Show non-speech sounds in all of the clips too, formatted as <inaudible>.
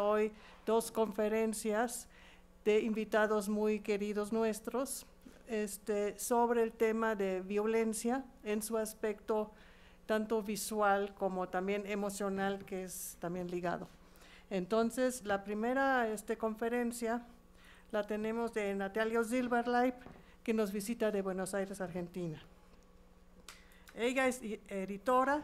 hoy dos conferencias de invitados muy queridos nuestros este, sobre el tema de violencia en su aspecto tanto visual como también emocional, que es también ligado. Entonces, la primera este, conferencia la tenemos de Natalia Zilberleib, que nos visita de Buenos Aires, Argentina. Ella es editora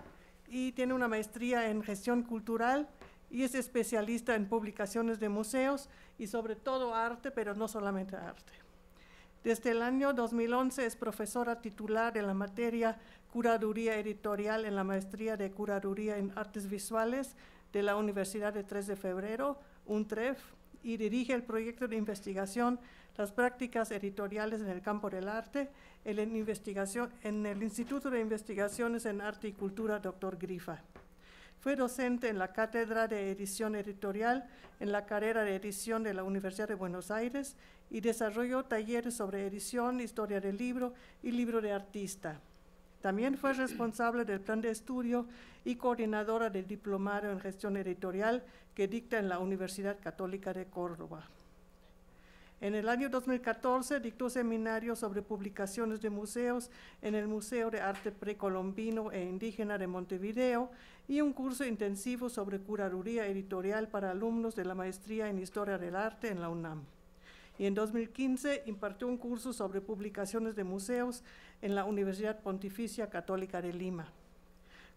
y tiene una maestría en gestión cultural y es especialista en publicaciones de museos y sobre todo arte, pero no solamente arte. Desde el año 2011 es profesora titular de la materia Curaduría Editorial en la Maestría de Curaduría en Artes Visuales de la Universidad de 3 de Febrero, UNTREF, y dirige el proyecto de investigación Las prácticas editoriales en el campo del arte en, investigación, en el Instituto de Investigaciones en Arte y Cultura Dr. Grifa. Fue docente en la Cátedra de Edición Editorial en la carrera de edición de la Universidad de Buenos Aires y desarrolló talleres sobre edición, historia del libro y libro de artista. También fue responsable del plan de estudio y coordinadora del diplomado en gestión editorial que dicta en la Universidad Católica de Córdoba. En el año 2014 dictó seminarios sobre publicaciones de museos en el Museo de Arte Precolombino e Indígena de Montevideo y un curso intensivo sobre curaduría editorial para alumnos de la maestría en Historia del Arte en la UNAM. Y en 2015 impartió un curso sobre publicaciones de museos en la Universidad Pontificia Católica de Lima.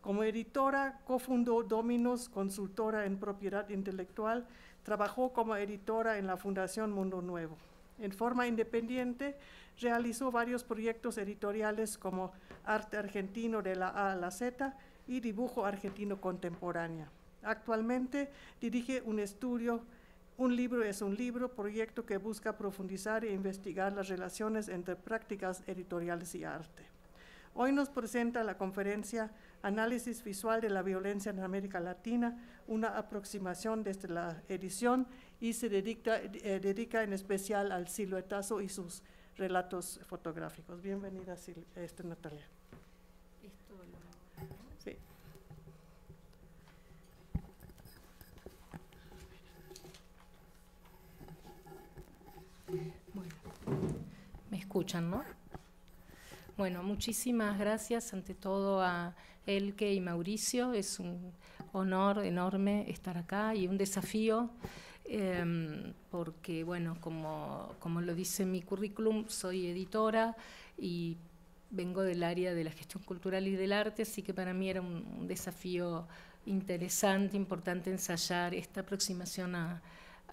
Como editora, cofundó Dominos, consultora en propiedad intelectual, trabajó como editora en la Fundación Mundo Nuevo. En forma independiente, realizó varios proyectos editoriales como Arte Argentino de la A a la Z y dibujo argentino contemporánea. Actualmente dirige un estudio, un libro es un libro, proyecto que busca profundizar e investigar las relaciones entre prácticas editoriales y arte. Hoy nos presenta la conferencia Análisis visual de la violencia en América Latina, una aproximación desde la edición y se dedica, eh, dedica en especial al siluetazo y sus relatos fotográficos. Bienvenida, este, Natalia. escuchan, ¿no? Bueno, muchísimas gracias ante todo a Elke y Mauricio. Es un honor enorme estar acá y un desafío. Em, porque, bueno, como, lo dice mi currículum, soy editora y vengo del área de la gestión cultural y del arte, así que para mí era un, desafío interesante, importante ensayar esta aproximación a,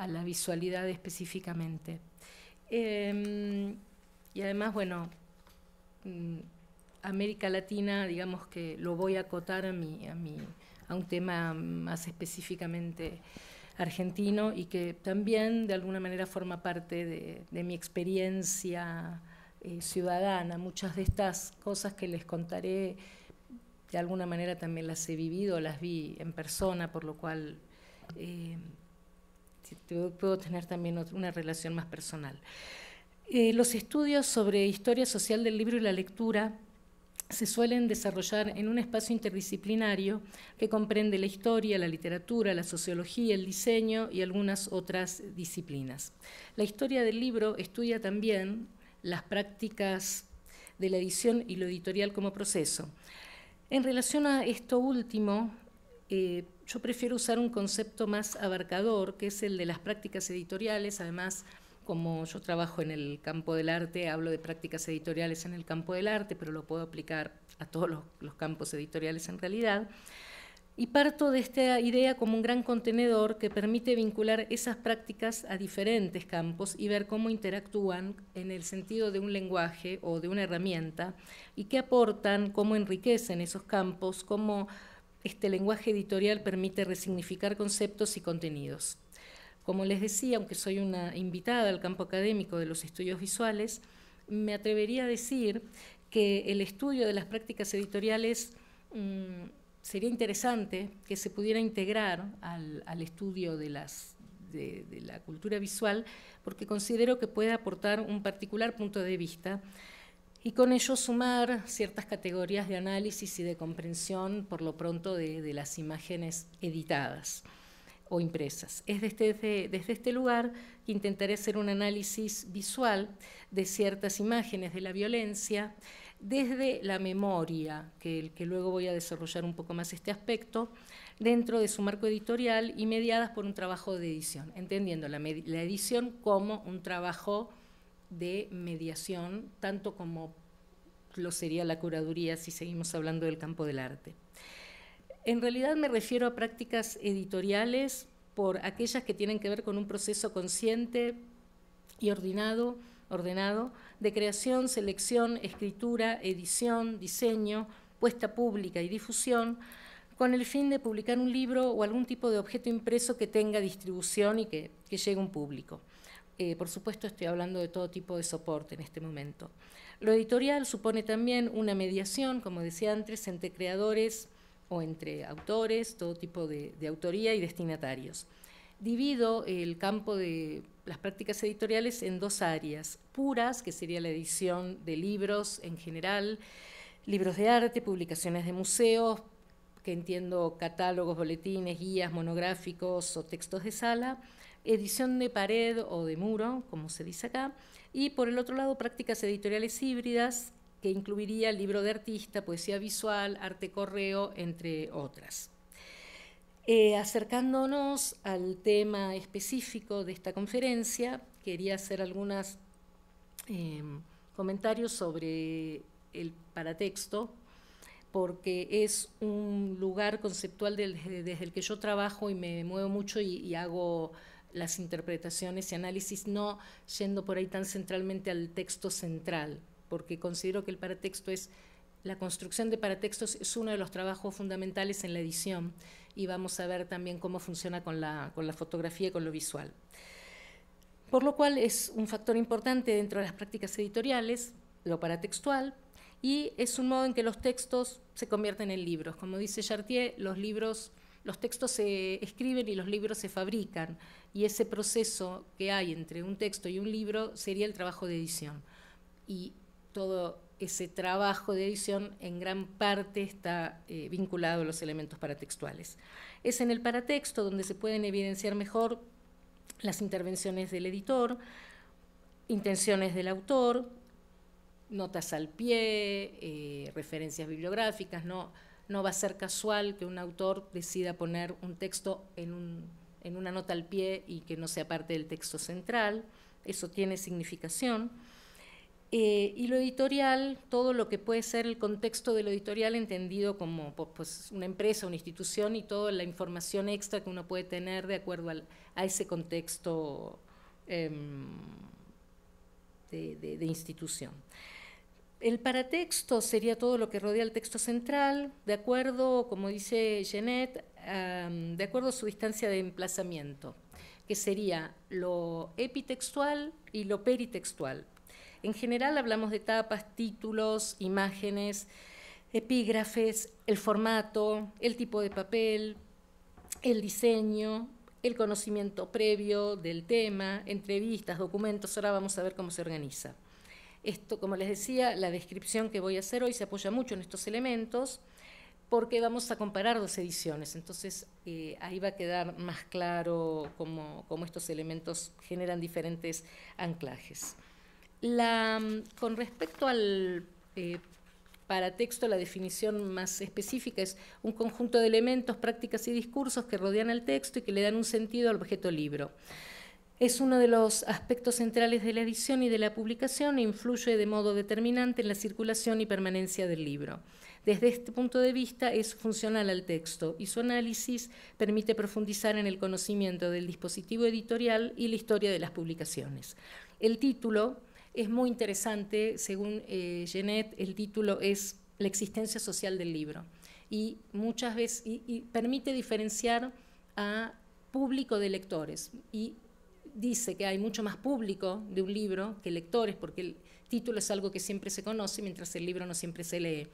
la visualidad específicamente. Em, y además, bueno, mm, América Latina, digamos que lo voy a acotar a, mi, a, mi, a un tema más específicamente argentino y que también de alguna manera forma parte de, mi experiencia eh, ciudadana. Muchas de estas cosas que les contaré de alguna manera también las he vivido, las vi en persona, por lo cual eh, puedo tener también una relación más personal. Eh, los estudios sobre historia social del libro y la lectura se suelen desarrollar en un espacio interdisciplinario que comprende la historia, la literatura, la sociología, el diseño y algunas otras disciplinas. La historia del libro estudia también las prácticas de la edición y lo editorial como proceso. En relación a esto último, eh, yo prefiero usar un concepto más abarcador, que es el de las prácticas editoriales, además como yo trabajo en el campo del arte, hablo de prácticas editoriales en el campo del arte, pero lo puedo aplicar a todos los, campos editoriales en realidad. Y parto de esta idea como un gran contenedor que permite vincular esas prácticas a diferentes campos y ver cómo interactúan en el sentido de un lenguaje o de una herramienta y qué aportan, cómo enriquecen esos campos, cómo este lenguaje editorial permite resignificar conceptos y contenidos. Como les decía, aunque soy una invitada al campo académico de los estudios visuales, me atrevería a decir que el estudio de las prácticas editoriales mm, sería interesante que se pudiera integrar al, estudio de, la cultura visual, porque considero que puede aportar un particular punto de vista y con ello sumar ciertas categorías de análisis y de comprensión, por lo pronto, de las imágenes editadas o impresas. Es este, desde, este lugar que intentaré hacer un análisis visual de ciertas imágenes de la violencia, desde la memoria, que, luego voy a desarrollar un poco más este aspecto, dentro de su marco editorial y mediadas por un trabajo de edición, entendiendo la edición como un trabajo de mediación, tanto como lo sería la curaduría si seguimos hablando del campo del arte. En realidad me refiero a prácticas editoriales por aquellas que tienen que ver con un proceso consciente y ordenado, ordenado de creación, selección, escritura, edición, diseño, puesta pública y difusión, con el fin de publicar un libro o algún tipo de objeto impreso que tenga distribución y que, llegue a un público. Eh, por supuesto, estoy hablando de todo tipo de soporte en este momento. Lo editorial supone también una mediación, como decía antes, entre creadores, o entre autores, todo tipo de, autoría y destinatarios. Divido el campo de las prácticas editoriales en dos áreas, puras, que sería la edición de libros en general, libros de arte, publicaciones de museos, que entiendo catálogos, boletines, guías, monográficos o textos de sala, edición de pared o de muro, como se dice acá, y por el otro lado prácticas editoriales híbridas que incluiría libro de artista, poesía visual, arte correo, entre otras. Eh, acercándonos al tema específico de esta conferencia, quería hacer algunos em, comentarios sobre el paratexto, porque es un lugar conceptual desde, el que yo trabajo y me muevo mucho y hago las interpretaciones y análisis, no yendo por ahí tan centralmente al texto central, porque considero que el paratexto es, la construcción de paratextos es uno de los trabajos fundamentales en la edición y vamos a ver también cómo funciona con la, con la fotografía y con lo visual. Por lo cual es un factor importante dentro de las prácticas editoriales, lo paratextual, y es un modo en que los textos se convierten en libros. Como dice Chartier, los libros, los textos se escriben y los libros se fabrican, y ese proceso que hay entre un texto y un libro sería el trabajo de edición. Y todo ese trabajo de edición en gran parte está eh, vinculado a los elementos paratextuales. Es en el paratexto donde se pueden evidenciar mejor las intervenciones del editor, intenciones del autor, notas al pie, eh, referencias bibliográficas. No, va a ser casual que un autor decida poner un texto en, en una nota al pie y que no sea parte del texto central. Eso tiene significación. Eh, y lo editorial, todo lo que puede ser el contexto de lo editorial entendido como pues, una empresa, una institución y toda la información extra que uno puede tener de acuerdo a ese contexto em, de, institución. El paratexto sería todo lo que rodea el texto central, de acuerdo, como dice Jeanette, de acuerdo a su distancia de emplazamiento, que sería lo epitextual y lo peritextual. En general hablamos de tapas, títulos, imágenes, epígrafes, el formato, el tipo de papel, el diseño, el conocimiento previo del tema, entrevistas, documentos. Ahora vamos a ver cómo se organiza. Esto, como les decía, la descripción que voy a hacer hoy se apoya mucho en estos elementos porque vamos a comparar dos ediciones. Entonces eh, ahí va a quedar más claro cómo estos elementos generan diferentes anclajes. La, mm, con respecto al eh, paratexto, la definición más específica es un conjunto de elementos, prácticas y discursos que rodean al texto y que le dan un sentido al objeto libro. Es uno de los aspectos centrales de la edición y de la publicación e influye de modo determinante en la circulación y permanencia del libro. Desde este punto de vista es funcional al texto y su análisis permite profundizar en el conocimiento del dispositivo editorial y la historia de las publicaciones. El título, es muy interesante, según eh, Jeanette, el título es La existencia social del libro. Y muchas veces permite diferenciar a público de lectores. Y dice que hay mucho más público de un libro que lectores, porque el título es algo que siempre se conoce, mientras el libro no siempre se lee.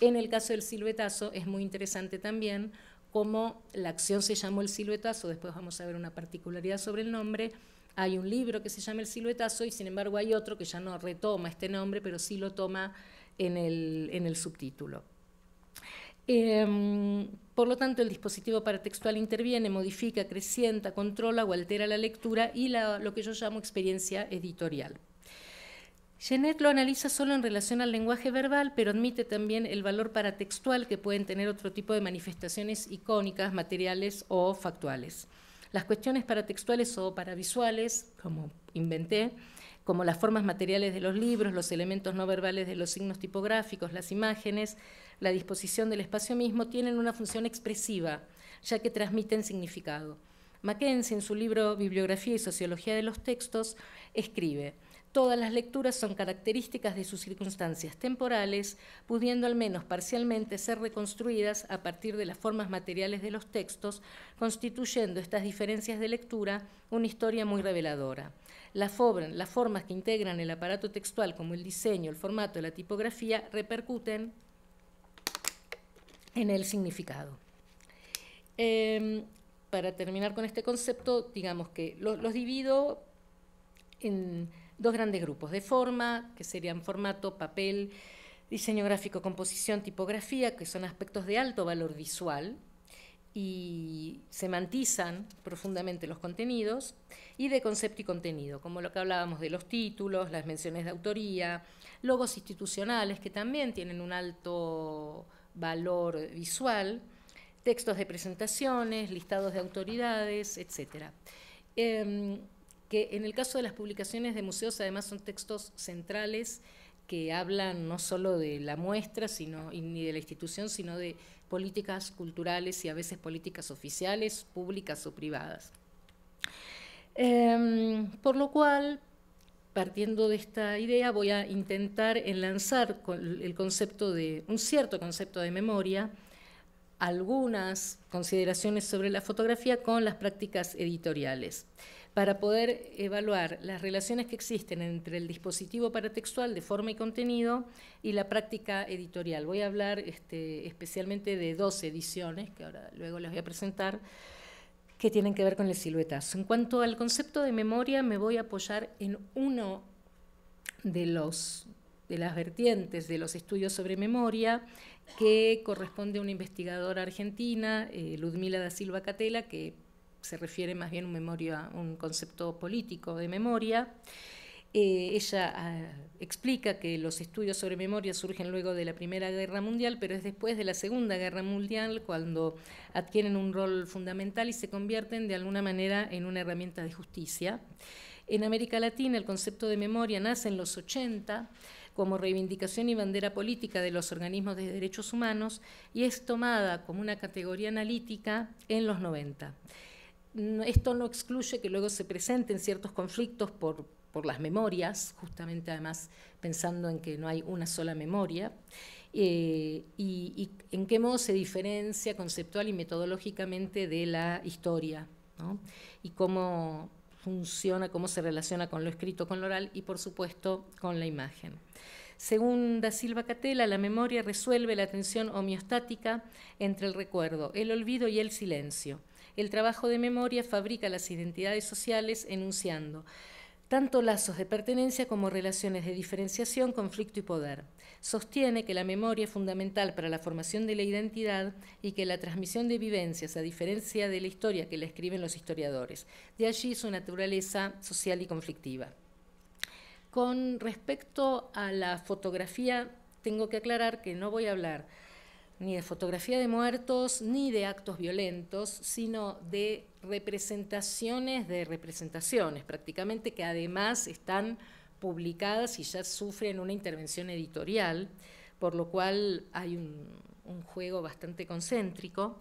En el caso del silbetazo es muy interesante también cómo la acción se llamó el silbetazo, después vamos a ver una particularidad sobre el nombre, hay un libro que se llama El siluetazo y sin embargo hay otro que ya no retoma este nombre, pero sí lo toma en el, subtítulo. Em, por lo tanto, el dispositivo paratextual interviene, modifica, crecienta, controla o altera la lectura y lo que yo llamo experiencia editorial. Genet lo analiza solo en relación al lenguaje verbal, pero admite también el valor paratextual que pueden tener otro tipo de manifestaciones icónicas, materiales o factuales. Las cuestiones paratextuales o paravisuales, como inventé, como las formas materiales de los libros, los elementos no verbales de los signos tipográficos, las imágenes, la disposición del espacio mismo, tienen una función expresiva, ya que transmiten significado. Mackenzie, en su libro Bibliografía y Sociología de los Textos, escribe, Todas las lecturas son características de sus circunstancias temporales, pudiendo al menos parcialmente ser reconstruidas a partir de las formas materiales de los textos, constituyendo estas diferencias de lectura una historia muy reveladora. las formas que integran el aparato textual, como el diseño, el formato, la tipografía, repercuten en el significado. Em, para terminar con este concepto, digamos que los divido en dos grandes grupos de forma, que serían formato, papel, diseño gráfico, composición, tipografía, que son aspectos de alto valor visual y semantizan profundamente los contenidos, y de concepto y contenido, como lo que hablábamos de los títulos, las menciones de autoría, logos institucionales que también tienen un alto valor visual, textos de presentaciones, listados de autoridades, etc que en el caso de las publicaciones de museos además son textos centrales que hablan no solo de la muestra sino, ni de la institución, sino de políticas culturales y a veces políticas oficiales, públicas o privadas. Em, por lo cual, partiendo de esta idea, voy a intentar enlanzar el concepto de, un cierto concepto de memoria, algunas consideraciones sobre la fotografía con las prácticas editoriales para poder evaluar las relaciones que existen entre el dispositivo paratextual de forma y contenido y la práctica editorial. Voy a hablar este, especialmente de dos ediciones, que ahora luego les voy a presentar, que tienen que ver con el siluetazo. En cuanto al concepto de memoria, me voy a apoyar en uno de los de las vertientes de los estudios sobre memoria, que corresponde a una investigadora argentina, eh, Ludmila da Silva Catela, que se refiere más bien un memoria, un concepto político de memoria. Eh, ella ah, explica que los estudios sobre memoria surgen luego de la Primera Guerra Mundial, pero es después de la Segunda Guerra Mundial cuando adquieren un rol fundamental y se convierten de alguna manera en una herramienta de justicia. En América Latina el concepto de memoria nace en los 80 como reivindicación y bandera política de los organismos de derechos humanos y es tomada como una categoría analítica en los 90 esto no excluye que luego se presenten ciertos conflictos por, las memorias, justamente además pensando en que no hay una sola memoria, eh, y, en qué modo se diferencia conceptual y metodológicamente de la historia, y cómo funciona, cómo se relaciona con lo escrito, con lo oral y por supuesto con la imagen. Según Da Silva Catela, la memoria resuelve la tensión homeostática entre el recuerdo, el olvido y el silencio el trabajo de memoria fabrica las identidades sociales enunciando tanto lazos de pertenencia como relaciones de diferenciación, conflicto y poder. Sostiene que la memoria es fundamental para la formación de la identidad y que la transmisión de vivencias, a diferencia de la historia que la escriben los historiadores, de allí su naturaleza social y conflictiva. Con respecto a la fotografía, tengo que aclarar que no voy a hablar ni de fotografía de muertos, ni de actos violentos, sino de representaciones de representaciones, prácticamente que además están publicadas y ya sufren una intervención editorial, por lo cual hay un, juego bastante concéntrico,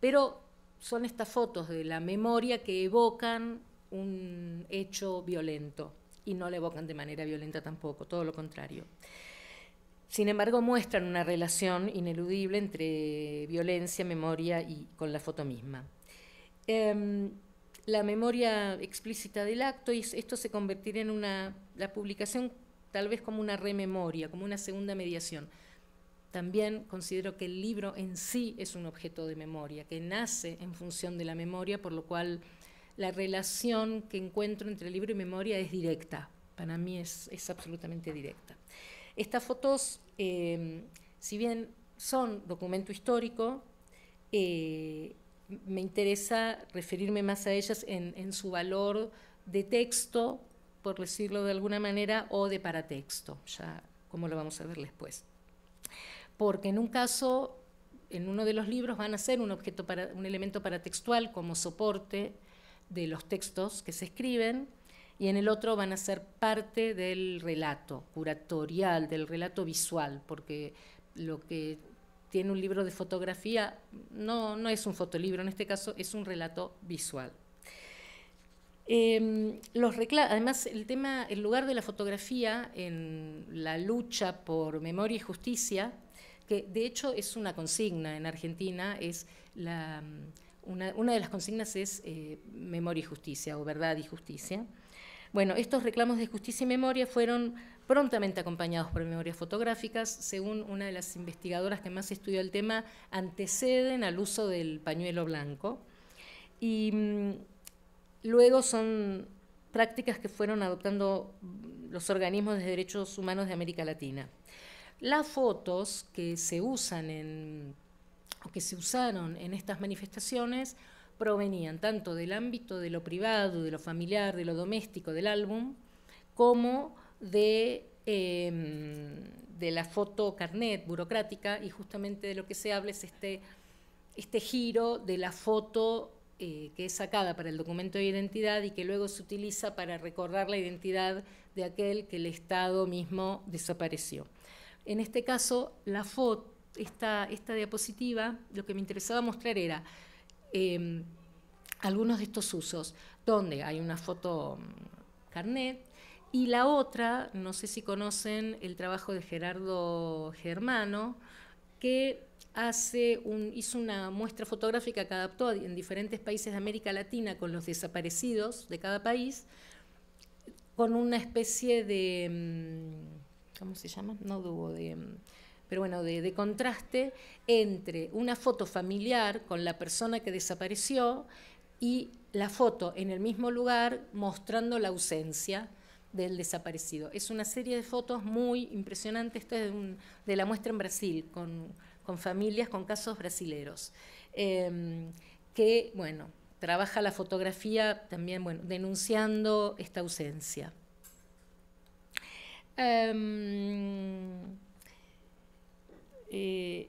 pero son estas fotos de la memoria que evocan un hecho violento y no lo evocan de manera violenta tampoco, todo lo contrario. Sin embargo, muestran una relación ineludible entre violencia, memoria y con la foto misma. Em, la memoria explícita del acto, y esto se convertirá en una, la publicación tal vez como una rememoria, como una segunda mediación. También considero que el libro en sí es un objeto de memoria, que nace en función de la memoria, por lo cual la relación que encuentro entre libro y memoria es directa. Para mí es absolutamente directa. Estas fotos, em, si bien son documento histórico, eh, me interesa referirme más a ellas en, su valor de texto, por decirlo de alguna manera, o de paratexto, ya como lo vamos a ver después. Porque en un caso, en uno de los libros van a ser un, objeto para, un elemento paratextual como soporte de los textos que se escriben, y en el otro van a ser parte del relato curatorial, del relato visual, porque lo que tiene un libro de fotografía no, es un fotolibro, en este caso es un relato visual. Em, además, el tema, el lugar de la fotografía en la lucha por memoria y justicia, que de hecho es una consigna en Argentina, es una, de las consignas es eh, memoria y justicia o verdad y justicia. Bueno, estos reclamos de justicia y memoria fueron prontamente acompañados por memorias fotográficas. Según una de las investigadoras que más estudió el tema, anteceden al uso del pañuelo blanco. Y mm, luego son prácticas que fueron adoptando los organismos de derechos humanos de América Latina. Las fotos que se usan o que se usaron en estas manifestaciones provenían tanto del ámbito de lo privado, de lo familiar, de lo doméstico del álbum, como de, em, de la foto carnet burocrática, y justamente de lo que se habla es este, este giro de la foto eh, que es sacada para el documento de identidad y que luego se utiliza para recordar la identidad de aquel que el Estado mismo desapareció. En este caso, la foto, esta, esta diapositiva, lo que me interesaba mostrar era Em, algunos de estos usos, donde hay una foto mm, carnet y la otra, no sé si conocen el trabajo de Gerardo Germano, que hace hizo una muestra fotográfica que adaptó en diferentes países de América Latina con los desaparecidos de cada país, con una especie de, mm, ¿cómo se llama? No dudo, de mm, pero bueno, de, contraste entre una foto familiar con la persona que desapareció y la foto en el mismo lugar mostrando la ausencia del desaparecido. Es una serie de fotos muy impresionantes, esto es de, la muestra en Brasil, con, familias, con casos brasileros, em, que, bueno, trabaja la fotografía también, bueno, denunciando esta ausencia. Em, eh,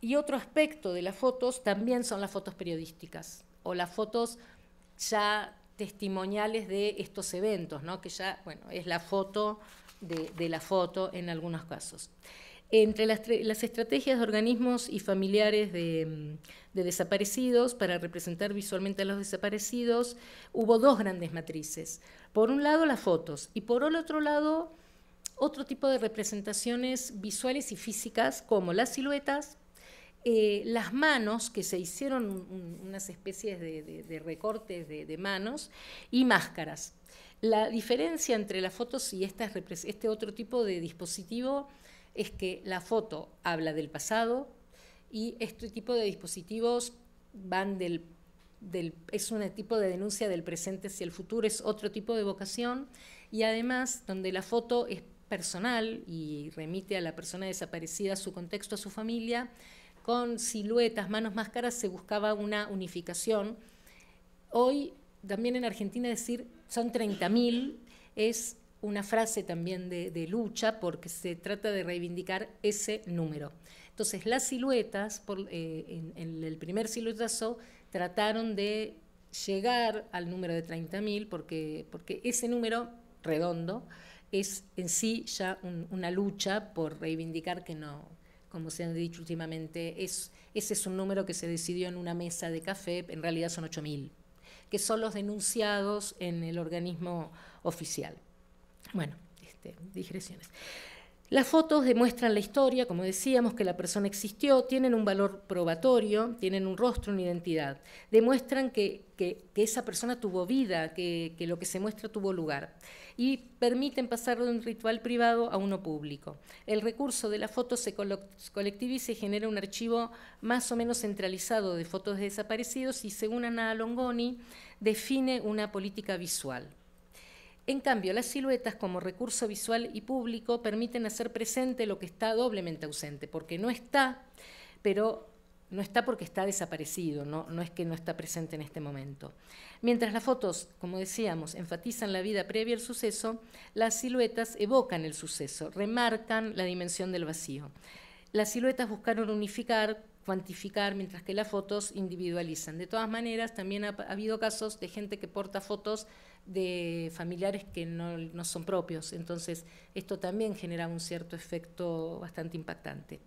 y otro aspecto de las fotos también son las fotos periodísticas o las fotos ya testimoniales de estos eventos, ¿no? que ya bueno, es la foto de, la foto en algunos casos. Entre las, estrategias de organismos y familiares de, mm, de desaparecidos para representar visualmente a los desaparecidos, hubo dos grandes matrices. Por un lado las fotos y por el otro lado otro tipo de representaciones visuales y físicas, como las siluetas, eh, las manos, que se hicieron unas especies de, recortes de, manos, y máscaras. La diferencia entre las fotos y este otro tipo de dispositivo es que la foto habla del pasado y este tipo de dispositivos van del, del es un tipo de denuncia del presente hacia el futuro, es otro tipo de vocación y además donde la foto es personal y remite a la persona desaparecida, su contexto, a su familia, con siluetas, manos, máscaras, se buscaba una unificación. Hoy también en Argentina decir son 30.000 es una frase también de, lucha porque se trata de reivindicar ese número. Entonces las siluetas, eh, en, el primer siluetazo, trataron de llegar al número de 30.000 porque, porque ese número redondo es en sí ya una lucha por reivindicar que no, como se han dicho últimamente, es, ese es un número que se decidió en una mesa de café, en realidad son 8.000, que son los denunciados en el organismo oficial. Bueno, este, digresiones. Las fotos demuestran la historia, como decíamos, que la persona existió, tienen un valor probatorio, tienen un rostro, una identidad, demuestran que, esa persona tuvo vida, que, lo que se muestra tuvo lugar y permiten pasar de un ritual privado a uno público. El recurso de la foto se colectiviza y se genera un archivo más o menos centralizado de fotos de desaparecidos y según Ana Longoni define una política visual. En cambio, las siluetas como recurso visual y público permiten hacer presente lo que está doblemente ausente, porque no está, pero no está porque está desaparecido, no, es que no está presente en este momento. Mientras las fotos, como decíamos, enfatizan la vida previa al suceso, las siluetas evocan el suceso, remarcan la dimensión del vacío. Las siluetas buscaron unificar cuantificar, mientras que las fotos individualizan. De todas maneras, también ha, habido casos de gente que porta fotos de familiares que no, no son propios, entonces esto también genera un cierto efecto bastante impactante.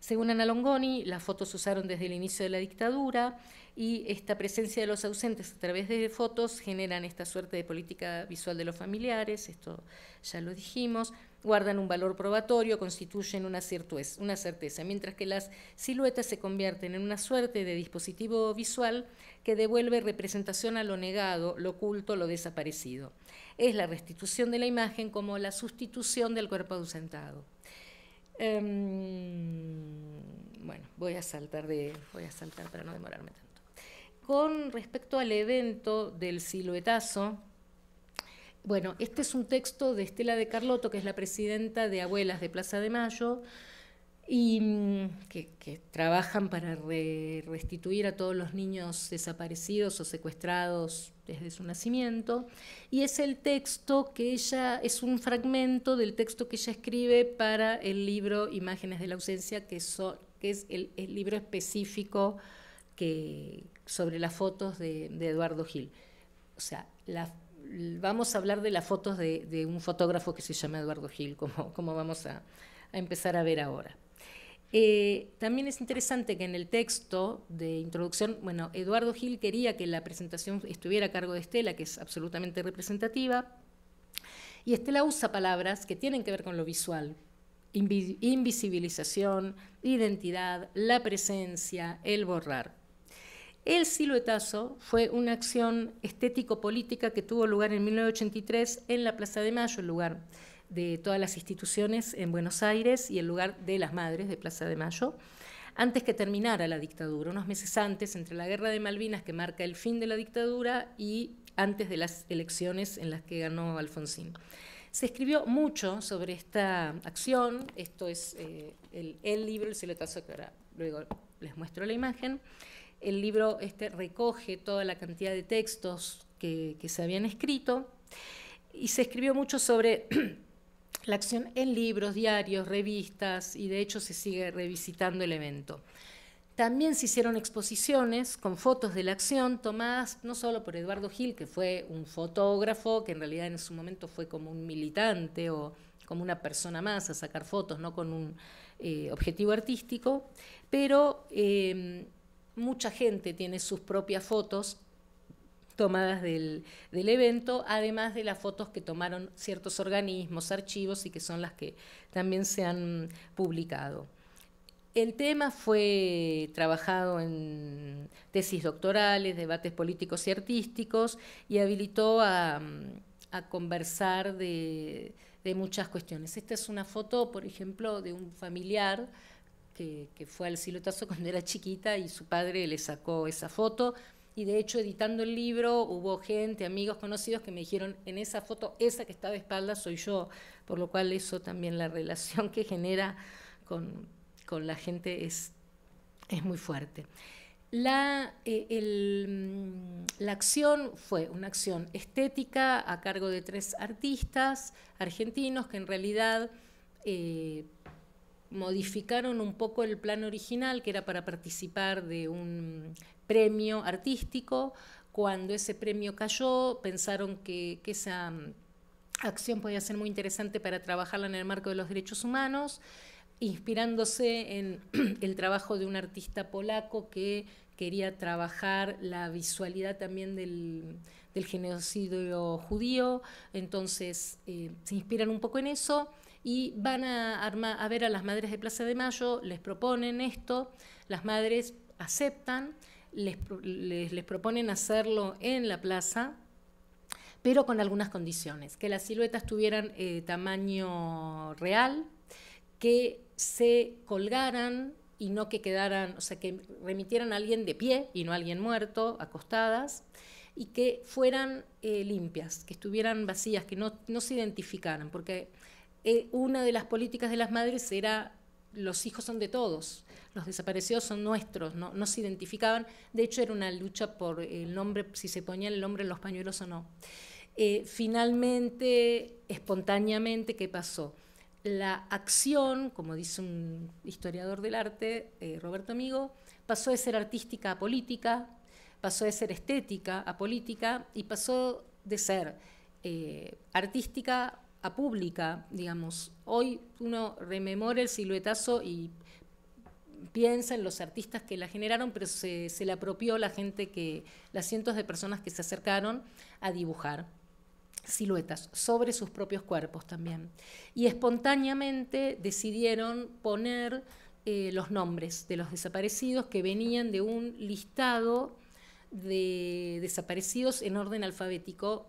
Según Ana Longoni, las fotos se usaron desde el inicio de la dictadura y esta presencia de los ausentes a través de fotos generan esta suerte de política visual de los familiares, esto ya lo dijimos guardan un valor probatorio, constituyen una, certeza, una certeza, mientras que las siluetas se convierten en una suerte de dispositivo visual que devuelve representación a lo negado, lo oculto, lo desaparecido. Es la restitución de la imagen como la sustitución del cuerpo ausentado. Em, bueno, voy a saltar de, voy a saltar para no demorarme tanto. Con respecto al evento del siluetazo, bueno, este es un texto de Estela de Carlotto, que es la presidenta de Abuelas de Plaza de Mayo, y mm, que, trabajan para restituir a todos los niños desaparecidos o secuestrados desde su nacimiento. Y es el texto que ella, es un fragmento del texto que ella escribe para el libro Imágenes de la Ausencia, que, es el, libro específico que, sobre las fotos de, Eduardo Gil. O sea, vamos a hablar de las fotos de, un fotógrafo que se llama Eduardo Gil, como, vamos a, empezar a ver ahora. Eh, también es interesante que en el texto de introducción, bueno, Eduardo Gil quería que la presentación estuviera a cargo de Estela, que es absolutamente representativa, y Estela usa palabras que tienen que ver con lo visual, invisibilización, identidad, la presencia, el borrar. El siluetazo fue una acción estético-política que tuvo lugar en 1983 en la Plaza de Mayo, el lugar de todas las instituciones en Buenos Aires y el lugar de las madres de Plaza de Mayo, antes que terminara la dictadura, unos meses antes, entre la guerra de Malvinas que marca el fin de la dictadura y antes de las elecciones en las que ganó Alfonsín. Se escribió mucho sobre esta acción, esto es eh, el, libro El siluetazo que ahora luego les muestro la imagen. El libro este recoge toda la cantidad de textos que, se habían escrito y se escribió mucho sobre <clears throat> la acción en libros, diarios, revistas y de hecho se sigue revisitando el evento. También se hicieron exposiciones con fotos de la acción tomadas no solo por Eduardo Gil, que fue un fotógrafo, que en realidad en su momento fue como un militante o como una persona más a sacar fotos, no con un eh, objetivo artístico, pero eh, mucha gente tiene sus propias fotos tomadas del, evento, además de las fotos que tomaron ciertos organismos, archivos y que son las que también se han publicado. El tema fue trabajado en tesis doctorales, debates políticos y artísticos y habilitó a, conversar de muchas cuestiones. Esta es una foto, por ejemplo, de un familiar que, fue al silotazo <laughs> cuando era chiquita y su padre le sacó esa foto. Y de hecho, editando el libro, hubo gente, amigos, conocidos que me dijeron, en esa foto, esa que está de espalda soy yo, por lo cual eso también, la relación que genera con, la gente es, es muy fuerte. La, eh, mm, la acción fue una acción estética a cargo de tres artistas argentinos que en realidad eh, modificaron un poco el plan original, que era para participar de un premio artístico. Cuando ese premio cayó, pensaron que, esa mm, acción podía ser muy interesante para trabajarla en el marco de los derechos humanos, inspirándose en <clears throat> el trabajo de un artista polaco que quería trabajar la visualidad también del, genocidio judío, entonces eh, se inspiran un poco en eso y van a, ver a las madres de Plaza de Mayo, les proponen esto, las madres aceptan, les, proponen hacerlo en la plaza, pero con algunas condiciones, que las siluetas tuvieran eh, tamaño real, que se colgaran y no que quedaran, o sea, que remitieran a alguien de pie y no a alguien muerto, acostadas, y que fueran eh, limpias, que estuvieran vacías, que no, no se identificaran, porque eh, una de las políticas de las madres era los hijos son de todos, los desaparecidos son nuestros, no, se identificaban, de hecho era una lucha por el nombre, si se ponía el nombre en los pañuelos o no. Eh, finalmente, espontáneamente, ¿qué pasó? La acción, como dice un historiador del arte, eh, Roberto Amigo, pasó de ser artística a política, pasó de ser estética a política y pasó de ser artística a pública, digamos. Hoy uno rememora el siluetazo y piensa en los artistas que la generaron, pero se, la apropió la gente que, las cientos de personas que se acercaron a dibujar siluetas sobre sus propios cuerpos también. Y espontáneamente decidieron poner eh, los nombres de los desaparecidos que venían de un listado de desaparecidos en orden alfabético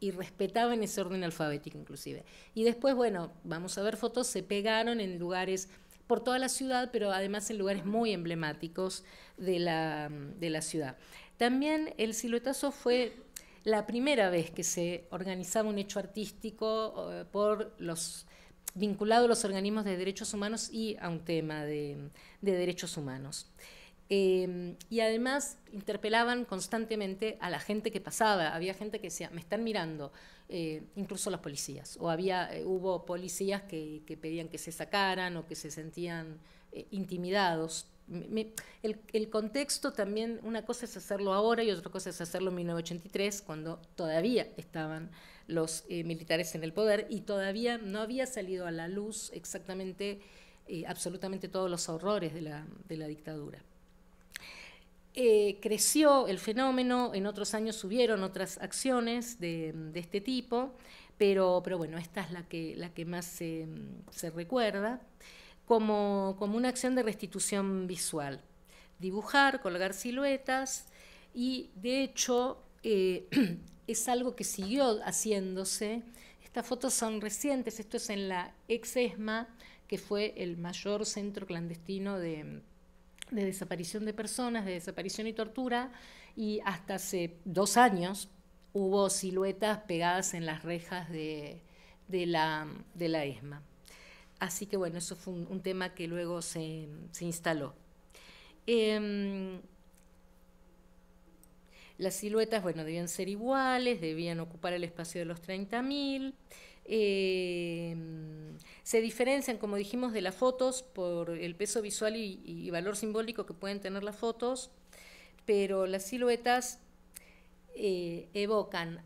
y respetaban ese orden alfabético inclusive. Y después, bueno, vamos a ver fotos, se pegaron en lugares por toda la ciudad, pero además en lugares muy emblemáticos de la, de la ciudad. También el siluetazo fue la primera vez que se organizaba un hecho artístico eh, por los vinculado a los organismos de derechos humanos y a un tema de, de derechos humanos. Em, y además interpelaban constantemente a la gente que pasaba. Había gente que decía, me están mirando, eh, incluso los policías. O había, eh, hubo policías que, pedían que se sacaran o que se sentían eh, intimidados. el, contexto también, una cosa es hacerlo ahora y otra cosa es hacerlo en 1983, cuando todavía estaban los militares en el poder y todavía no había salido a la luz exactamente absolutamente todos los horrores de la dictadura. Eh, creció el fenómeno, en otros años subieron otras acciones de, este tipo, pero, pero, bueno, esta es la que, la que más se, recuerda, como, como una acción de restitución visual. Dibujar, colgar siluetas, y de hecho eh, <clears throat> es algo que siguió haciéndose. Estas fotos son recientes, esto es en la ex ESMA, que fue el mayor centro clandestino de, de desaparición de personas, de desaparición y tortura, y hasta hace dos años hubo siluetas pegadas en las rejas de, la, ESMA. Así que bueno, eso fue un, tema que luego se, instaló. Em, las siluetas, bueno, debían ser iguales, debían ocupar el espacio de los 30.000. Eh, se diferencian, como dijimos, de las fotos por el peso visual y, valor simbólico que pueden tener las fotos, pero las siluetas eh, evocan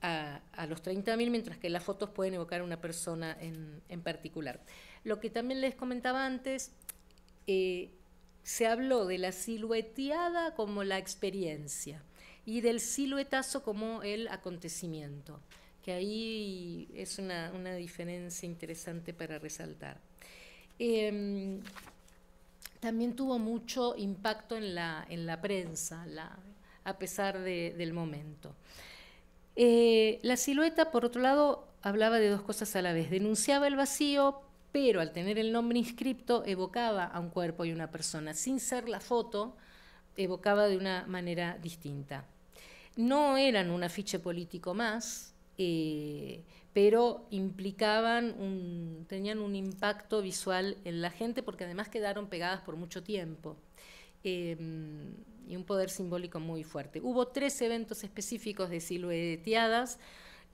a, los 30.000, mientras que las fotos pueden evocar a una persona en, particular. Lo que también les comentaba antes, eh, se habló de la silueteada como la experiencia y del siluetazo como el acontecimiento que ahí es una, diferencia interesante para resaltar. Em, también tuvo mucho impacto en la, prensa, a pesar del momento. Eh, la silueta, por otro lado, hablaba de dos cosas a la vez. Denunciaba el vacío, pero al tener el nombre inscripto evocaba a un cuerpo y una persona. Sin ser la foto, evocaba de una manera distinta. No eran un afiche político más, eh, pero implicaban un, tenían un impacto visual en la gente porque además quedaron pegadas por mucho tiempo. Em, y un poder simbólico muy fuerte. Hubo tres eventos específicos de silueteadas,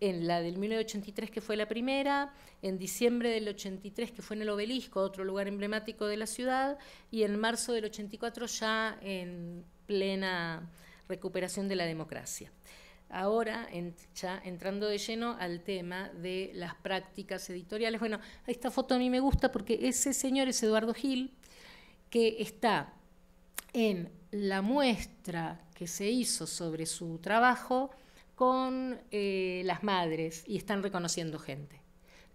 en la del 1983 que fue la primera, en diciembre del 83 que fue en el obelisco, otro lugar emblemático de la ciudad, y en marzo del 84 ya en plena recuperación de la democracia ahora ya entrando de lleno al tema de las prácticas editoriales. Bueno, esta foto a mí me gusta porque ese señor es Eduardo Gil, que está en la muestra que se hizo sobre su trabajo con eh, las madres y están reconociendo gente,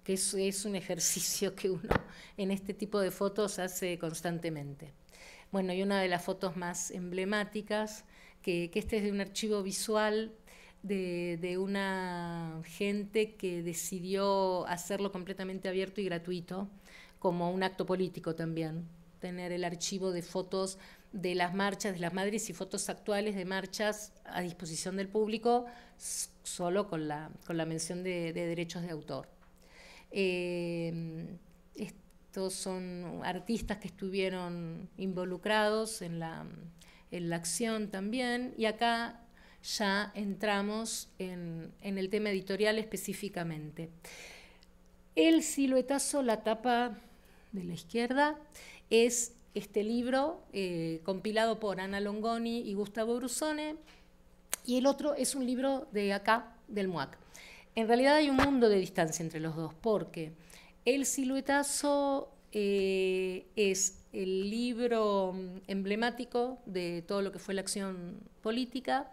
que es, un ejercicio que uno en este tipo de fotos hace constantemente. Bueno, y una de las fotos más emblemáticas que, que, este es de un archivo visual de, una gente que decidió hacerlo completamente abierto y gratuito, como un acto político también, tener el archivo de fotos de las marchas, de las madres y fotos actuales de marchas a disposición del público, solo con la, con la mención de, derechos de autor. Eh, estos son artistas que estuvieron involucrados en la, en la acción también, y acá ya entramos en, el tema editorial específicamente. El siluetazo, la tapa de la izquierda, es este libro eh, compilado por Ana Longoni y Gustavo Brusone, y el otro es un libro de acá, del MUAC. En realidad hay un mundo de distancia entre los dos, porque el siluetazo eh, es el libro mm, emblemático de todo lo que fue la acción política,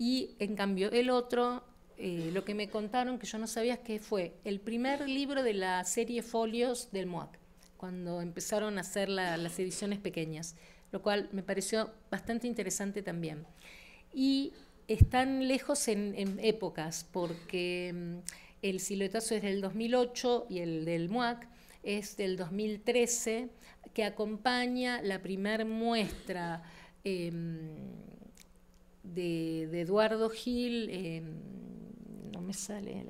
y en cambio, el otro, eh, lo que me contaron, que yo no sabía, es que fue el primer libro de la serie Folios del MOAC, cuando empezaron a hacer las ediciones pequeñas, lo cual me pareció bastante interesante también. Y están lejos en, épocas, porque mm, el siluetazo es del 2008 y el del MOAC es del 2013, que acompaña la primera muestra em, de, Eduardo Gil, no me sale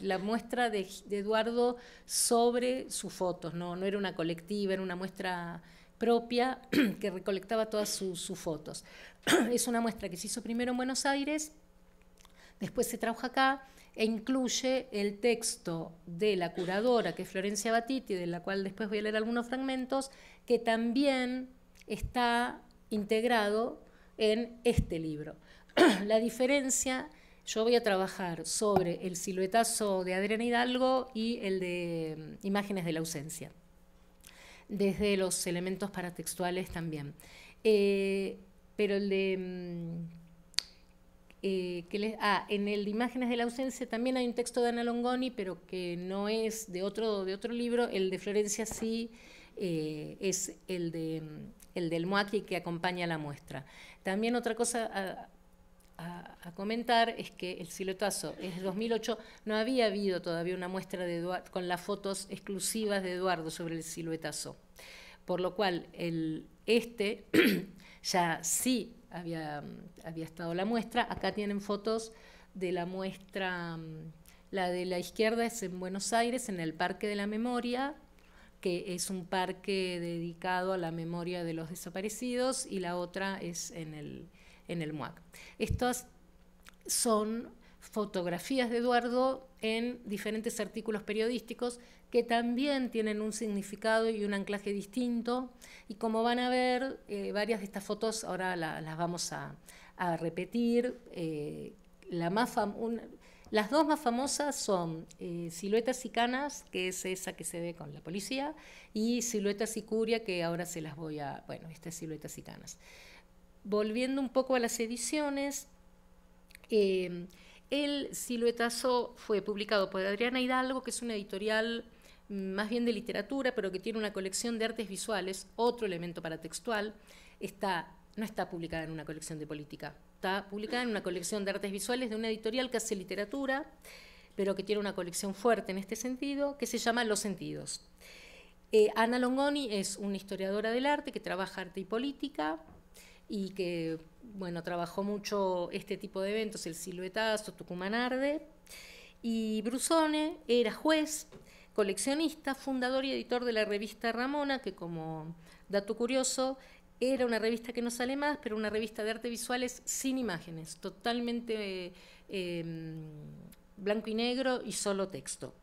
la, muestra de, Eduardo sobre sus fotos, no, no era una colectiva, era una muestra propia <clears throat> que recolectaba todas sus fotos. <clears throat> es una muestra que se hizo primero en Buenos Aires, después se trajo acá e incluye el texto de la curadora, que es Florencia Batiti, de la cual después voy a leer algunos fragmentos, que también está integrado en este libro. <clears throat> la diferencia, yo voy a trabajar sobre el siluetazo de Adriana Hidalgo y el de mm, Imágenes de la ausencia, desde los elementos paratextuales también. Eh, pero el de... Mm, eh, que les, ah, en el de Imágenes de la ausencia también hay un texto de Ana Longoni, pero que no es de otro, de otro libro, el de Florencia sí eh, es el, de, mm, el del Moaki que acompaña la muestra. También otra cosa a, comentar es que el siluetazo es de 2008, no había habido todavía una muestra de con las fotos exclusivas de Eduardo sobre el siluetazo, por lo cual el, este <clears throat> ya sí había, había estado la muestra, acá tienen fotos de la muestra, mm, la de la izquierda es en Buenos Aires, en el Parque de la Memoria, que es un parque dedicado a la memoria de los desaparecidos, y la otra es en el, en MUAC. Estas son fotografías de Eduardo en diferentes artículos periodísticos que también tienen un significado y un anclaje distinto. Y como van a ver, eh, varias de estas fotos ahora las vamos a, repetir. Eh, la más famosa, las dos más famosas son eh, Siluetas y Canas, que es esa que se ve con la policía, y Siluetas y Curia, que ahora se las voy a... Bueno, esta es Siluetas y Canas. Volviendo un poco a las ediciones, eh, el siluetazo fue publicado por Adriana Hidalgo, que es una editorial mm, más bien de literatura, pero que tiene una colección de artes visuales, otro elemento paratextual, está, no está publicada en una colección de política, está publicada en una colección de artes visuales de una editorial que hace literatura, pero que tiene una colección fuerte en este sentido, que se llama Los Sentidos. Eh, Ana Longoni es una historiadora del arte que trabaja arte y política y que bueno, trabajó mucho este tipo de eventos, el siluetazo, Tucumán Arde. Y Brusone era juez, coleccionista, fundador y editor de la revista Ramona, que como dato curioso era una revista que no sale más, pero una revista de arte visuales sin imágenes, totalmente eh, em, blanco y negro y solo texto.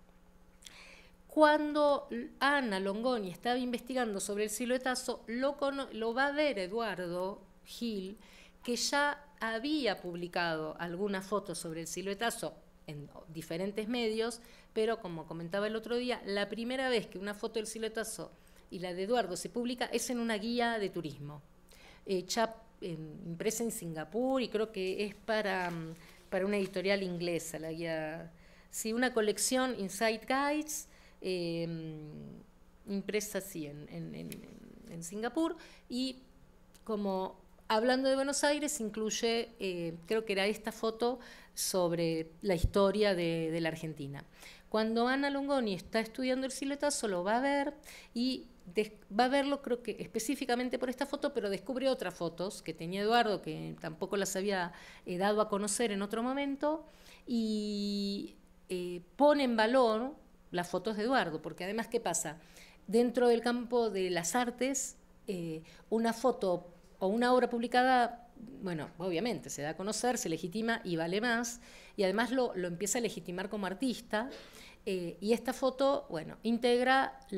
Cuando Ana Longoni estaba investigando sobre el siluetazo, lo, lo va a ver Eduardo Gil, que ya había publicado algunas fotos sobre el siluetazo en diferentes medios, pero como comentaba el otro día, la primera vez que una foto del siluetazo y la de Eduardo se publica es en una guía de turismo, hecha, eh, impresa en Singapur y creo que es mm, para, una editorial inglesa, la guía, sí, una colección Inside Guides, em, impresa en, Singapur y como hablando de Buenos Aires, incluye, eh, creo que era esta foto sobre la historia de, de la Argentina. Cuando Ana Longoni está estudiando el siluetazo, lo va a ver y va a verlo, creo que específicamente por esta foto, pero descubre otras fotos que tenía Eduardo, que tampoco las había eh, dado a conocer en otro momento, y eh, pone en valor las fotos de Eduardo, porque además, ¿qué pasa? Dentro del campo de las artes, eh, una foto o una obra publicada, bueno, obviamente se da a conocer, se legitima y vale más, y además lo, empieza a legitimar como artista. Eh, y esta foto, bueno, integra mm,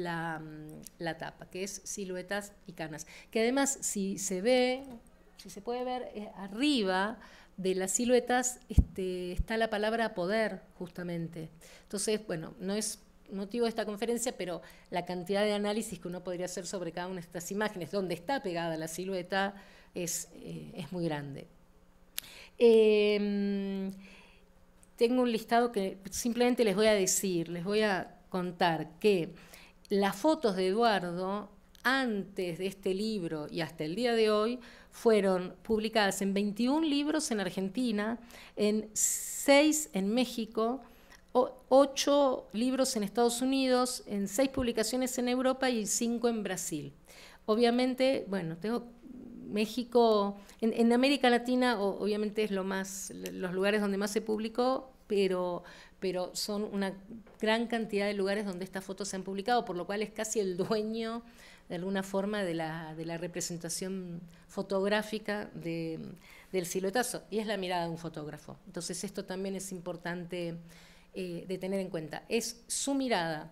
la, tapa, que es siluetas y canas. Que además, si se ve, si se puede ver eh, arriba de las siluetas, este, está la palabra poder, justamente. Entonces, bueno, no es motivo de esta conferencia, pero la cantidad de análisis que uno podría hacer sobre cada una de estas imágenes, donde está pegada la silueta, es, eh, es muy grande tengo un listado que simplemente les voy a decir, les voy a contar que las fotos de Eduardo antes de este libro y hasta el día de hoy fueron publicadas en 21 libros en Argentina, en 6 en México, 8 libros en Estados Unidos, en 6 publicaciones en Europa y 5 en Brasil. Obviamente, bueno, tengo México, en, América Latina obviamente es lo más, los lugares donde más se publicó, pero, son una gran cantidad de lugares donde estas fotos se han publicado, por lo cual es casi el dueño de alguna forma de la, de la representación fotográfica del siluetazo, y es la mirada de un fotógrafo. Entonces esto también es importante eh, de tener en cuenta, es su mirada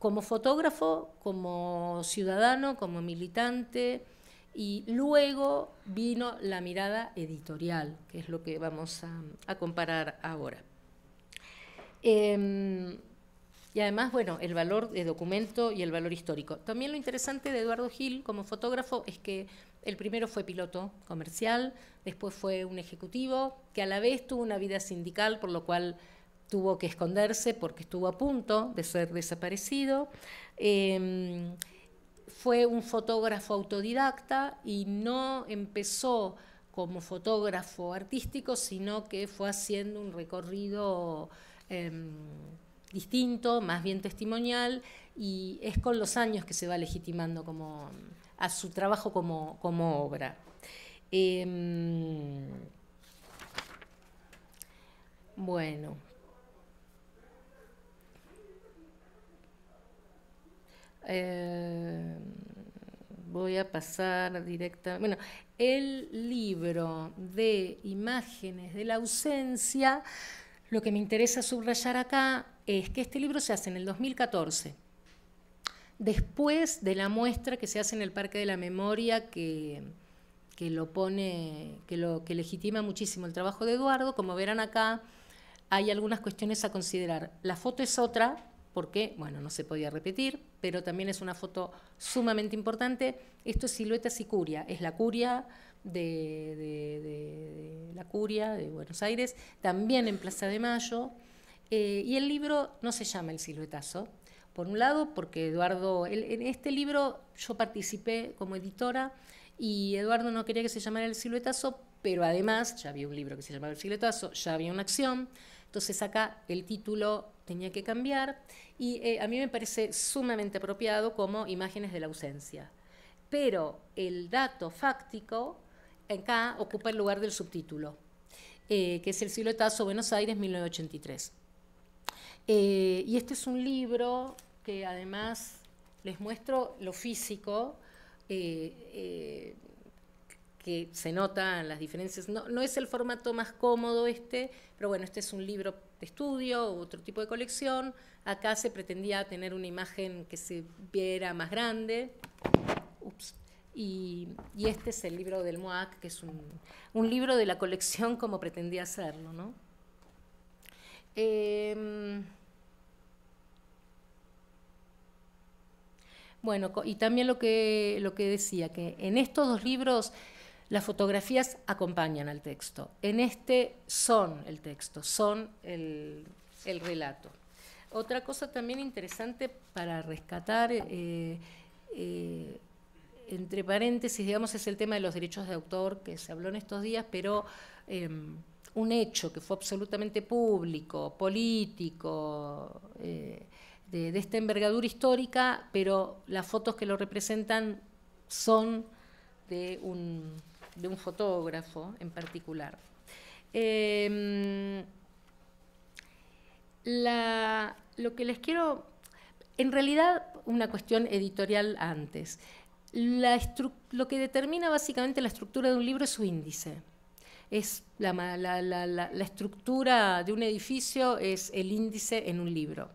como fotógrafo, como ciudadano, como militante, y luego vino la mirada editorial, que es lo que vamos a, comparar ahora. Em, y además, bueno, el valor de documento y el valor histórico. También lo interesante de Eduardo Gil como fotógrafo es que el primero fue piloto comercial, después fue un ejecutivo, que a la vez tuvo una vida sindical, por lo cual tuvo que esconderse porque estuvo a punto de ser desaparecido. Em, fue un fotógrafo autodidacta y no empezó como fotógrafo artístico, sino que fue haciendo un recorrido em, distinto, más bien testimonial, y es con los años que se va legitimando como, a su trabajo como, obra. Em, bueno. Eh, voy a pasar directa, Bueno, el libro de imágenes de la ausencia, lo que me interesa subrayar acá es que este libro se hace en el 2014, después de la muestra que se hace en el Parque de la Memoria que, lo pone, que lo que legitima muchísimo el trabajo de Eduardo. Como verán acá, hay algunas cuestiones a considerar. La foto es otra, porque, bueno, no se podía repetir, pero también es una foto sumamente importante. Esto es Siluetas y Curia, es la curia de, la curia de Buenos Aires, también en Plaza de Mayo. Eh, y el libro no se llama El Siluetazo, por un lado, porque Eduardo, en este libro yo participé como editora y Eduardo no quería que se llamara El Siluetazo, pero además ya había un libro que se llamaba El Siluetazo, ya había una acción. Entonces acá el título tenía que cambiar y eh, a mí me parece sumamente apropiado como imágenes de la ausencia. Pero el dato fáctico acá ocupa el lugar del subtítulo, eh, que es El siluetazo Buenos Aires 1983. Eh, y este es un libro que además les muestro lo físico, que se notan las diferencias. No, no es el formato más cómodo este, pero bueno, este es un libro este estudio u otro tipo de colección. Acá se pretendía tener una imagen que se viera más grande. Y, este es el libro del MOAC, que es un, libro de la colección como pretendía hacerlo. ¿no? Em, bueno, y también lo que, lo que decía, que en estos dos libros las fotografías acompañan al texto. En este son el texto, son el, relato. Otra cosa también interesante para rescatar, eh, eh, entre paréntesis, digamos, es el tema de los derechos de autor que se habló en estos días, pero em, un hecho que fue absolutamente público, político, eh, de esta envergadura histórica, pero las fotos que lo representan son de un de un fotógrafo en particular. Em, la, lo que les quiero, en realidad una cuestión editorial antes. La lo que determina básicamente la estructura de un libro es su índice. Es la, la, la estructura de un edificio es el índice en un libro.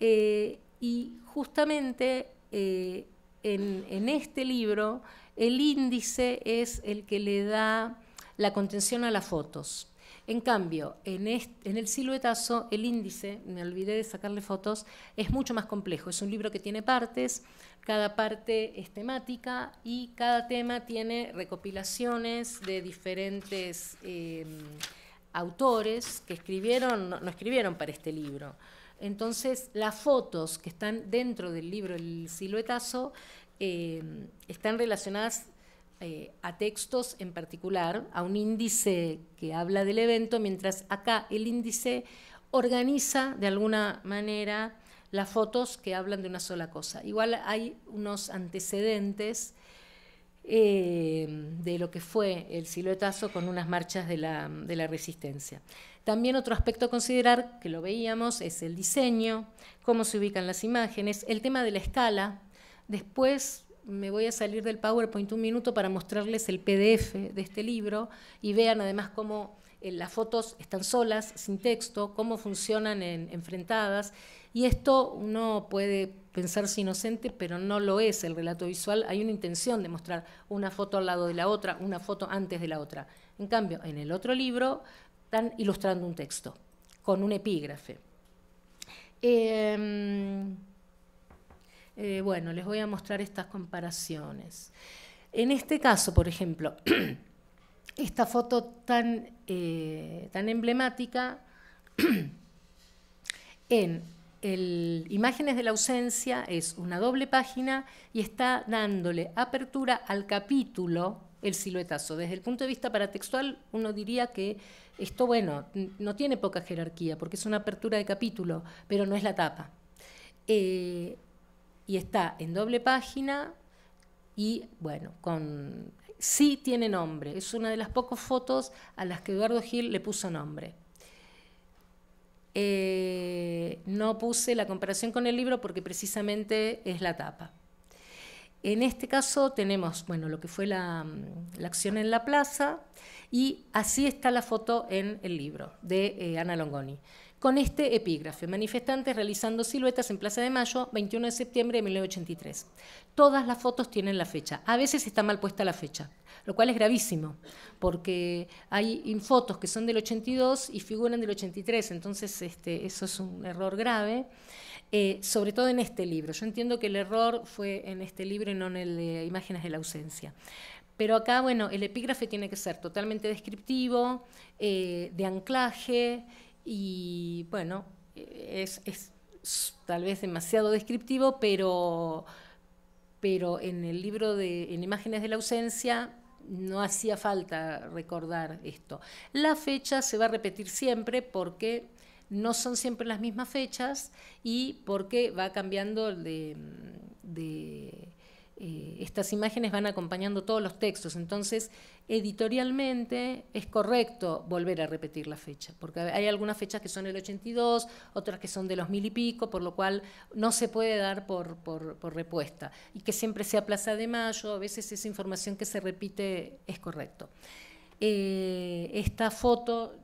Eh, y justamente eh, en este libro el índice es el que le da la contención a las fotos. En cambio, en, el siluetazo, el índice, me olvidé de sacarle fotos, es mucho más complejo. Es un libro que tiene partes, cada parte es temática y cada tema tiene recopilaciones de diferentes em, autores que escribieron, no, no, escribieron para este libro. Entonces, las fotos que están dentro del libro El siluetazo Em, están relacionadas eh, a textos en particular, a un índice que habla del evento, mientras acá el índice organiza de alguna manera las fotos que hablan de una sola cosa. Igual hay unos antecedentes em, de lo que fue el siluetazo con unas marchas de la, de la, resistencia. También otro aspecto a considerar, que lo veíamos, es el diseño, cómo se ubican las imágenes, el tema de la escala, Después me voy a salir del PowerPoint un minuto para mostrarles el PDF de este libro y vean además cómo eh, las fotos están solas, sin texto, cómo funcionan en, enfrentadas. Y esto uno puede pensarse inocente, pero no lo es el relato visual. Hay una intención de mostrar una foto al lado de la otra, una foto antes de la otra. En cambio, en el otro libro están ilustrando un texto con un epígrafe. Em, eh, bueno, les voy a mostrar estas comparaciones. En este caso, por ejemplo, <clears throat> esta foto tan, eh, tan emblemática <clears throat> en Imágenes de la ausencia es una doble página y está dándole apertura al capítulo El siluetazo. Desde el punto de vista paratextual, uno diría que esto, bueno, no tiene poca jerarquía porque es una apertura de capítulo, pero no es la tapa. Eh, y está en doble página y bueno, con sí tiene nombre. Es una de las pocas fotos a las que Eduardo Gil le puso nombre. Eh, no puse la comparación con el libro porque precisamente es la tapa. En este caso tenemos bueno, lo que fue la, mm, acción en la plaza y así está la foto en el libro de eh, Ana Longoni con este epígrafe, manifestantes realizando siluetas en Plaza de Mayo, 21 de septiembre de 1983. Todas las fotos tienen la fecha, a veces está mal puesta la fecha, lo cual es gravísimo, porque hay fotos que son del 82 y figuran del 83, entonces este, eso es un error grave. Eh, sobre todo en este libro. Yo entiendo que el error fue en este libro y no en el de Imágenes de la ausencia. Pero acá, bueno, el epígrafe tiene que ser totalmente descriptivo, eh, de anclaje y bueno, eh, es, tal vez demasiado descriptivo, pero, pero en el libro de en Imágenes de la Ausencia no hacía falta recordar esto. La fecha se va a repetir siempre porque no son siempre las mismas fechas y porque va cambiando de eh, estas imágenes van acompañando todos los textos, entonces editorialmente es correcto volver a repetir la fecha, porque hay algunas fechas que son el 82, otras que son de los mil y pico, por lo cual no se puede dar por, por, repuesta. Y que siempre sea Plaza de Mayo, a veces esa información que se repite es correcto. Eh, esta foto,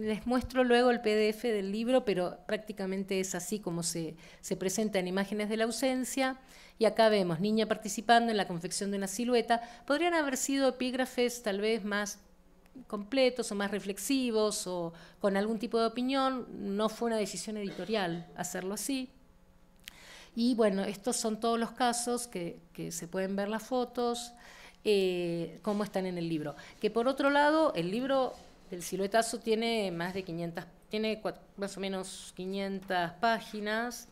les muestro luego el PDF del libro, pero prácticamente es así como se presenta en imágenes de la ausencia. Y acá vemos, niña participando en la confección de una silueta, podrían haber sido epígrafes tal vez más completos o más reflexivos o con algún tipo de opinión, no fue una decisión editorial hacerlo así. Y bueno, estos son todos los casos que, se pueden ver las fotos, eh, cómo están en el libro. Que por otro lado, el libro del siluetazo tiene más de 500, tiene más o menos 500 páginas,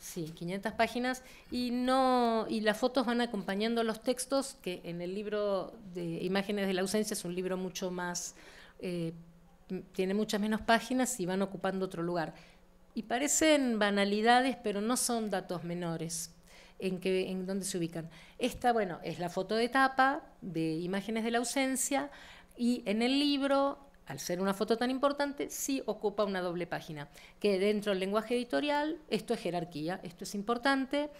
Sí, 500 páginas y no y las fotos van acompañando los textos que en el libro de Imágenes de la ausencia es un libro mucho más eh, tiene muchas menos páginas y van ocupando otro lugar. Y parecen banalidades, pero no son datos menores en que en dónde se ubican. Esta, bueno, es la foto de tapa de Imágenes de la ausencia y en el libro al ser una foto tan importante, sí ocupa una doble página, que dentro del lenguaje editorial esto es jerarquía, esto es importante,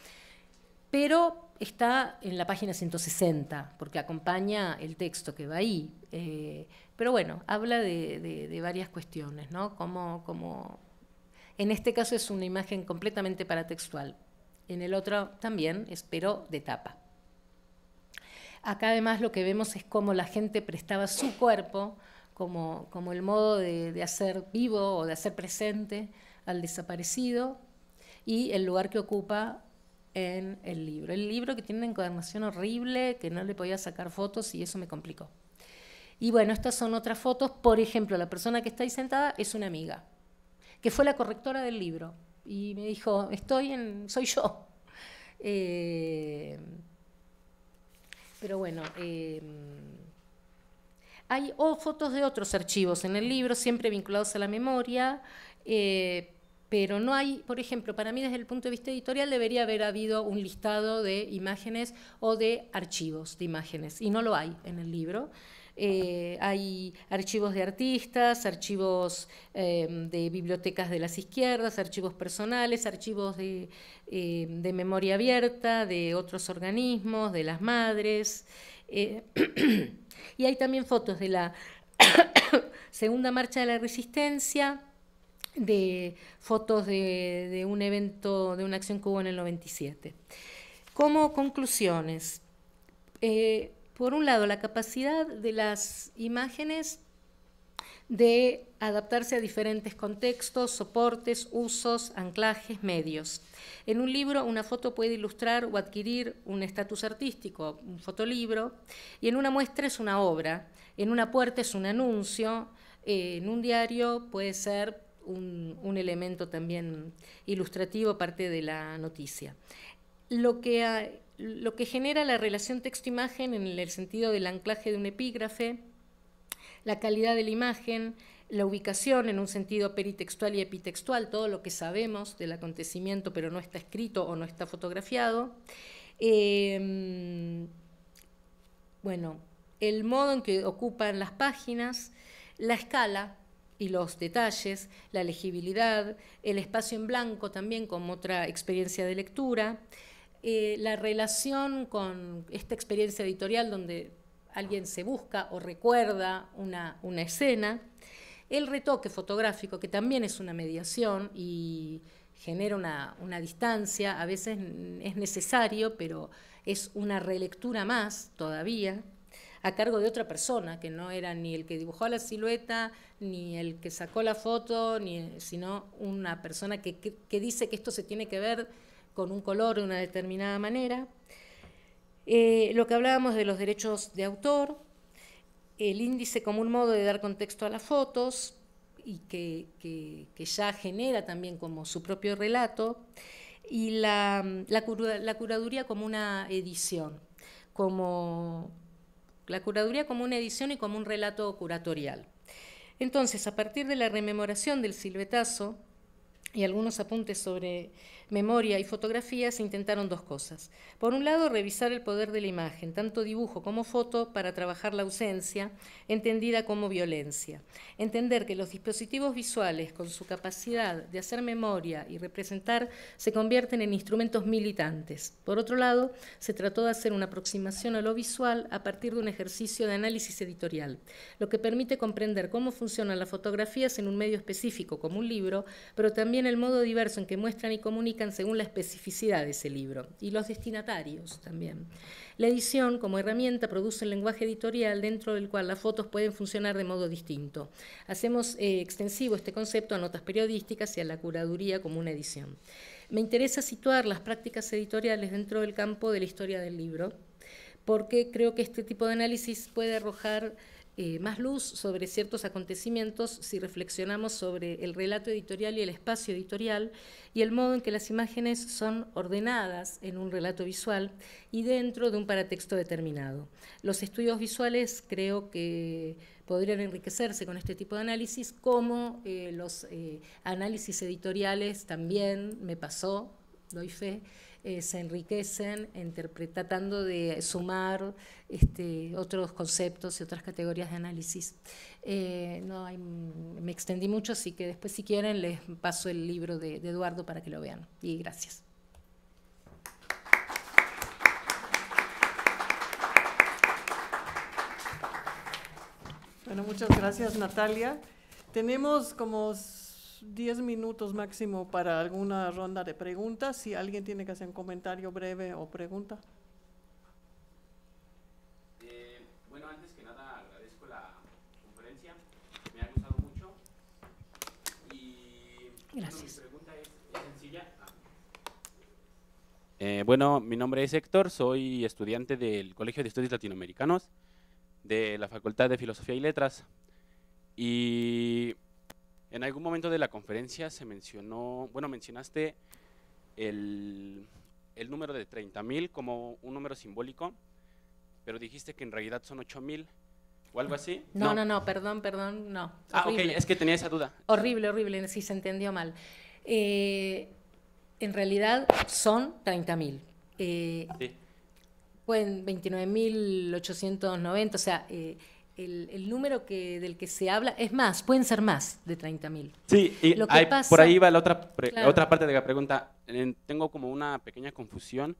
pero está en la página 160, porque acompaña el texto que va ahí. Eh, pero bueno, habla de, varias cuestiones, ¿no? en este caso es una imagen completamente paratextual, en el otro también, espero, de tapa. Acá además lo que vemos es cómo la gente prestaba su cuerpo como, el modo de, hacer vivo o de hacer presente al desaparecido y el lugar que ocupa en el libro. El libro que tiene una encuadernación horrible, que no le podía sacar fotos y eso me complicó. Y bueno, estas son otras fotos. Por ejemplo, la persona que está ahí sentada es una amiga, que fue la correctora del libro. Y me dijo, estoy en, soy yo. Eh, pero bueno, eh, hay o fotos de otros archivos en el libro, siempre vinculados a la memoria, eh, pero no hay, por ejemplo, para mí desde el punto de vista editorial debería haber habido un listado de imágenes o de archivos de imágenes, y no lo hay en el libro. Eh, hay archivos de artistas, archivos em, de bibliotecas de las izquierdas, archivos personales, archivos de em, memoria abierta, de otros organismos, de las madres. Eh, <clears throat> Y hay también fotos de la <coughs> segunda marcha de la resistencia, de fotos de, un evento, de una acción que hubo en el 97. Como conclusiones, eh, por un lado, la capacidad de las imágenes de adaptarse a diferentes contextos, soportes, usos, anclajes, medios. En un libro una foto puede ilustrar o adquirir un estatus artístico, un fotolibro, y en una muestra es una obra, en una puerta es un anuncio, en un diario puede ser un, elemento también ilustrativo, parte de la noticia. Lo que, lo que genera la relación texto-imagen en el sentido del anclaje de un epígrafe, la calidad de la imagen, la ubicación en un sentido peritextual y epitextual, todo lo que sabemos del acontecimiento pero no está escrito o no está fotografiado. Em, bueno, el modo en que ocupan las páginas, la escala y los detalles, la legibilidad, el espacio en blanco también como otra experiencia de lectura, eh, la relación con esta experiencia editorial donde alguien se busca o recuerda una, escena. El retoque fotográfico, que también es una mediación y genera una, distancia, a veces es necesario, pero es una relectura más todavía, a cargo de otra persona, que no era ni el que dibujó la silueta, ni el que sacó la foto, sino una persona que, que dice que esto se tiene que ver con un color de una determinada manera. Eh, lo que hablábamos de los derechos de autor, el índice como un modo de dar contexto a las fotos y que, ya genera también como su propio relato, y la, la curaduría como una edición, como la curaduría como una edición y como un relato curatorial. Entonces, a partir de la rememoración del silvetazo y algunos apuntes sobre memoria y fotografía se intentaron dos cosas. Por un lado, revisar el poder de la imagen, tanto dibujo como foto, para trabajar la ausencia, entendida como violencia. Entender que los dispositivos visuales, con su capacidad de hacer memoria y representar, se convierten en instrumentos militantes. Por otro lado, se trató de hacer una aproximación a lo visual a partir de un ejercicio de análisis editorial, lo que permite comprender cómo funcionan las fotografías en un medio específico, como un libro, pero también el modo diverso en que muestran y comunican según la especificidad de ese libro y los destinatarios también. La edición como herramienta produce un lenguaje editorial dentro del cual las fotos pueden funcionar de modo distinto. Hacemos eh, extensivo este concepto a notas periodísticas y a la curaduría como una edición. Me interesa situar las prácticas editoriales dentro del campo de la historia del libro, porque creo que este tipo de análisis puede arrojar eh, más luz sobre ciertos acontecimientos si reflexionamos sobre el relato editorial y el espacio editorial y el modo en que las imágenes son ordenadas en un relato visual y dentro de un paratexto determinado. Los estudios visuales creo que podrían enriquecerse con este tipo de análisis, como eh, los eh, análisis editoriales también me pasó, doy fe, eh, se enriquecen tratando de sumar este, otros conceptos y otras categorías de análisis. Eh, no, me extendí mucho, así que después si quieren les paso el libro de, de Eduardo para que lo vean. Y gracias. Bueno, muchas gracias Natalia. Tenemos como 10 minutos máximo para alguna ronda de preguntas. Si alguien tiene que hacer un comentario breve o pregunta. Eh, bueno, antes que nada agradezco la conferencia, me ha gustado mucho. Y Gracias. mi pregunta es, sencilla. Ah. Eh, bueno, mi nombre es Héctor, soy estudiante del Colegio de Estudios Latinoamericanos de la Facultad de Filosofía y Letras. Y en algún momento de la conferencia se mencionó, bueno, mencionaste el, número de 30.000 como un número simbólico, pero dijiste que en realidad son 8.000 o algo así. No, no, no, perdón, perdón, no. Ah, ok, es que tenía esa duda. Horrible, horrible, si se entendió mal. Eh, en realidad son 30.000. Eh, sí. Pueden 29.890, o sea, eh, el, número que, del que se habla, es más, pueden ser más de 30.000. Sí, y por ahí va la otra, otra parte de la pregunta. tengo como una pequeña confusión.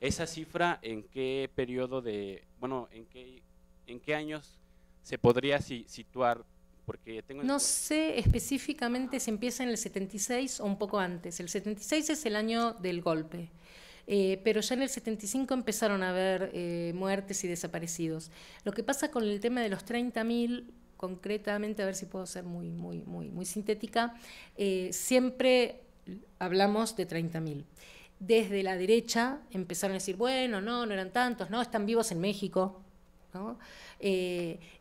¿Esa cifra en qué periodo de, bueno, en qué, en qué años se podría situar? Porque tengo no sé específicamente si empieza en el 76 o un poco antes. El 76 es el año del golpe. Eh, pero ya en el 75 empezaron a haber eh, muertes y desaparecidos. Lo que pasa con el tema de los 30.000 concretamente, a ver si puedo ser muy, muy, muy, muy sintética, eh, siempre hablamos de 30.000. Desde la derecha empezaron a decir, bueno, no, no eran tantos, no, están vivos en México.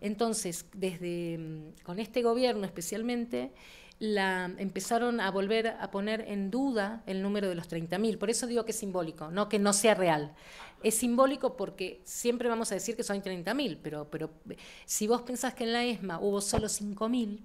entonces, mm, con este gobierno especialmente, la, empezaron a volver a poner en duda el número de los 30.000. Por eso digo que es simbólico, no que no sea real. Es simbólico porque siempre vamos a decir que son 30.000, pero, pero si vos pensás que en la ESMA hubo solo 5.000,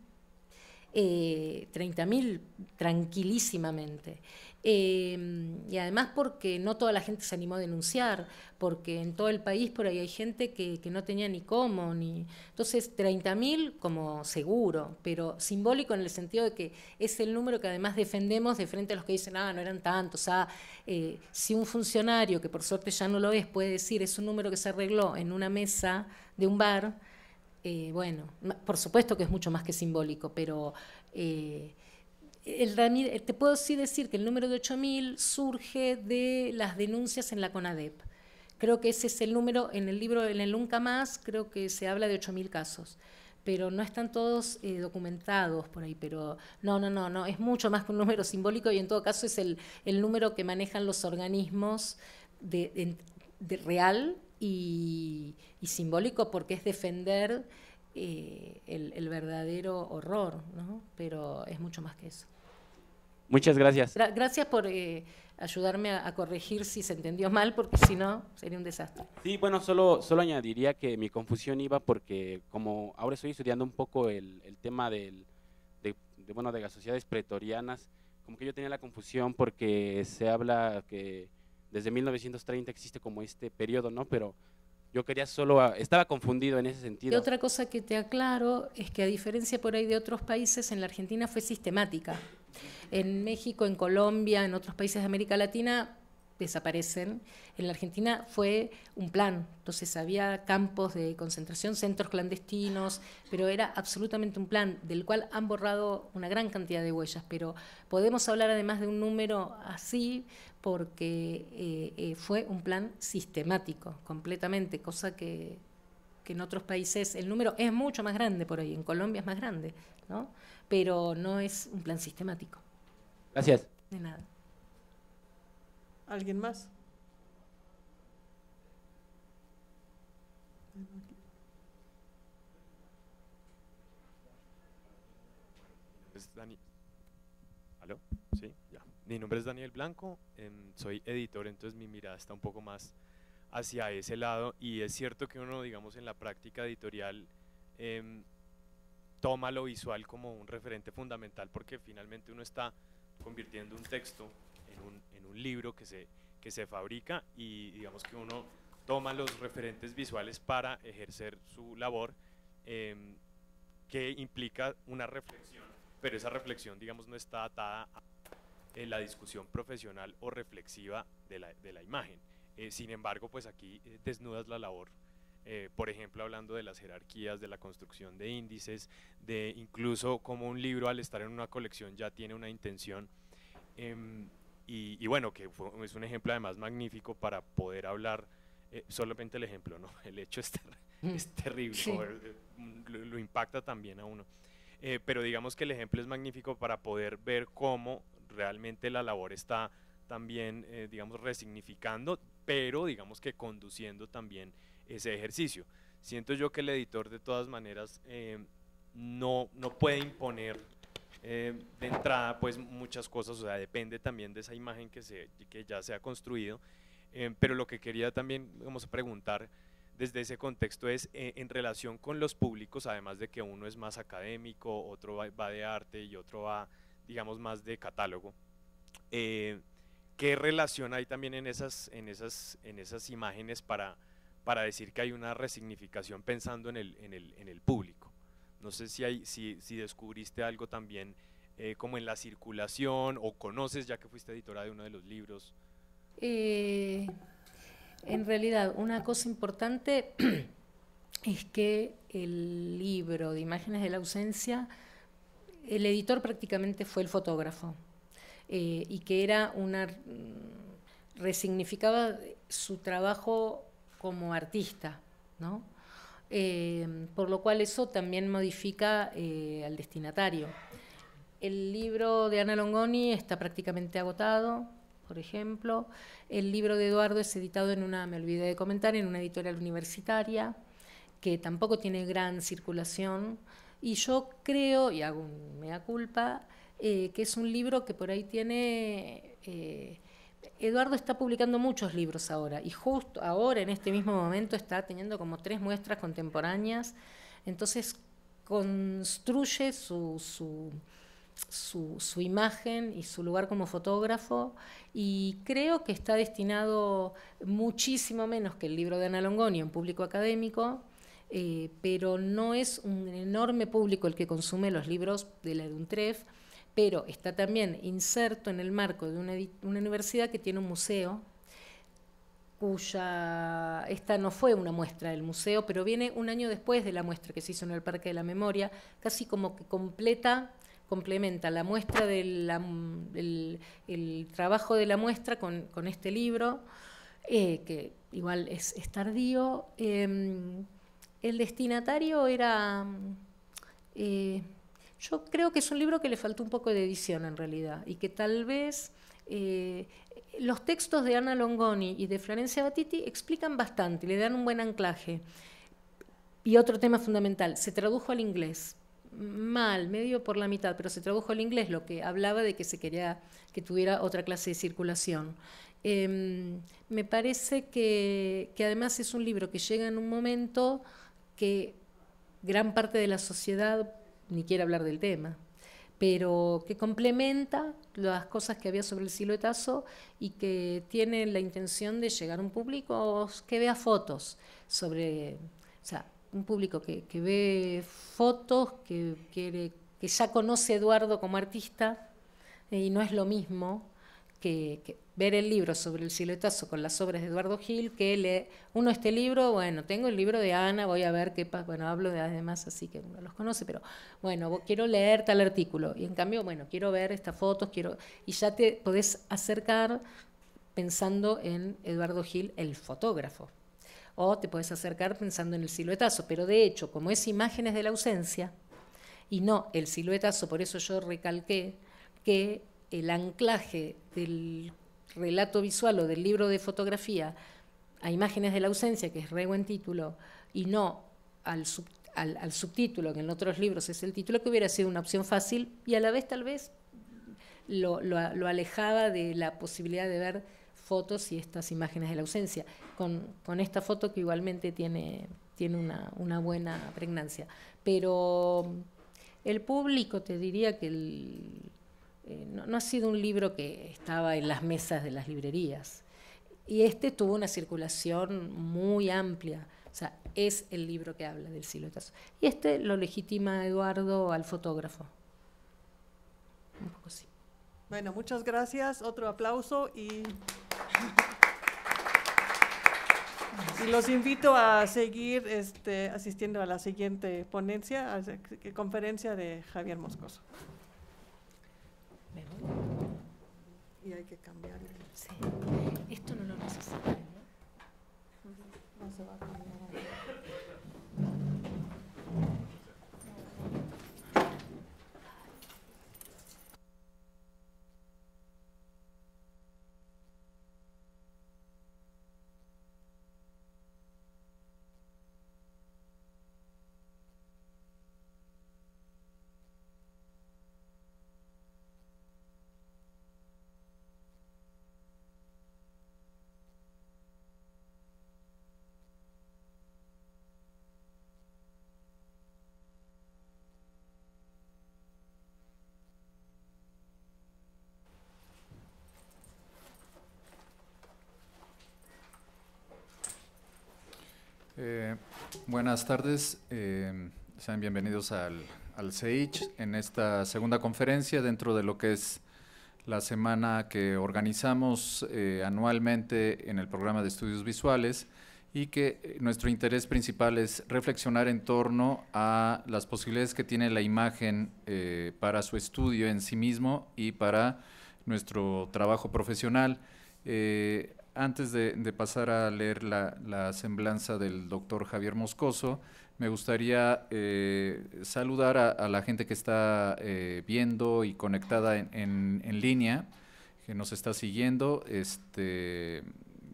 30.000 eh, tranquilísimamente. Em, y además porque no toda la gente se animó a denunciar, porque en todo el país por ahí hay gente que, no tenía ni cómo, ni... Entonces, 30.000 como seguro, pero simbólico en el sentido de que es el número que además defendemos de frente a los que dicen, ah, no eran tantos. Ah, eh, si un funcionario, que por suerte ya no lo es, puede decir, es un número que se arregló en una mesa de un bar, eh, bueno, por supuesto que es mucho más que simbólico, pero... Eh, eh, te puedo sí decir que el número de 8000 surge de las denuncias en la CONADEP. Creo que ese es el número, en el libro, en el Nunca Más, creo que se habla de 8000 casos pero no están todos eh, documentados por ahí, pero no, no, no, no, es mucho más que un número simbólico y en todo caso es el, número que manejan los organismos real y, simbólico porque es defender eh, el, el, verdadero horror, ¿no? pero es mucho más que eso. Muchas gracias. gracias por eh, ayudarme a, corregir si se entendió mal, porque si no, sería un desastre. Sí, bueno, solo, solo añadiría que mi confusión iba porque como ahora estoy estudiando un poco el, el tema del, de, bueno, de las sociedades pretorianas, como que yo tenía la confusión porque se habla que desde 1930 existe como este periodo, ¿no? Pero yo quería solo, estaba confundido en ese sentido. Y otra cosa que te aclaro es que a diferencia por ahí de otros países, en la Argentina fue sistemática. En México, en Colombia, en otros países de América Latina desaparecen. En la Argentina fue un plan, entonces había campos de concentración, centros clandestinos, pero era absolutamente un plan del cual han borrado una gran cantidad de huellas, pero podemos hablar además de un número así porque eh, eh, fue un plan sistemático completamente, cosa que, que en otros países el número es mucho más grande por ahí, en Colombia es más grande, ¿no? pero no es un plan sistemático. Gracias. De nada. ¿Alguien más? ¿Aló? Sí, ya. Mi nombre es Daniel Blanco, em, soy editor, entonces mi mirada está un poco más hacia ese lado y es cierto que uno, digamos, en la práctica editorial eh, toma lo visual como un referente fundamental porque finalmente uno está convirtiendo un texto en un, libro que se, fabrica y digamos que uno toma los referentes visuales para ejercer su labor em, que implica una reflexión, pero esa reflexión digamos no está atada a eh, la discusión profesional o reflexiva de la, imagen. Eh, sin embargo, pues aquí eh, desnudas la labor eh, por ejemplo, hablando de las jerarquías, de la construcción de índices, de incluso cómo un libro al estar en una colección ya tiene una intención. Em, y, bueno, que es un ejemplo además magnífico para poder hablar, eh, solamente el ejemplo, ¿no? <laughs> El hecho es, mm. terrible, eh, lo, lo, impacta también a uno. pero digamos que el ejemplo es magnífico para poder ver cómo realmente la labor está también, digamos, resignificando, pero digamos que conduciendo también ese ejercicio. Siento yo que el editor de todas maneras eh, no, no puede imponer eh, de entrada pues muchas cosas, o sea, depende también de esa imagen que, se, que ya se ha construido, eh, pero lo que quería también vamos a preguntar desde ese contexto es en relación con los públicos, además de que uno es más académico, otro va, de arte y otro va, digamos, más de catálogo. ¿Qué relación hay también en esas, en esas, en esas imágenes para para decir que hay una resignificación pensando en el, en el, público. No sé si, hay, si, descubriste algo también eh, como en la circulación o conoces ya que fuiste editora de uno de los libros. Eh, en realidad, una cosa importante <clears throat> es que el libro de Imágenes de la Ausencia, el editor prácticamente fue el fotógrafo eh, y que era una mm, resignificaba su trabajo como artista, ¿no? Eh, por lo cual eso también modifica eh, al destinatario. El libro de Ana Longoni está prácticamente agotado, por ejemplo. El libro de Eduardo es editado en una, me olvidé de comentar, en una editorial universitaria, que tampoco tiene gran circulación. Y yo creo, y hago un mea culpa, eh, que es un libro que por ahí tiene Eduardo está publicando muchos libros ahora y justo ahora, en este mismo momento, está teniendo como tres muestras contemporáneas. Entonces construye su, imagen y su lugar como fotógrafo y creo que está destinado muchísimo menos que el libro de Ana Longoni un público académico, eh, pero no es un enorme público el que consume los libros de la EDUNTREF pero está también inserto en el marco de una, universidad que tiene un museo cuya, esta no fue una muestra del museo, pero viene un año después de la muestra que se hizo en el Parque de la Memoria, casi como que completa, complementa la muestra del el trabajo de la muestra con, este libro, eh, que igual es, tardío. Em, el destinatario era... Eh, yo creo que es un libro que le faltó un poco de edición en realidad y que tal vez eh, los textos de Ana Longoni y de Florencia Batiti explican bastante, le dan un buen anclaje. Y otro tema fundamental, se tradujo al inglés mal, medio por la mitad, pero se tradujo al inglés, lo que hablaba de que se quería que tuviera otra clase de circulación. Em, me parece que, que además es un libro que llega en un momento que gran parte de la sociedad ni quiere hablar del tema, pero que complementa las cosas que había sobre el siluetazo y que tiene la intención de llegar a un público que vea fotos sobre, o sea, un público que, ve fotos, que, ya conoce a Eduardo como artista eh, y no es lo mismo que ver el libro sobre el siluetazo con las obras de Eduardo Gil, que lee uno este libro, bueno, tengo el libro de Ana, voy a ver qué pasa, bueno, hablo de además así que uno los conoce, pero bueno, quiero leer tal artículo y en cambio, bueno, quiero ver estas fotos, quiero y ya te podés acercar pensando en Eduardo Gil, el fotógrafo. O te podés acercar pensando en el siluetazo, pero de hecho, como es imágenes de la ausencia y no el siluetazo, por eso yo recalqué que el anclaje del relato visual o del libro de fotografía a imágenes de la ausencia, que es re buen título, y no al, al, subtítulo, que en otros libros es el título, que hubiera sido una opción fácil y a la vez tal vez lo, alejaba de la posibilidad de ver fotos y estas imágenes de la ausencia, con, esta foto que igualmente tiene, tiene una, una buena pregnancia. Pero el público, te diría que el eh, no, ha sido un libro que estaba en las mesas de las librerías. Y este tuvo una circulación muy amplia. O sea, es el libro que habla del siluetazo. Y este lo legitima Eduardo al fotógrafo. Un poco así. Bueno, muchas gracias. Otro aplauso y. los invito a seguir este, asistiendo a la siguiente ponencia, a conferencia de Javier Moscoso. Me voy. Y hay que cambiarlo. Sí. Esto no lo necesito. Buenas tardes, eh, sean bienvenidos al, al en esta segunda conferencia dentro de lo que es la semana que organizamos eh, anualmente en el programa de estudios visuales y que eh, nuestro interés principal es reflexionar en torno a las posibilidades que tiene la imagen para su estudio en sí mismo y para nuestro trabajo profesional antes de, pasar a leer la, semblanza del doctor Javier Moscoso, me gustaría eh, saludar a, la gente que está eh, viendo y conectada en, línea, que nos está siguiendo, este,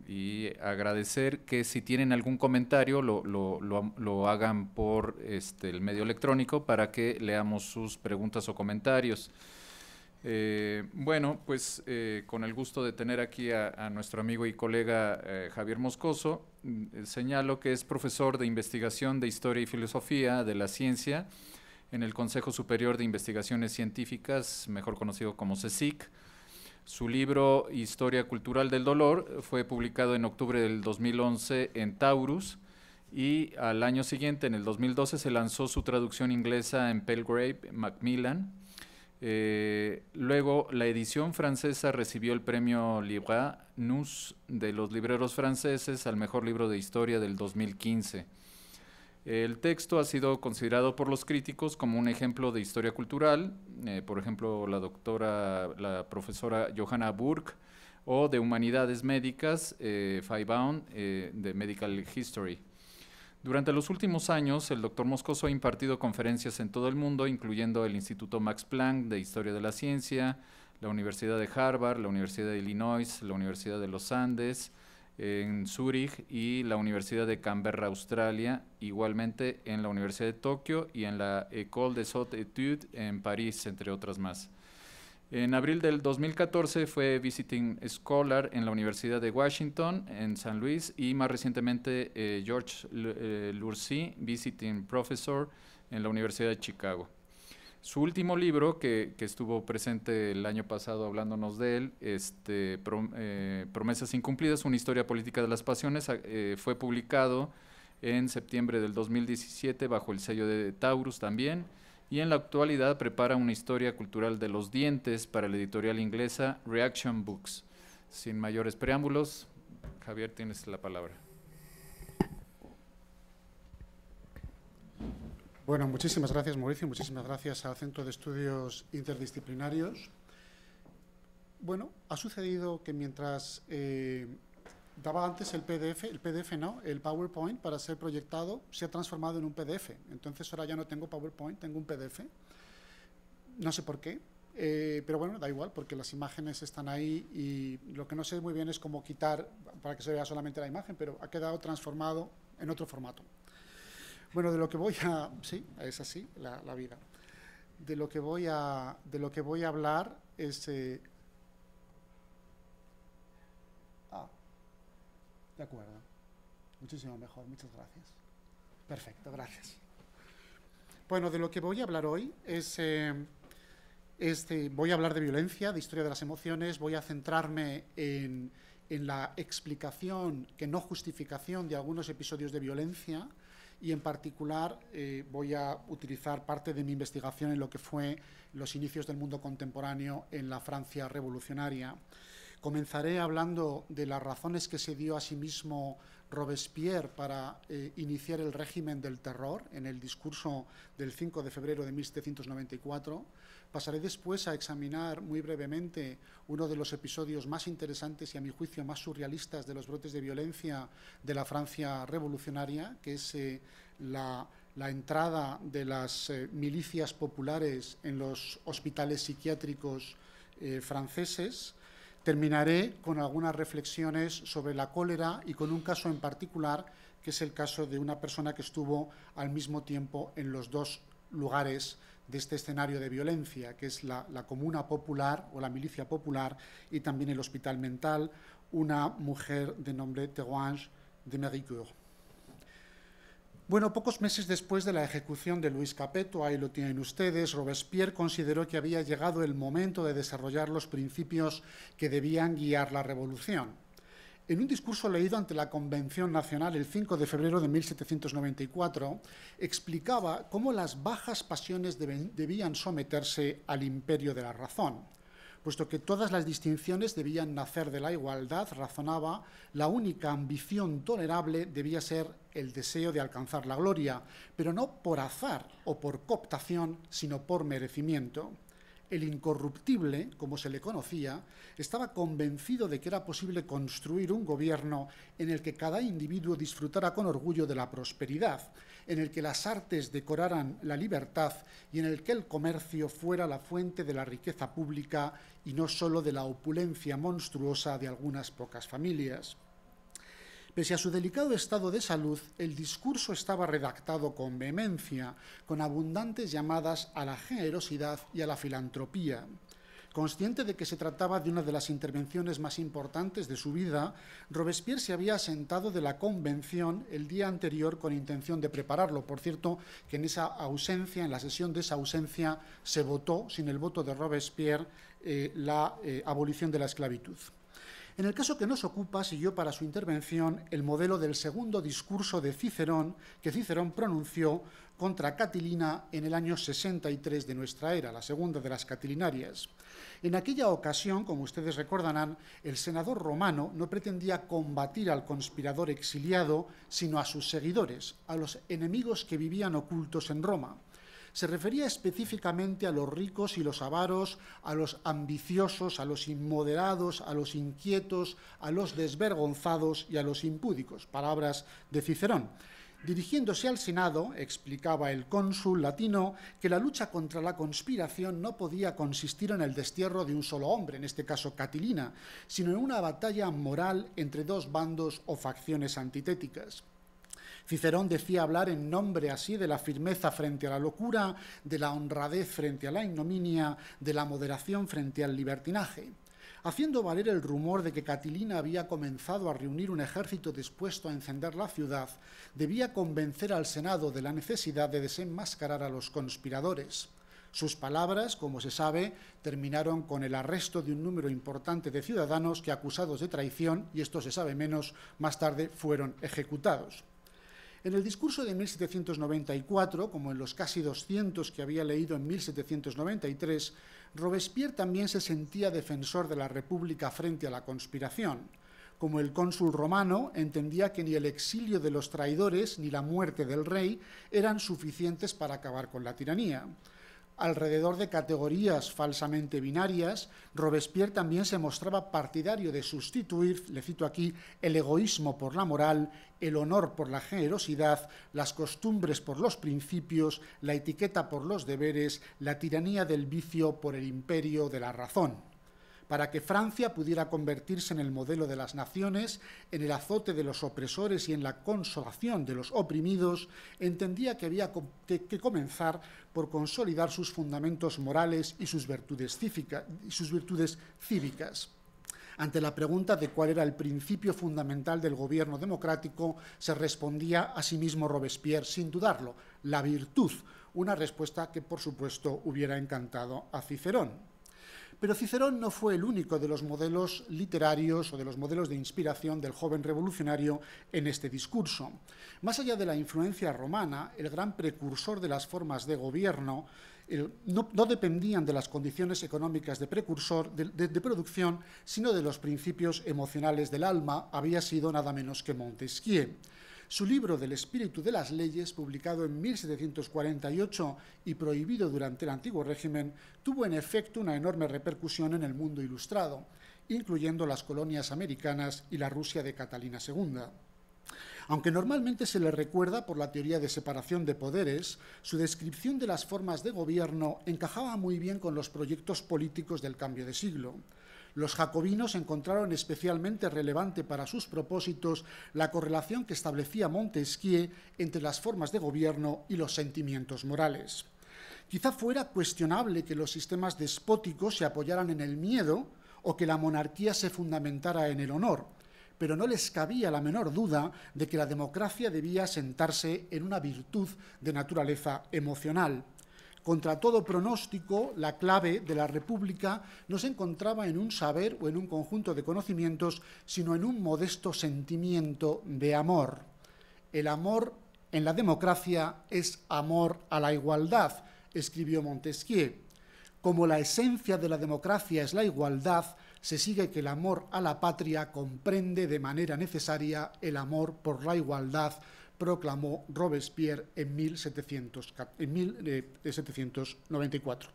y agradecer que si tienen algún comentario lo, hagan por este, el medio electrónico para que leamos sus preguntas o comentarios. Eh, bueno, pues eh, con el gusto de tener aquí a, nuestro amigo y colega eh, Javier Moscoso, mm, señalo que es profesor de investigación de historia y filosofía de la ciencia en el Consejo Superior de Investigaciones Científicas, mejor conocido como CSIC. Su libro Historia Cultural del Dolor fue publicado en octubre del 2011 en Taurus y al año siguiente, en el 2012, se lanzó su traducción inglesa en Pelgrave, Macmillan eh, luego, la edición francesa recibió el premio Libra Nus de los libreros franceses al mejor libro de historia del 2015. El texto ha sido considerado por los críticos como un ejemplo de historia cultural, eh, por ejemplo, la doctora, la profesora Johanna Burke, o de humanidades médicas, eh, eh de Medical History. Durante los últimos años, el doctor Moscoso ha impartido conferencias en todo el mundo, incluyendo el Instituto Max Planck de Historia de la Ciencia, la Universidad de Harvard, la Universidad de Illinois, la Universidad de los Andes, en Zúrich y la Universidad de Canberra, Australia, igualmente en la Universidad de Tokio y en la École des Hautes Études en París, entre otras más. En abril del 2014 fue Visiting Scholar en la Universidad de Washington, en San Luis, y más recientemente eh, George eh, lursi Visiting Professor en la Universidad de Chicago. Su último libro, que, estuvo presente el año pasado hablándonos de él, este, eh, Promesas Incumplidas, una historia política de las pasiones, ah, fue publicado en septiembre del 2017 bajo el sello de Taurus también y en la actualidad prepara una historia cultural de los dientes para la editorial inglesa Reaction Books. Sin mayores preámbulos, Javier, tienes la palabra. Bueno, muchísimas gracias Mauricio, muchísimas gracias al Centro de Estudios Interdisciplinarios. Bueno, ha sucedido que mientras eh, daba antes el PDF, el PDF no, el PowerPoint para ser proyectado se ha transformado en un PDF. Entonces ahora ya no tengo PowerPoint, tengo un PDF. No sé por qué, eh, pero bueno, da igual porque las imágenes están ahí y lo que no sé muy bien es cómo quitar para que se vea solamente la imagen, pero ha quedado transformado en otro formato. Bueno, de lo que voy a... Sí, es así la, vida. De lo que voy a, de lo que voy a hablar es... Eh, De acuerdo. Muchísimo mejor, muchas gracias. Perfecto, gracias. Bueno, de lo que voy a hablar hoy es... Eh, este, voy a hablar de violencia, de historia de las emociones, voy a centrarme en, la explicación, que no justificación, de algunos episodios de violencia y en particular eh, voy a utilizar parte de mi investigación en lo que fue los inicios del mundo contemporáneo en la Francia revolucionaria. Comenzaré hablando de las razones que se dio a sí mismo Robespierre para eh, iniciar el régimen del terror en el discurso del 5 de febrero de 1794. Pasaré después a examinar muy brevemente uno de los episodios más interesantes y, a mi juicio, más surrealistas de los brotes de violencia de la Francia revolucionaria, que es eh, la, entrada de las eh, milicias populares en los hospitales psiquiátricos franceses Terminaré con algunas reflexiones sobre la cólera y con un caso en particular, que es el caso de una persona que estuvo al mismo tiempo en los dos lugares de este escenario de violencia, que es la, comuna popular o la milicia popular y también el hospital mental, una mujer de nombre Teguange de Mericourt. Bueno, pocos meses después de la ejecución de Luis Capeto, ahí lo tienen ustedes, Robespierre consideró que había llegado el momento de desarrollar los principios que debían guiar la revolución. En un discurso leído ante la Convención Nacional el 5 de febrero de 1794, explicaba cómo las bajas pasiones debían someterse al imperio de la razón puesto que todas las distinciones debían nacer de la igualdad, razonaba, la única ambición tolerable debía ser el deseo de alcanzar la gloria, pero no por azar o por cooptación, sino por merecimiento. El incorruptible, como se le conocía, estaba convencido de que era posible construir un gobierno en el que cada individuo disfrutara con orgullo de la prosperidad en el que las artes decoraran la libertad y en el que el comercio fuera la fuente de la riqueza pública y no sólo de la opulencia monstruosa de algunas pocas familias. Pese a su delicado estado de salud, el discurso estaba redactado con vehemencia, con abundantes llamadas a la generosidad y a la filantropía. Consciente de que se trataba de una de las intervenciones más importantes de su vida, Robespierre se había asentado de la convención el día anterior con intención de prepararlo. Por cierto, que en esa ausencia, en la sesión de esa ausencia, se votó, sin el voto de Robespierre, eh, la eh, abolición de la esclavitud. En el caso que nos ocupa, siguió para su intervención el modelo del segundo discurso de Cicerón, que Cicerón pronunció contra Catilina en el año 63 de nuestra era, la segunda de las Catilinarias. En aquella ocasión, como ustedes recordarán, el senador romano no pretendía combatir al conspirador exiliado, sino a sus seguidores, a los enemigos que vivían ocultos en Roma se refería específicamente a los ricos y los avaros, a los ambiciosos, a los inmoderados, a los inquietos, a los desvergonzados y a los impúdicos, palabras de Cicerón. Dirigiéndose al Senado, explicaba el cónsul latino que la lucha contra la conspiración no podía consistir en el destierro de un solo hombre, en este caso Catilina, sino en una batalla moral entre dos bandos o facciones antitéticas. Cicerón decía hablar en nombre así de la firmeza frente a la locura, de la honradez frente a la ignominia, de la moderación frente al libertinaje haciendo valer el rumor de que Catilina había comenzado a reunir un ejército dispuesto a encender la ciudad, debía convencer al Senado de la necesidad de desenmascarar a los conspiradores. Sus palabras, como se sabe, terminaron con el arresto de un número importante de ciudadanos que acusados de traición, y esto se sabe menos, más tarde fueron ejecutados. En el discurso de 1794, como en los casi 200 que había leído en 1793, Robespierre también se sentía defensor de la República frente a la conspiración, como el cónsul romano entendía que ni el exilio de los traidores ni la muerte del rey eran suficientes para acabar con la tiranía. Alrededor de categorías falsamente binarias, Robespierre también se mostraba partidario de sustituir, le cito aquí, el egoísmo por la moral, el honor por la generosidad, las costumbres por los principios, la etiqueta por los deberes, la tiranía del vicio por el imperio de la razón para que Francia pudiera convertirse en el modelo de las naciones, en el azote de los opresores y en la consolación de los oprimidos, entendía que había que, comenzar por consolidar sus fundamentos morales y sus y sus virtudes cívicas. Ante la pregunta de cuál era el principio fundamental del gobierno democrático, se respondía a sí mismo Robespierre, sin dudarlo, la virtud, una respuesta que por supuesto hubiera encantado a Cicerón. Pero Cicerón no fue el único de los modelos literarios o de los modelos de inspiración del joven revolucionario en este discurso. Más allá de la influencia romana, el gran precursor de las formas de gobierno no, dependían de las condiciones económicas de precursor de, producción, sino de los principios emocionales del alma, había sido nada menos que Montesquieu. Su libro del espíritu de las leyes, publicado en 1748 y prohibido durante el antiguo régimen, tuvo en efecto una enorme repercusión en el mundo ilustrado, incluyendo las colonias americanas y la Rusia de Catalina II. Aunque normalmente se le recuerda por la teoría de separación de poderes, su descripción de las formas de gobierno encajaba muy bien con los proyectos políticos del cambio de siglo los jacobinos encontraron especialmente relevante para sus propósitos la correlación que establecía Montesquieu entre las formas de gobierno y los sentimientos morales. Quizá fuera cuestionable que los sistemas despóticos se apoyaran en el miedo o que la monarquía se fundamentara en el honor, pero no les cabía la menor duda de que la democracia debía sentarse en una virtud de naturaleza emocional, contra todo pronóstico, la clave de la República no se encontraba en un saber o en un conjunto de conocimientos, sino en un modesto sentimiento de amor. El amor en la democracia es amor a la igualdad, escribió Montesquieu. Como la esencia de la democracia es la igualdad, se sigue que el amor a la patria comprende de manera necesaria el amor por la igualdad proclamó Robespierre en, 1700, 1794.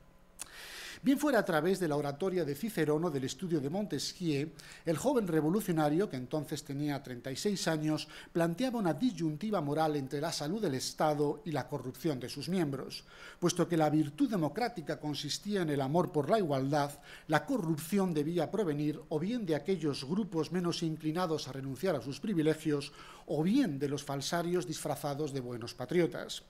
Bien fuera a través de la oratoria de Cicerón o del estudio de Montesquieu, el joven revolucionario, que entonces tenía 36 años, planteaba una disyuntiva moral entre la salud del Estado y la corrupción de sus miembros. Puesto que la virtud democrática consistía en el amor por la igualdad, la corrupción debía provenir o bien de aquellos grupos menos inclinados a renunciar a sus privilegios o bien de los falsarios disfrazados de buenos patriotas.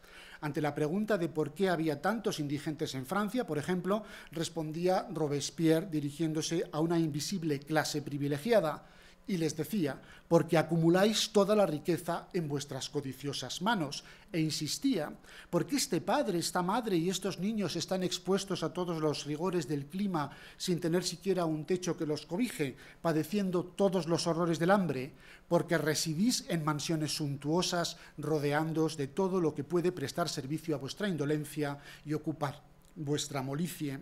Ante la pregunta de por qué había tantos indigentes en Francia, por ejemplo, respondía Robespierre dirigiéndose a una invisible clase privilegiada y les decía, porque acumuláis toda la riqueza en vuestras codiciosas manos. E insistía, porque este padre, esta madre y estos niños están expuestos a todos los rigores del clima sin tener siquiera un techo que los cobije, padeciendo todos los horrores del hambre, porque residís en mansiones suntuosas, rodeándoos de todo lo que puede prestar servicio a vuestra indolencia y ocupar vuestra molicie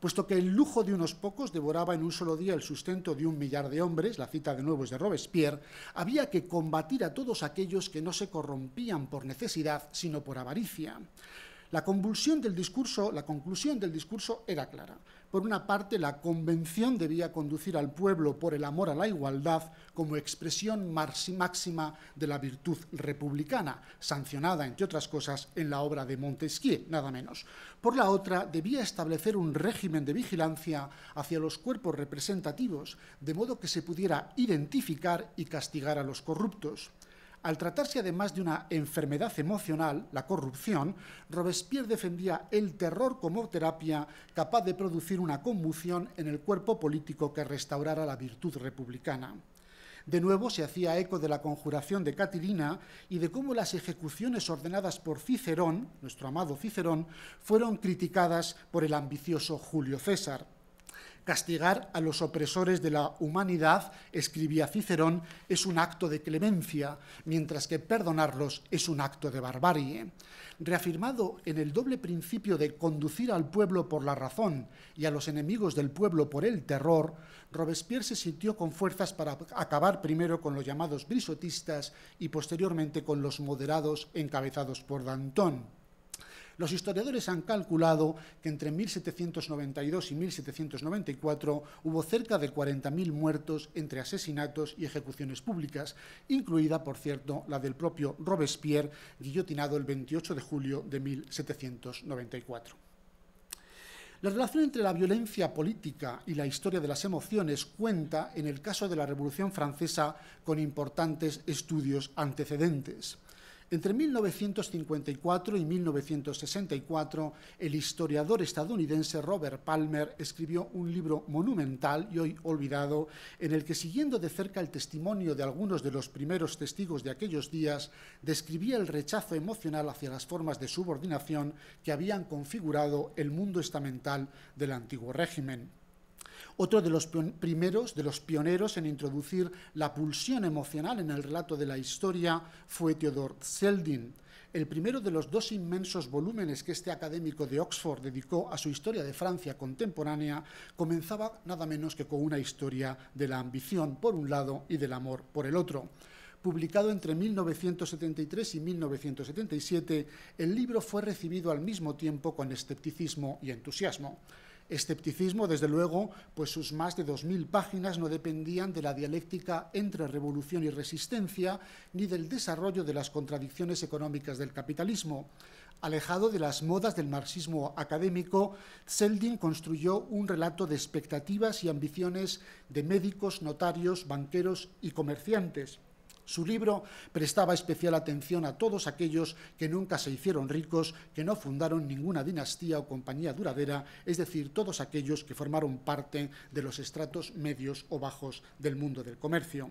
puesto que el lujo de unos pocos devoraba en un solo día el sustento de un millar de hombres, la cita de nuevo es de Robespierre, había que combatir a todos aquellos que no se corrompían por necesidad, sino por avaricia. La convulsión del discurso, la conclusión del discurso era clara. Por una parte, la convención debía conducir al pueblo por el amor a la igualdad como expresión máxima de la virtud republicana, sancionada, entre otras cosas, en la obra de Montesquieu, nada menos. Por la otra, debía establecer un régimen de vigilancia hacia los cuerpos representativos, de modo que se pudiera identificar y castigar a los corruptos. Al tratarse además de una enfermedad emocional, la corrupción, Robespierre defendía el terror como terapia capaz de producir una conmoción en el cuerpo político que restaurara la virtud republicana. De nuevo se hacía eco de la conjuración de Catilina y de cómo las ejecuciones ordenadas por Cicerón, nuestro amado Cicerón, fueron criticadas por el ambicioso Julio César. Castigar a los opresores de la humanidad, escribía Cicerón, es un acto de clemencia, mientras que perdonarlos es un acto de barbarie. Reafirmado en el doble principio de conducir al pueblo por la razón y a los enemigos del pueblo por el terror, Robespierre se sintió con fuerzas para acabar primero con los llamados brisotistas y posteriormente con los moderados encabezados por Danton. Los historiadores han calculado que entre 1792 y 1794 hubo cerca de 40.000 muertos entre asesinatos y ejecuciones públicas, incluida, por cierto, la del propio Robespierre, guillotinado el 28 de julio de 1794. La relación entre la violencia política y la historia de las emociones cuenta, en el caso de la Revolución Francesa, con importantes estudios antecedentes. Entre 1954 y 1964, el historiador estadounidense Robert Palmer escribió un libro monumental y hoy olvidado, en el que siguiendo de cerca el testimonio de algunos de los primeros testigos de aquellos días, describía el rechazo emocional hacia las formas de subordinación que habían configurado el mundo estamental del antiguo régimen otro de los primeros, de los pioneros en introducir la pulsión emocional en el relato de la historia fue Theodor Seldin. el primero de los dos inmensos volúmenes que este académico de Oxford dedicó a su historia de Francia contemporánea, comenzaba nada menos que con una historia de la ambición por un lado y del amor por el otro. Publicado entre 1973 y 1977, el libro fue recibido al mismo tiempo con escepticismo y entusiasmo escepticismo, desde luego, pues sus más de 2.000 páginas no dependían de la dialéctica entre revolución y resistencia, ni del desarrollo de las contradicciones económicas del capitalismo. Alejado de las modas del marxismo académico, Zeldin construyó un relato de expectativas y ambiciones de médicos, notarios, banqueros y comerciantes su libro prestaba especial atención a todos aquellos que nunca se hicieron ricos, que no fundaron ninguna dinastía o compañía duradera, es decir, todos aquellos que formaron parte de los estratos medios o bajos del mundo del comercio.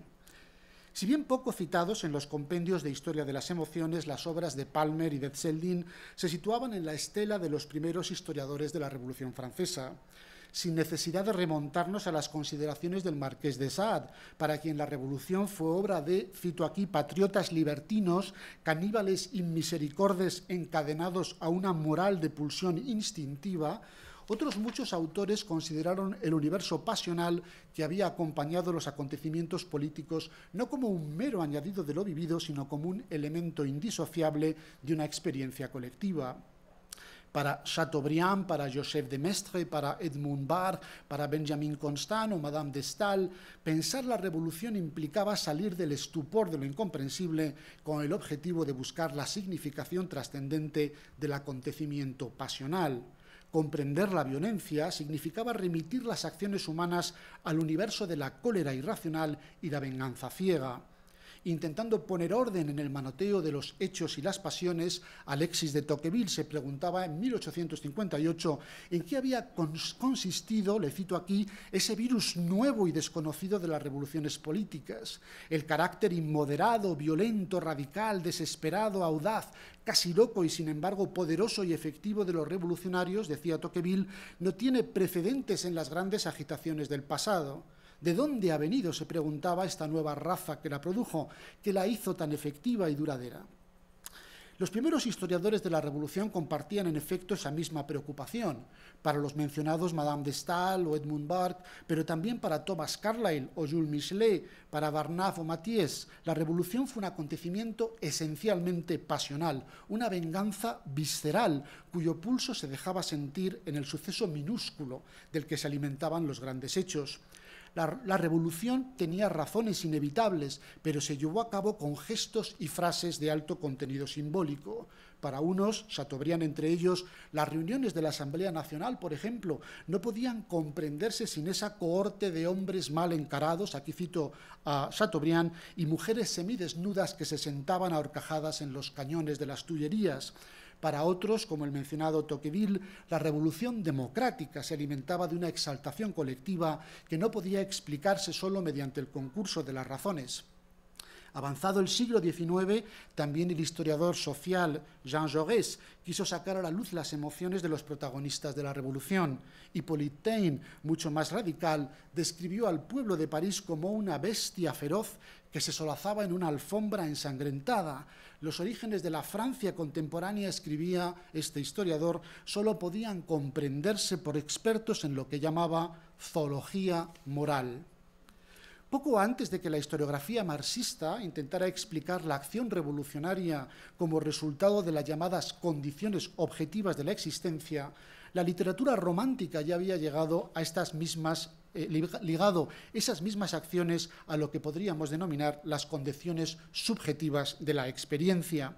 Si bien poco citados en los compendios de Historia de las Emociones, las obras de Palmer y de Zeldin se situaban en la estela de los primeros historiadores de la Revolución Francesa sin necesidad de remontarnos a las consideraciones del marqués de Saad, para quien la revolución fue obra de, cito aquí, patriotas libertinos, caníbales inmisericordes encadenados a una moral de pulsión instintiva, otros muchos autores consideraron el universo pasional que había acompañado los acontecimientos políticos no como un mero añadido de lo vivido, sino como un elemento indisociable de una experiencia colectiva para Chateaubriand, para Joseph de Maistre, para Edmund Barr, para Benjamin Constant o Madame de Stael, pensar la revolución implicaba salir del estupor de lo incomprensible con el objetivo de buscar la significación trascendente del acontecimiento pasional. Comprender la violencia significaba remitir las acciones humanas al universo de la cólera irracional y la venganza ciega intentando poner orden en el manoteo de los hechos y las pasiones, Alexis de Tocqueville se preguntaba en 1858 en qué había consistido, le cito aquí, ese virus nuevo y desconocido de las revoluciones políticas, el carácter inmoderado, violento, radical, desesperado, audaz, casi loco y sin embargo poderoso y efectivo de los revolucionarios, decía Tocqueville, no tiene precedentes en las grandes agitaciones del pasado. ¿De dónde ha venido? se preguntaba esta nueva raza que la produjo, que la hizo tan efectiva y duradera. Los primeros historiadores de la Revolución compartían en efecto esa misma preocupación, para los mencionados Madame de Stael o Edmund Burke, pero también para Thomas Carlyle o Jules Michelet, para Barnave o Mathies. La Revolución fue un acontecimiento esencialmente pasional, una venganza visceral, cuyo pulso se dejaba sentir en el suceso minúsculo del que se alimentaban los grandes hechos. La, revolución tenía razones inevitables, pero se llevó a cabo con gestos y frases de alto contenido simbólico. Para unos, Chateaubriand entre ellos, las reuniones de la Asamblea Nacional, por ejemplo, no podían comprenderse sin esa cohorte de hombres mal encarados, aquí cito a Chateaubriand, y mujeres semidesnudas que se sentaban ahorcajadas en los cañones de las Tullerías. Para otros, como el mencionado Tocqueville, la revolución democrática se alimentaba de una exaltación colectiva que no podía explicarse solo mediante el concurso de las razones. Avanzado el siglo XIX, también el historiador social Jean Jaurès quiso sacar a la luz las emociones de los protagonistas de la Revolución. Hippolyte Taine, mucho más radical, describió al pueblo de París como una bestia feroz que se solazaba en una alfombra ensangrentada. Los orígenes de la Francia contemporánea, escribía este historiador, solo podían comprenderse por expertos en lo que llamaba zoología moral. Poco antes de que la historiografía marxista intentara explicar la acción revolucionaria como resultado de las llamadas condiciones objetivas de la existencia, la literatura romántica ya había llegado a estas mismas eh, ligado esas mismas acciones a lo que podríamos denominar las condiciones subjetivas de la experiencia.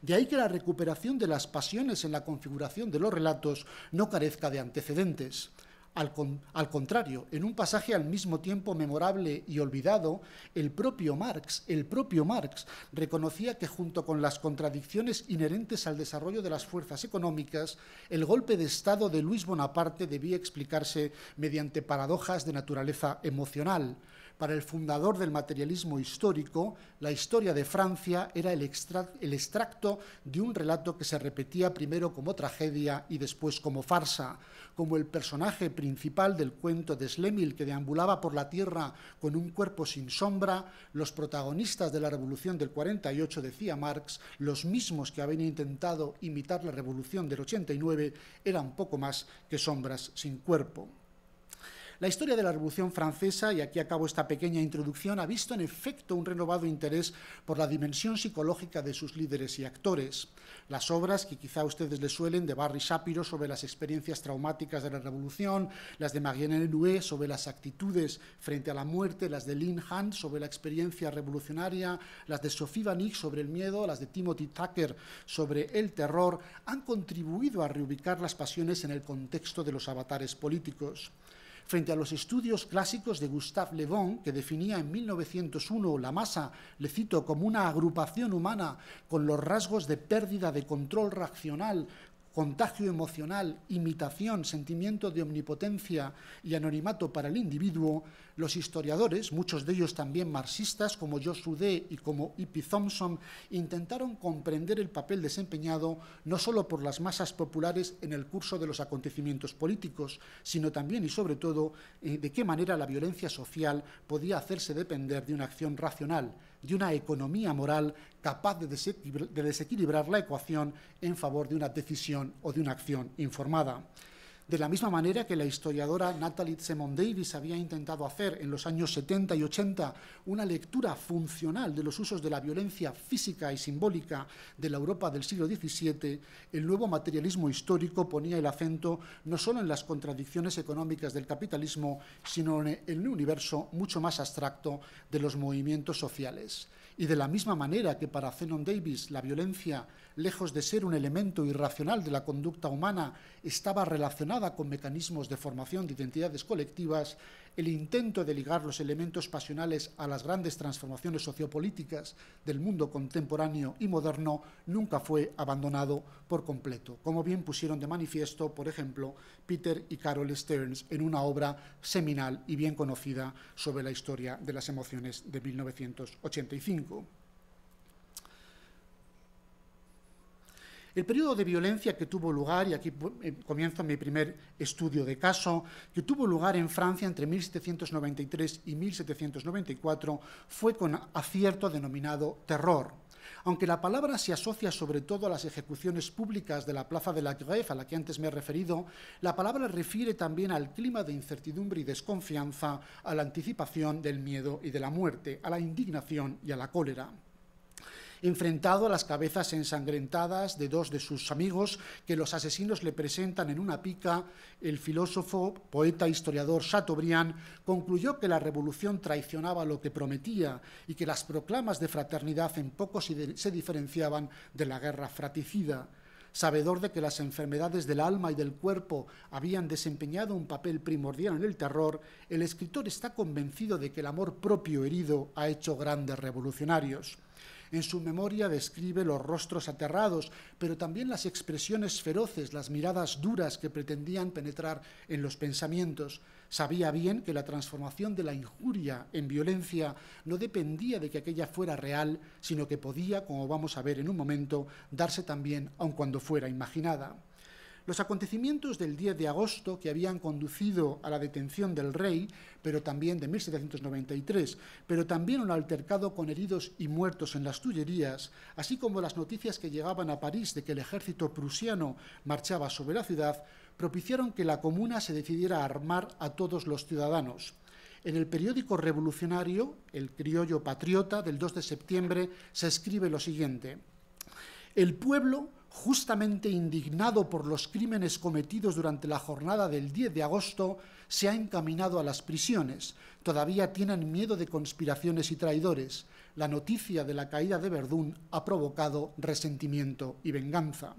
De ahí que la recuperación de las pasiones en la configuración de los relatos no carezca de antecedentes. Al, contrario, en un pasaje al mismo tiempo memorable y olvidado, el propio el propio Marx reconocía que junto con las contradicciones inherentes al desarrollo de las fuerzas económicas, el golpe de Estado de Luis Bonaparte debía explicarse mediante paradojas de naturaleza emocional, para el fundador del materialismo histórico, la historia de Francia era el, extracto de un relato que se repetía primero como tragedia y después como farsa, como el personaje principal del cuento de Slemil que deambulaba por la tierra con un cuerpo sin sombra, los protagonistas de la Revolución del 48, decía Marx, los mismos que habían intentado imitar la Revolución del 89, eran poco más que sombras sin cuerpo. La historia de la Revolución Francesa, y aquí acabo esta pequeña introducción, ha visto en efecto un renovado interés por la dimensión psicológica de sus líderes y actores. Las obras que quizá a ustedes les suelen de Barry Shapiro sobre las experiencias traumáticas de la Revolución, las de Marianne Louet sobre las actitudes frente a la muerte, las de Lynn Hunt sobre la experiencia revolucionaria, las de Sophie Van Vanix sobre el miedo, las de Timothy Tucker sobre el terror, han contribuido a reubicar las pasiones en el contexto de los avatares políticos. Frente a los estudios clásicos de Gustave Le Bon, que definía en 1901 la masa, le cito, como una agrupación humana con los rasgos de pérdida de control racional, contagio emocional, imitación, sentimiento de omnipotencia y anonimato para el individuo, los historiadores, muchos de ellos también marxistas, como Joshua Day y como E.P. Thompson, intentaron comprender el papel desempeñado no solo por las masas populares en el curso de los acontecimientos políticos, sino también y sobre todo eh, de qué manera la violencia social podía hacerse depender de una acción racional, de una economía moral capaz de desequilibrar la ecuación en favor de una decisión o de una acción informada de la misma manera que la historiadora Natalie Simon Davis había intentado hacer en los años 70 y 80 una lectura funcional de los usos de la violencia física y simbólica de la Europa del siglo XVII, el nuevo materialismo histórico ponía el acento no solo en las contradicciones económicas del capitalismo, sino en el universo mucho más abstracto de los movimientos sociales. Y de la misma manera que para Zenon Davis la violencia, lejos de ser un elemento irracional de la conducta humana, estaba relacionada con mecanismos de formación de identidades colectivas, el intento de ligar los elementos pasionales a las grandes transformaciones sociopolíticas del mundo contemporáneo y moderno nunca fue abandonado por completo, como bien pusieron de manifiesto, por ejemplo, Peter y Carol Stearns en una obra seminal y bien conocida sobre la historia de las emociones de 1985. El periodo de violencia que tuvo lugar, y aquí eh, comienza mi primer estudio de caso, que tuvo lugar en Francia entre 1793 y 1794, fue con acierto denominado terror. Aunque la palabra se asocia sobre todo a las ejecuciones públicas de la Plaza de la Grève, a la que antes me he referido, la palabra refiere también al clima de incertidumbre y desconfianza, a la anticipación del miedo y de la muerte, a la indignación y a la cólera enfrentado a las cabezas ensangrentadas de dos de sus amigos que los asesinos le presentan en una pica, el filósofo, poeta, historiador Chateaubriand concluyó que la revolución traicionaba lo que prometía y que las proclamas de fraternidad en poco se diferenciaban de la guerra fraticida. sabedor de que las enfermedades del alma y del cuerpo habían desempeñado un papel primordial en el terror, el escritor está convencido de que el amor propio herido ha hecho grandes revolucionarios. En su memoria describe los rostros aterrados, pero también las expresiones feroces, las miradas duras que pretendían penetrar en los pensamientos. Sabía bien que la transformación de la injuria en violencia no dependía de que aquella fuera real, sino que podía, como vamos a ver en un momento, darse también aun cuando fuera imaginada. Los acontecimientos del 10 de agosto, que habían conducido a la detención del rey, pero también de 1793, pero también un altercado con heridos y muertos en las Tullerías, así como las noticias que llegaban a París de que el ejército prusiano marchaba sobre la ciudad, propiciaron que la comuna se decidiera a armar a todos los ciudadanos. En el periódico revolucionario, El Criollo Patriota, del 2 de septiembre, se escribe lo siguiente. El pueblo justamente indignado por los crímenes cometidos durante la jornada del 10 de agosto, se ha encaminado a las prisiones. Todavía tienen miedo de conspiraciones y traidores. La noticia de la caída de Verdún ha provocado resentimiento y venganza.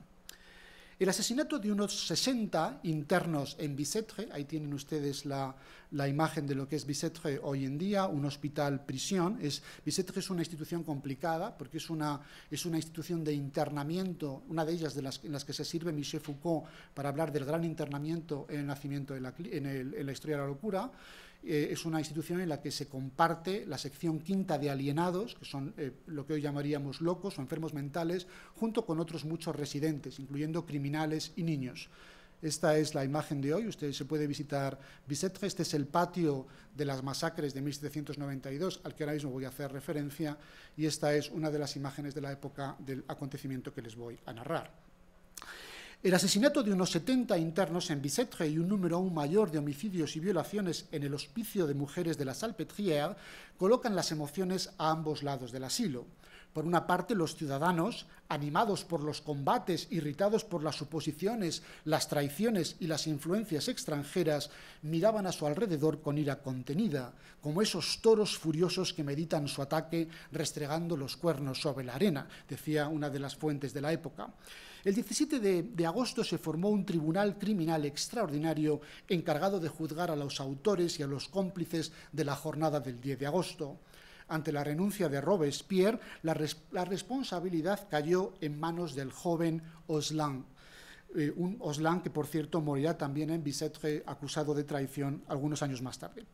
El asesinato de unos 60 internos en Bicetre, ahí tienen ustedes la, imagen de lo que es Bicetre hoy en día, un hospital-prisión. Es, Bicetre es una institución complicada porque es una, es una institución de internamiento, una de ellas de las, en las que se sirve Michel Foucault para hablar del gran internamiento en el nacimiento en, en la historia de la locura. Eh, es una institución en la que se comparte la sección quinta de alienados, que son eh, lo que hoy llamaríamos locos o enfermos mentales, junto con otros muchos residentes, incluyendo criminales y niños. Esta es la imagen de hoy. Usted se puede visitar Bicetre. Este es el patio de las masacres de 1792, al que ahora mismo voy a hacer referencia, y esta es una de las imágenes de la época del acontecimiento que les voy a narrar. El asesinato de unos 70 internos en Bicetre y un número aún mayor de homicidios y violaciones en el Hospicio de Mujeres de la Salpêtrière colocan las emociones a ambos lados del asilo. Por una parte, los ciudadanos, animados por los combates, irritados por las suposiciones, las traiciones y las influencias extranjeras, miraban a su alrededor con ira contenida, como esos toros furiosos que meditan su ataque restregando los cuernos sobre la arena, decía una de las fuentes de la época. El 17 de, agosto se formó un tribunal criminal extraordinario encargado de juzgar a los autores y a los cómplices de la jornada del 10 de agosto. Ante la renuncia de Robespierre, la, responsabilidad cayó en manos del joven Oslan, eh, un Oslan que por cierto morirá también en Bicêtre, acusado de traición algunos años más tarde.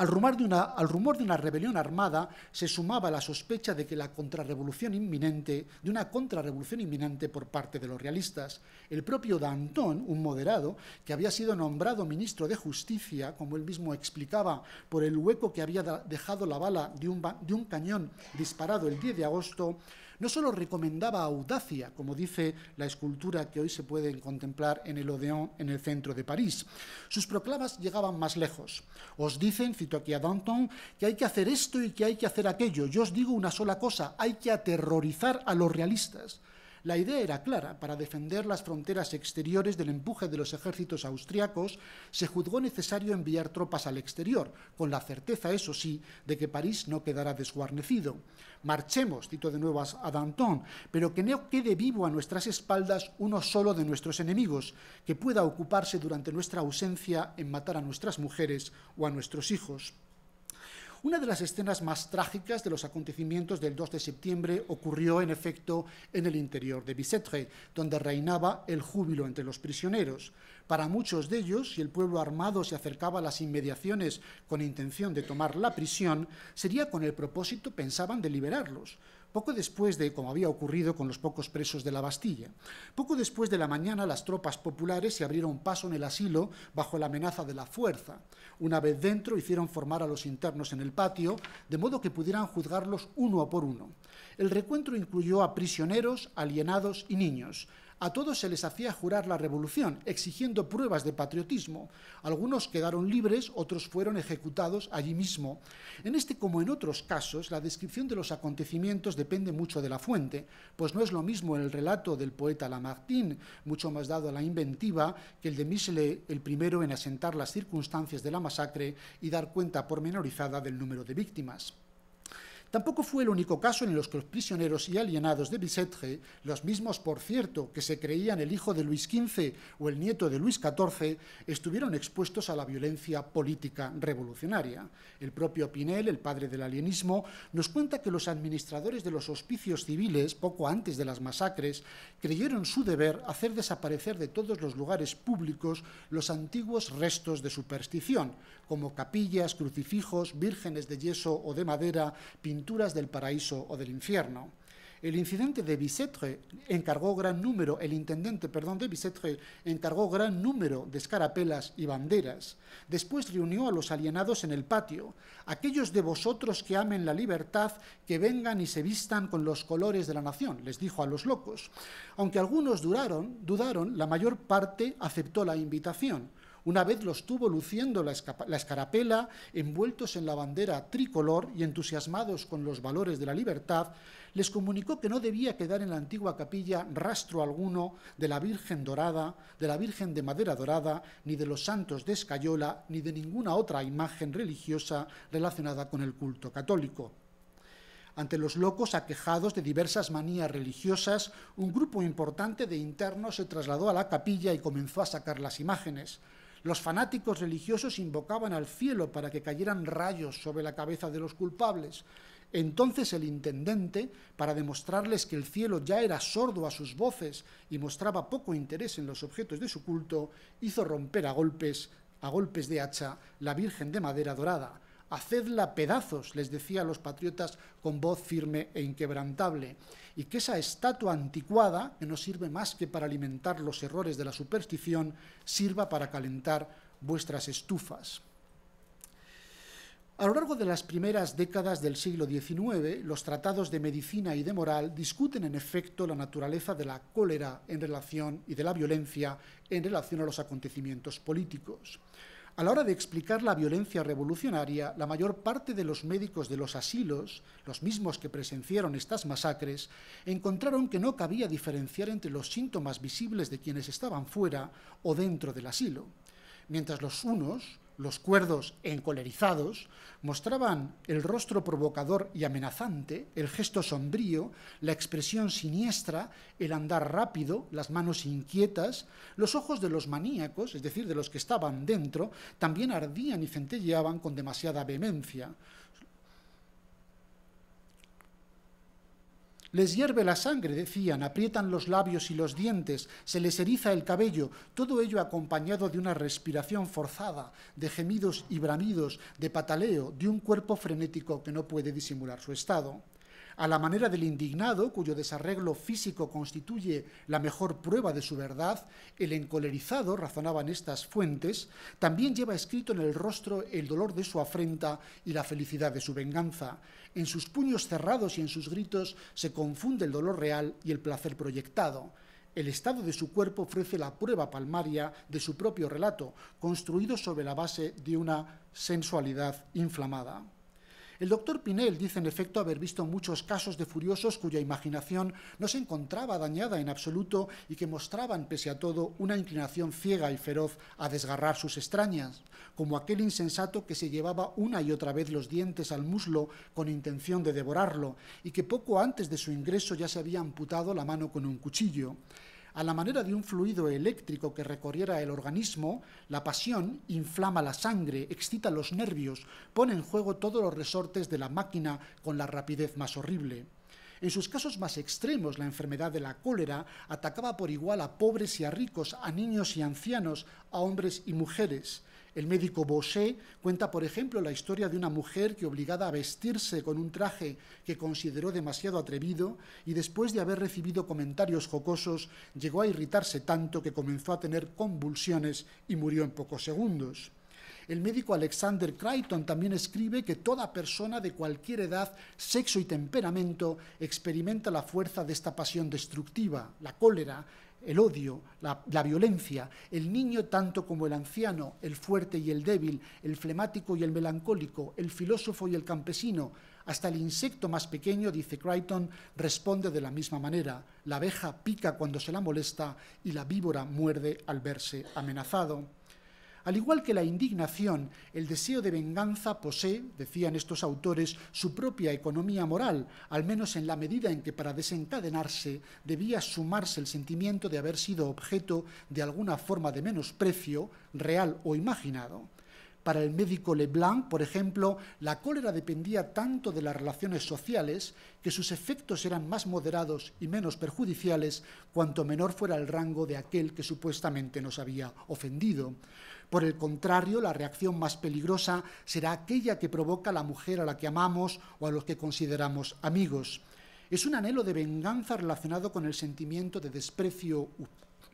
Al rumor, de una, rebelión armada se sumaba la sospecha de que la contrarrevolución inminente, de una contrarrevolución inminente por parte de los realistas. El propio Danton, un moderado, que había sido nombrado ministro de Justicia, como él mismo explicaba, por el hueco que había dejado la bala de un, de un cañón disparado el 10 de agosto, no solo recomendaba audacia, como dice la escultura que hoy se puede contemplar en el Odeón en el centro de París, sus proclamas llegaban más lejos. Os dicen, cito aquí a Danton, que hay que hacer esto y que hay que hacer aquello. Yo os digo una sola cosa, hay que aterrorizar a los realistas. La idea era clara. Para defender las fronteras exteriores del empuje de los ejércitos austriacos, se juzgó necesario enviar tropas al exterior, con la certeza, eso sí, de que París no quedará desguarnecido. Marchemos, cito de nuevo a Danton, pero que no quede vivo a nuestras espaldas uno solo de nuestros enemigos, que pueda ocuparse durante nuestra ausencia en matar a nuestras mujeres o a nuestros hijos. Una de las escenas más trágicas de los acontecimientos del 2 de septiembre ocurrió, en efecto, en el interior de Bicetre, donde reinaba el júbilo entre los prisioneros. Para muchos de ellos, si el pueblo armado se acercaba a las inmediaciones con intención de tomar la prisión, sería con el propósito, pensaban, de liberarlos poco después de, como había ocurrido con los pocos presos de la Bastilla. Poco después de la mañana, las tropas populares se abrieron paso en el asilo bajo la amenaza de la fuerza. Una vez dentro, hicieron formar a los internos en el patio, de modo que pudieran juzgarlos uno por uno. El recuento incluyó a prisioneros, alienados y niños a todos se les hacía jurar la revolución, exigiendo pruebas de patriotismo. Algunos quedaron libres, otros fueron ejecutados allí mismo. En este como en otros casos, la descripción de los acontecimientos depende mucho de la fuente, pues no es lo mismo el relato del poeta Lamartine, mucho más dado a la inventiva, que el de Michelet, el primero en asentar las circunstancias de la masacre y dar cuenta pormenorizada del número de víctimas. Tampoco fue el único caso en los que los prisioneros y alienados de Bicetre, los mismos, por cierto, que se creían el hijo de Luis XV o el nieto de Luis XIV, estuvieron expuestos a la violencia política revolucionaria. El propio Pinel, el padre del alienismo, nos cuenta que los administradores de los hospicios civiles, poco antes de las masacres, creyeron su deber hacer desaparecer de todos los lugares públicos los antiguos restos de superstición, como capillas, crucifijos, vírgenes de yeso o de madera, del paraíso o del infierno. El incidente de Bicetre encargó gran número, el intendente, perdón, de Bicetre encargó gran número de escarapelas y banderas. Después reunió a los alienados en el patio. Aquellos de vosotros que amen la libertad, que vengan y se vistan con los colores de la nación, les dijo a los locos. Aunque algunos duraron, dudaron, la mayor parte aceptó la invitación. Una vez los tuvo luciendo la, escarapela, envueltos en la bandera tricolor y entusiasmados con los valores de la libertad, les comunicó que no debía quedar en la antigua capilla rastro alguno de la Virgen Dorada, de la Virgen de Madera Dorada, ni de los santos de Escayola, ni de ninguna otra imagen religiosa relacionada con el culto católico. Ante los locos aquejados de diversas manías religiosas, un grupo importante de internos se trasladó a la capilla y comenzó a sacar las imágenes. Los fanáticos religiosos invocaban al cielo para que cayeran rayos sobre la cabeza de los culpables. Entonces el intendente, para demostrarles que el cielo ya era sordo a sus voces y mostraba poco interés en los objetos de su culto, hizo romper a golpes, a golpes de hacha, la Virgen de madera dorada. Hacedla pedazos, les decía a los patriotas con voz firme e inquebrantable y que esa estatua anticuada, que no sirve más que para alimentar los errores de la superstición, sirva para calentar vuestras estufas. A lo largo de las primeras décadas del siglo XIX, los tratados de medicina y de moral discuten en efecto la naturaleza de la cólera en relación y de la violencia en relación a los acontecimientos políticos. A la hora de explicar la violencia revolucionaria, la mayor parte de los médicos de los asilos, los mismos que presenciaron estas masacres, encontraron que no cabía diferenciar entre los síntomas visibles de quienes estaban fuera o dentro del asilo. Mientras los unos, los cuerdos encolerizados, mostraban el rostro provocador y amenazante, el gesto sombrío, la expresión siniestra, el andar rápido, las manos inquietas, los ojos de los maníacos, es decir, de los que estaban dentro, también ardían y centelleaban con demasiada vehemencia. Les hierve la sangre, decían, aprietan los labios y los dientes, se les eriza el cabello, todo ello acompañado de una respiración forzada, de gemidos y bramidos, de pataleo, de un cuerpo frenético que no puede disimular su estado a la manera del indignado, cuyo desarreglo físico constituye la mejor prueba de su verdad, el encolerizado, razonaban estas fuentes, también lleva escrito en el rostro el dolor de su afrenta y la felicidad de su venganza. En sus puños cerrados y en sus gritos se confunde el dolor real y el placer proyectado. El estado de su cuerpo ofrece la prueba palmaria de su propio relato, construido sobre la base de una sensualidad inflamada. El doctor Pinel dice en efecto haber visto muchos casos de furiosos cuya imaginación no se encontraba dañada en absoluto y que mostraban, pese a todo, una inclinación ciega y feroz a desgarrar sus extrañas, como aquel insensato que se llevaba una y otra vez los dientes al muslo con intención de devorarlo y que poco antes de su ingreso ya se había amputado la mano con un cuchillo a la manera de un fluido eléctrico que recorriera el organismo, la pasión inflama la sangre, excita los nervios, pone en juego todos los resortes de la máquina con la rapidez más horrible. En sus casos más extremos, la enfermedad de la cólera atacaba por igual a pobres y a ricos, a niños y ancianos, a hombres y mujeres. El médico Bosé cuenta, por ejemplo, la historia de una mujer que obligada a vestirse con un traje que consideró demasiado atrevido y después de haber recibido comentarios jocosos llegó a irritarse tanto que comenzó a tener convulsiones y murió en pocos segundos. El médico Alexander Crichton también escribe que toda persona de cualquier edad, sexo y temperamento experimenta la fuerza de esta pasión destructiva, la cólera, el odio, la, violencia, el niño tanto como el anciano, el fuerte y el débil, el flemático y el melancólico, el filósofo y el campesino, hasta el insecto más pequeño, dice Crichton, responde de la misma manera. La abeja pica cuando se la molesta y la víbora muerde al verse amenazado. Al igual que la indignación, el deseo de venganza posee, decían estos autores, su propia economía moral, al menos en la medida en que para desencadenarse debía sumarse el sentimiento de haber sido objeto de alguna forma de menosprecio, real o imaginado. Para el médico Leblanc, por ejemplo, la cólera dependía tanto de las relaciones sociales que sus efectos eran más moderados y menos perjudiciales cuanto menor fuera el rango de aquel que supuestamente nos había ofendido. Por el contrario, la reacción más peligrosa será aquella que provoca la mujer a la que amamos o a los que consideramos amigos. Es un anhelo de venganza relacionado con el sentimiento de desprecio,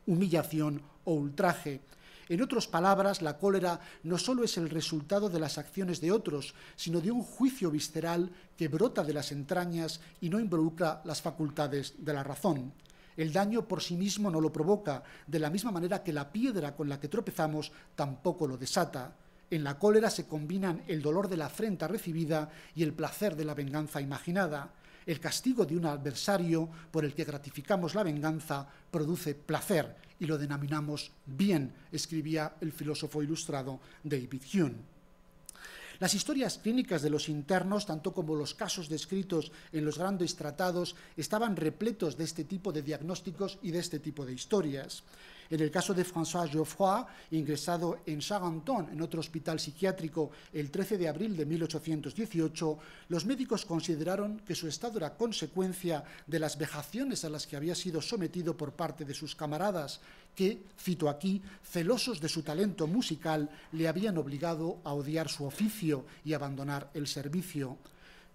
humillación o ultraje. En otras palabras, la cólera no solo es el resultado de las acciones de otros, sino de un juicio visceral que brota de las entrañas y no involucra las facultades de la razón. El daño por sí mismo no lo provoca, de la misma manera que la piedra con la que tropezamos tampoco lo desata. En la cólera se combinan el dolor de la afrenta recibida y el placer de la venganza imaginada. El castigo de un adversario por el que gratificamos la venganza produce placer y lo denominamos bien, escribía el filósofo ilustrado David Hume. Las historias clínicas de los internos, tanto como los casos descritos en los grandes tratados, estaban repletos de este tipo de diagnósticos y de este tipo de historias. En el caso de François Geoffroy, ingresado en Charenton, en otro hospital psiquiátrico, el 13 de abril de 1818, los médicos consideraron que su estado era consecuencia de las vejaciones a las que había sido sometido por parte de sus camaradas que, cito aquí, celosos de su talento musical, le habían obligado a odiar su oficio y abandonar el servicio.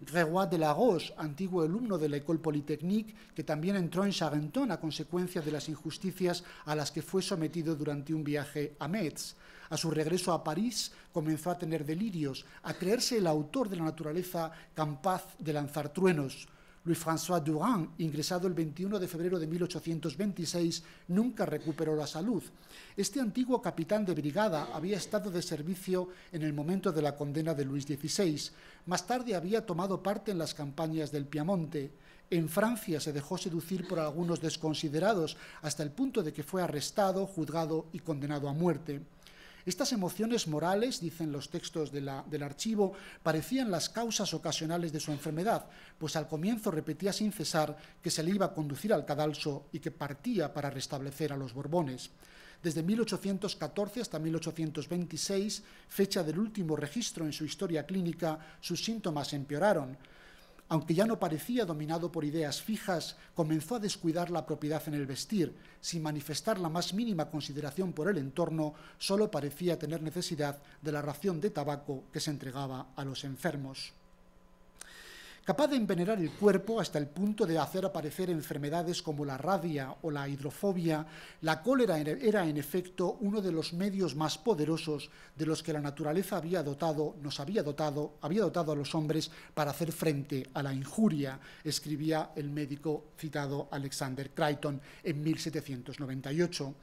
Gregoire de Lagos, antiguo alumno de la École Polytechnique, que también entró en Charenton a consecuencia de las injusticias a las que fue sometido durante un viaje a Metz. A su regreso a París comenzó a tener delirios, a creerse el autor de la naturaleza capaz de lanzar truenos. Luis François Durand, ingresado el 21 de febrero de 1826, nunca recuperó la salud. Este antiguo capitán de brigada había estado de servicio en el momento de la condena de Luis XVI. Más tarde había tomado parte en las campañas del Piamonte. En Francia se dejó seducir por algunos desconsiderados, hasta el punto de que fue arrestado, juzgado y condenado a muerte. Estas emociones morales, dicen los textos del archivo, parecían las causas ocasionales de su enfermedad, pues al comienzo repetía sin cesar que se le iba a conducir al cadalso y que partía para restablecer a los Borbones. Desde 1814 hasta 1826, fecha del último registro en su historia clínica, sus síntomas empeoraron aunque ya no parecía dominado por ideas fijas, comenzó a descuidar la propiedad en el vestir, sin manifestar la más mínima consideración por el entorno, solo parecía tener necesidad de la ración de tabaco que se entregaba a los enfermos capaz de envenenar el cuerpo hasta el punto de hacer aparecer enfermedades como la rabia o la hidrofobia, la cólera e, era en efecto uno de los medios más poderosos de los que la naturaleza había dotado, nos había dotado, había dotado a los hombres para hacer frente a la injuria, escribía el médico citado Alexander Crichton en 1798.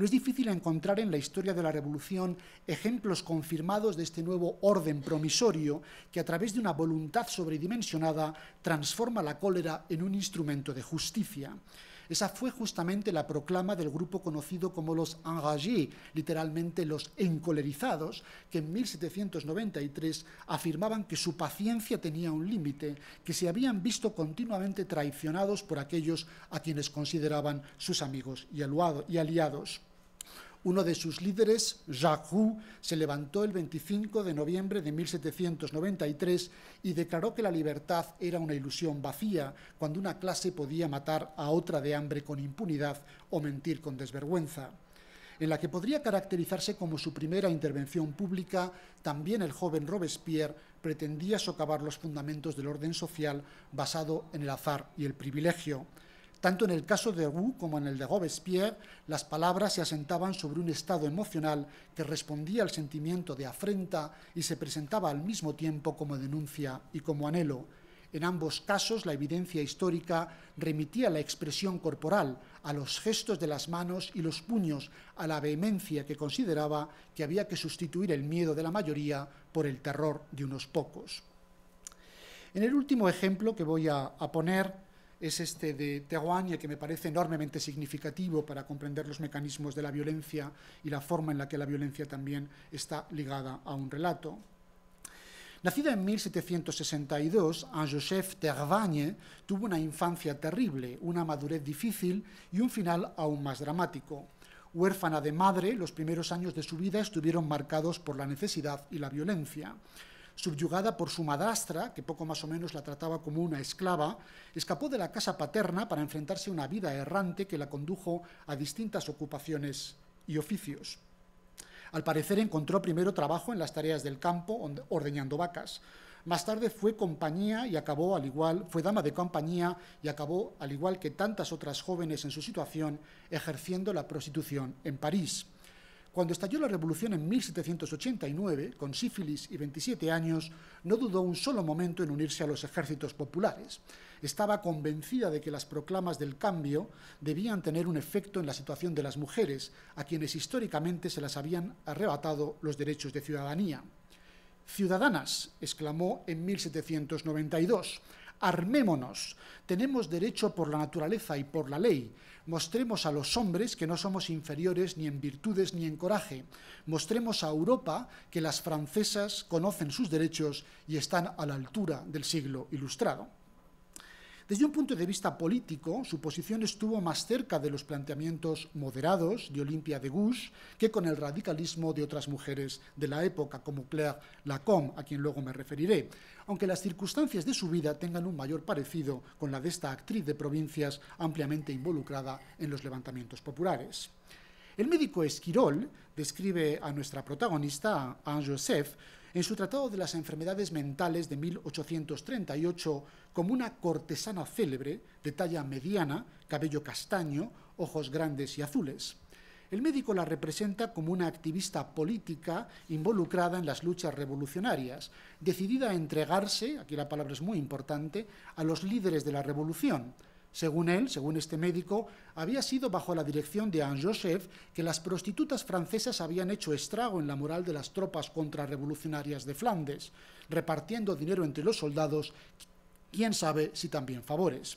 No es difícil encontrar en la historia de la Revolución ejemplos confirmados de este nuevo orden promisorio que a través de una voluntad sobredimensionada transforma la cólera en un instrumento de justicia. Esa fue justamente la proclama del grupo conocido como los enragés, literalmente los encolerizados, que en 1793 afirmaban que su paciencia tenía un límite, que se habían visto continuamente traicionados por aquellos a quienes consideraban sus amigos y aliados. Uno de sus líderes, Jacques Roux, se levantó el 25 de noviembre de 1793 y declaró que la libertad era una ilusión vacía cuando una clase podía matar a otra de hambre con impunidad o mentir con desvergüenza en la que podría caracterizarse como su primera intervención pública, también el joven Robespierre pretendía socavar los fundamentos del orden social basado en el azar y el privilegio. Tanto en el caso de Roux como en el de Robespierre, las palabras se asentaban sobre un estado emocional que respondía al sentimiento de afrenta y se presentaba al mismo tiempo como denuncia y como anhelo. En ambos casos, la evidencia histórica remitía la expresión corporal, a los gestos de las manos y los puños, a la vehemencia que consideraba que había que sustituir el miedo de la mayoría por el terror de unos pocos. En el último ejemplo que voy a poner, es este de Teruagne, que me parece enormemente significativo para comprender los mecanismos de la violencia y la forma en la que la violencia también está ligada a un relato. Nacida en 1762, Anne-Joseph Tervagne tuvo una infancia terrible, una madurez difícil y un final aún más dramático. Huérfana de madre, los primeros años de su vida estuvieron marcados por la necesidad y la violencia subyugada por su madrastra, que poco más o menos la trataba como una esclava, escapó de la casa paterna para enfrentarse a una vida errante que la condujo a distintas ocupaciones y oficios. Al parecer encontró primero trabajo en las tareas del campo, ordeñando vacas. Más tarde fue compañía y acabó al igual, fue dama de compañía y acabó al igual que tantas otras jóvenes en su situación ejerciendo la prostitución en París. Cuando estalló la revolución en 1789, con sífilis y 27 años, no dudó un solo momento en unirse a los ejércitos populares. Estaba convencida de que las proclamas del cambio debían tener un efecto en la situación de las mujeres, a quienes históricamente se las habían arrebatado los derechos de ciudadanía. Ciudadanas, exclamó en 1792, Armémonos. Tenemos derecho por la naturaleza y por la ley. Mostremos a los hombres que no somos inferiores ni en virtudes ni en coraje. Mostremos a Europa que las francesas conocen sus derechos y están a la altura del siglo ilustrado. Desde un punto de vista político, su posición estuvo más cerca de los planteamientos moderados de Olimpia de Gouges que con el radicalismo de otras mujeres de la época, como Claire Lacombe, a quien luego me referiré, aunque las circunstancias de su vida tengan un mayor parecido con la de esta actriz de provincias ampliamente involucrada en los levantamientos populares. El médico Esquirol describe a nuestra protagonista, Anne-Joseph, en su Tratado de las Enfermedades Mentales de 1838, como una cortesana célebre, de talla mediana, cabello castaño, ojos grandes y azules, el médico la representa como una activista política involucrada en las luchas revolucionarias, decidida a entregarse, aquí la palabra es muy importante, a los líderes de la revolución, según él, según este médico, había sido bajo la dirección de Anne-Joseph que las prostitutas francesas habían hecho estrago en la moral de las tropas contrarrevolucionarias de Flandes, repartiendo dinero entre los soldados, quién sabe si también favores.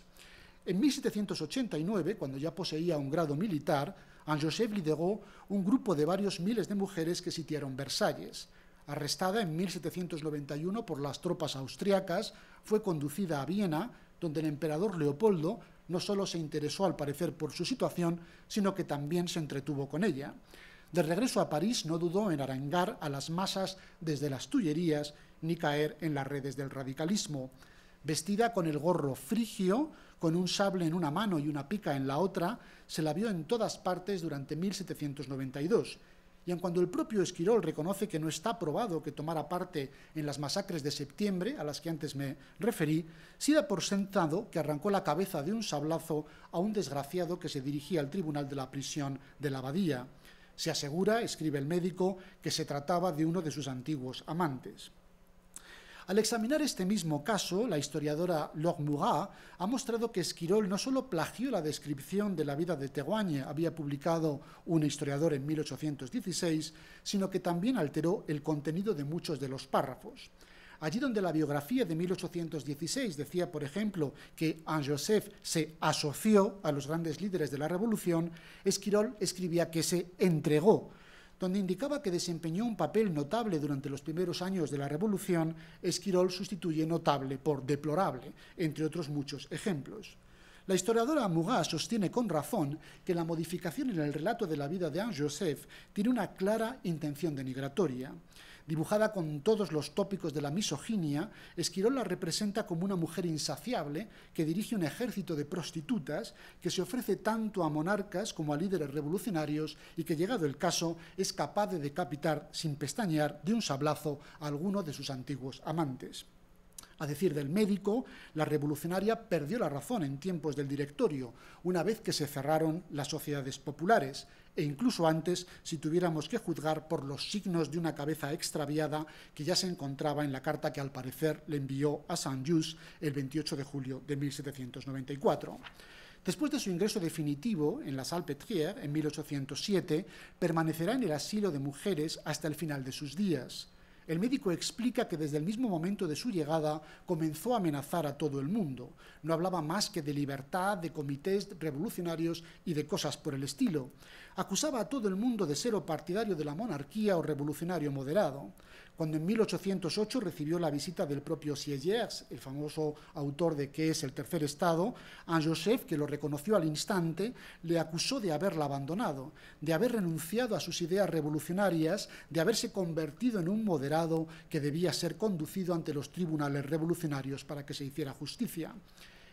En 1789, cuando ya poseía un grado militar, Anne-Joseph lideró un grupo de varios miles de mujeres que sitiaron Versalles. Arrestada en 1791 por las tropas austriacas, fue conducida a Viena donde el emperador Leopoldo no solo se interesó al parecer por su situación, sino que también se entretuvo con ella. De regreso a París no dudó en arengar a las masas desde las Tullerías ni caer en las redes del radicalismo. Vestida con el gorro frigio, con un sable en una mano y una pica en la otra, se la vio en todas partes durante 1792 y en cuando el propio Esquirol reconoce que no está probado que tomara parte en las masacres de septiembre, a las que antes me referí, sí da por sentado que arrancó la cabeza de un sablazo a un desgraciado que se dirigía al tribunal de la prisión de la abadía. Se asegura, escribe el médico, que se trataba de uno de sus antiguos amantes. Al examinar este mismo caso, la historiadora Laure Murat ha mostrado que Esquirol no solo plagió la descripción de la vida de Teguañe, había publicado un historiador en 1816, sino que también alteró el contenido de muchos de los párrafos. Allí donde la biografía de 1816 decía, por ejemplo, que Anne-Joseph se asoció a los grandes líderes de la Revolución, Esquirol escribía que se entregó donde indicaba que desempeñó un papel notable durante los primeros años de la Revolución, Esquirol sustituye notable por deplorable, entre otros muchos ejemplos. La historiadora Mugat sostiene con razón que la modificación en el relato de la vida de Anne-Joseph tiene una clara intención denigratoria. Dibujada con todos los tópicos de la misoginia, Esquirol la representa como una mujer insaciable que dirige un ejército de prostitutas que se ofrece tanto a monarcas como a líderes revolucionarios y que, llegado el caso, es capaz de decapitar sin pestañear de un sablazo a alguno de sus antiguos amantes. A decir del médico, la revolucionaria perdió la razón en tiempos del directorio, una vez que se cerraron las sociedades populares, e incluso antes si tuviéramos que juzgar por los signos de una cabeza extraviada que ya se encontraba en la carta que al parecer le envió a Saint-Just el 28 de julio de 1794. Después de su ingreso definitivo en la Salpêtrière en 1807, permanecerá en el asilo de mujeres hasta el final de sus días. El médico explica que desde el mismo momento de su llegada comenzó a amenazar a todo el mundo. No hablaba más que de libertad, de comités revolucionarios y de cosas por el estilo. Acusaba a todo el mundo de ser o partidario de la monarquía o revolucionario moderado cuando en 1808 recibió la visita del propio Siegers, el famoso autor de ¿Qué es el tercer estado? A Joseph, que lo reconoció al instante, le acusó de haberla abandonado, de haber renunciado a sus ideas revolucionarias, de haberse convertido en un moderado que debía ser conducido ante los tribunales revolucionarios para que se hiciera justicia.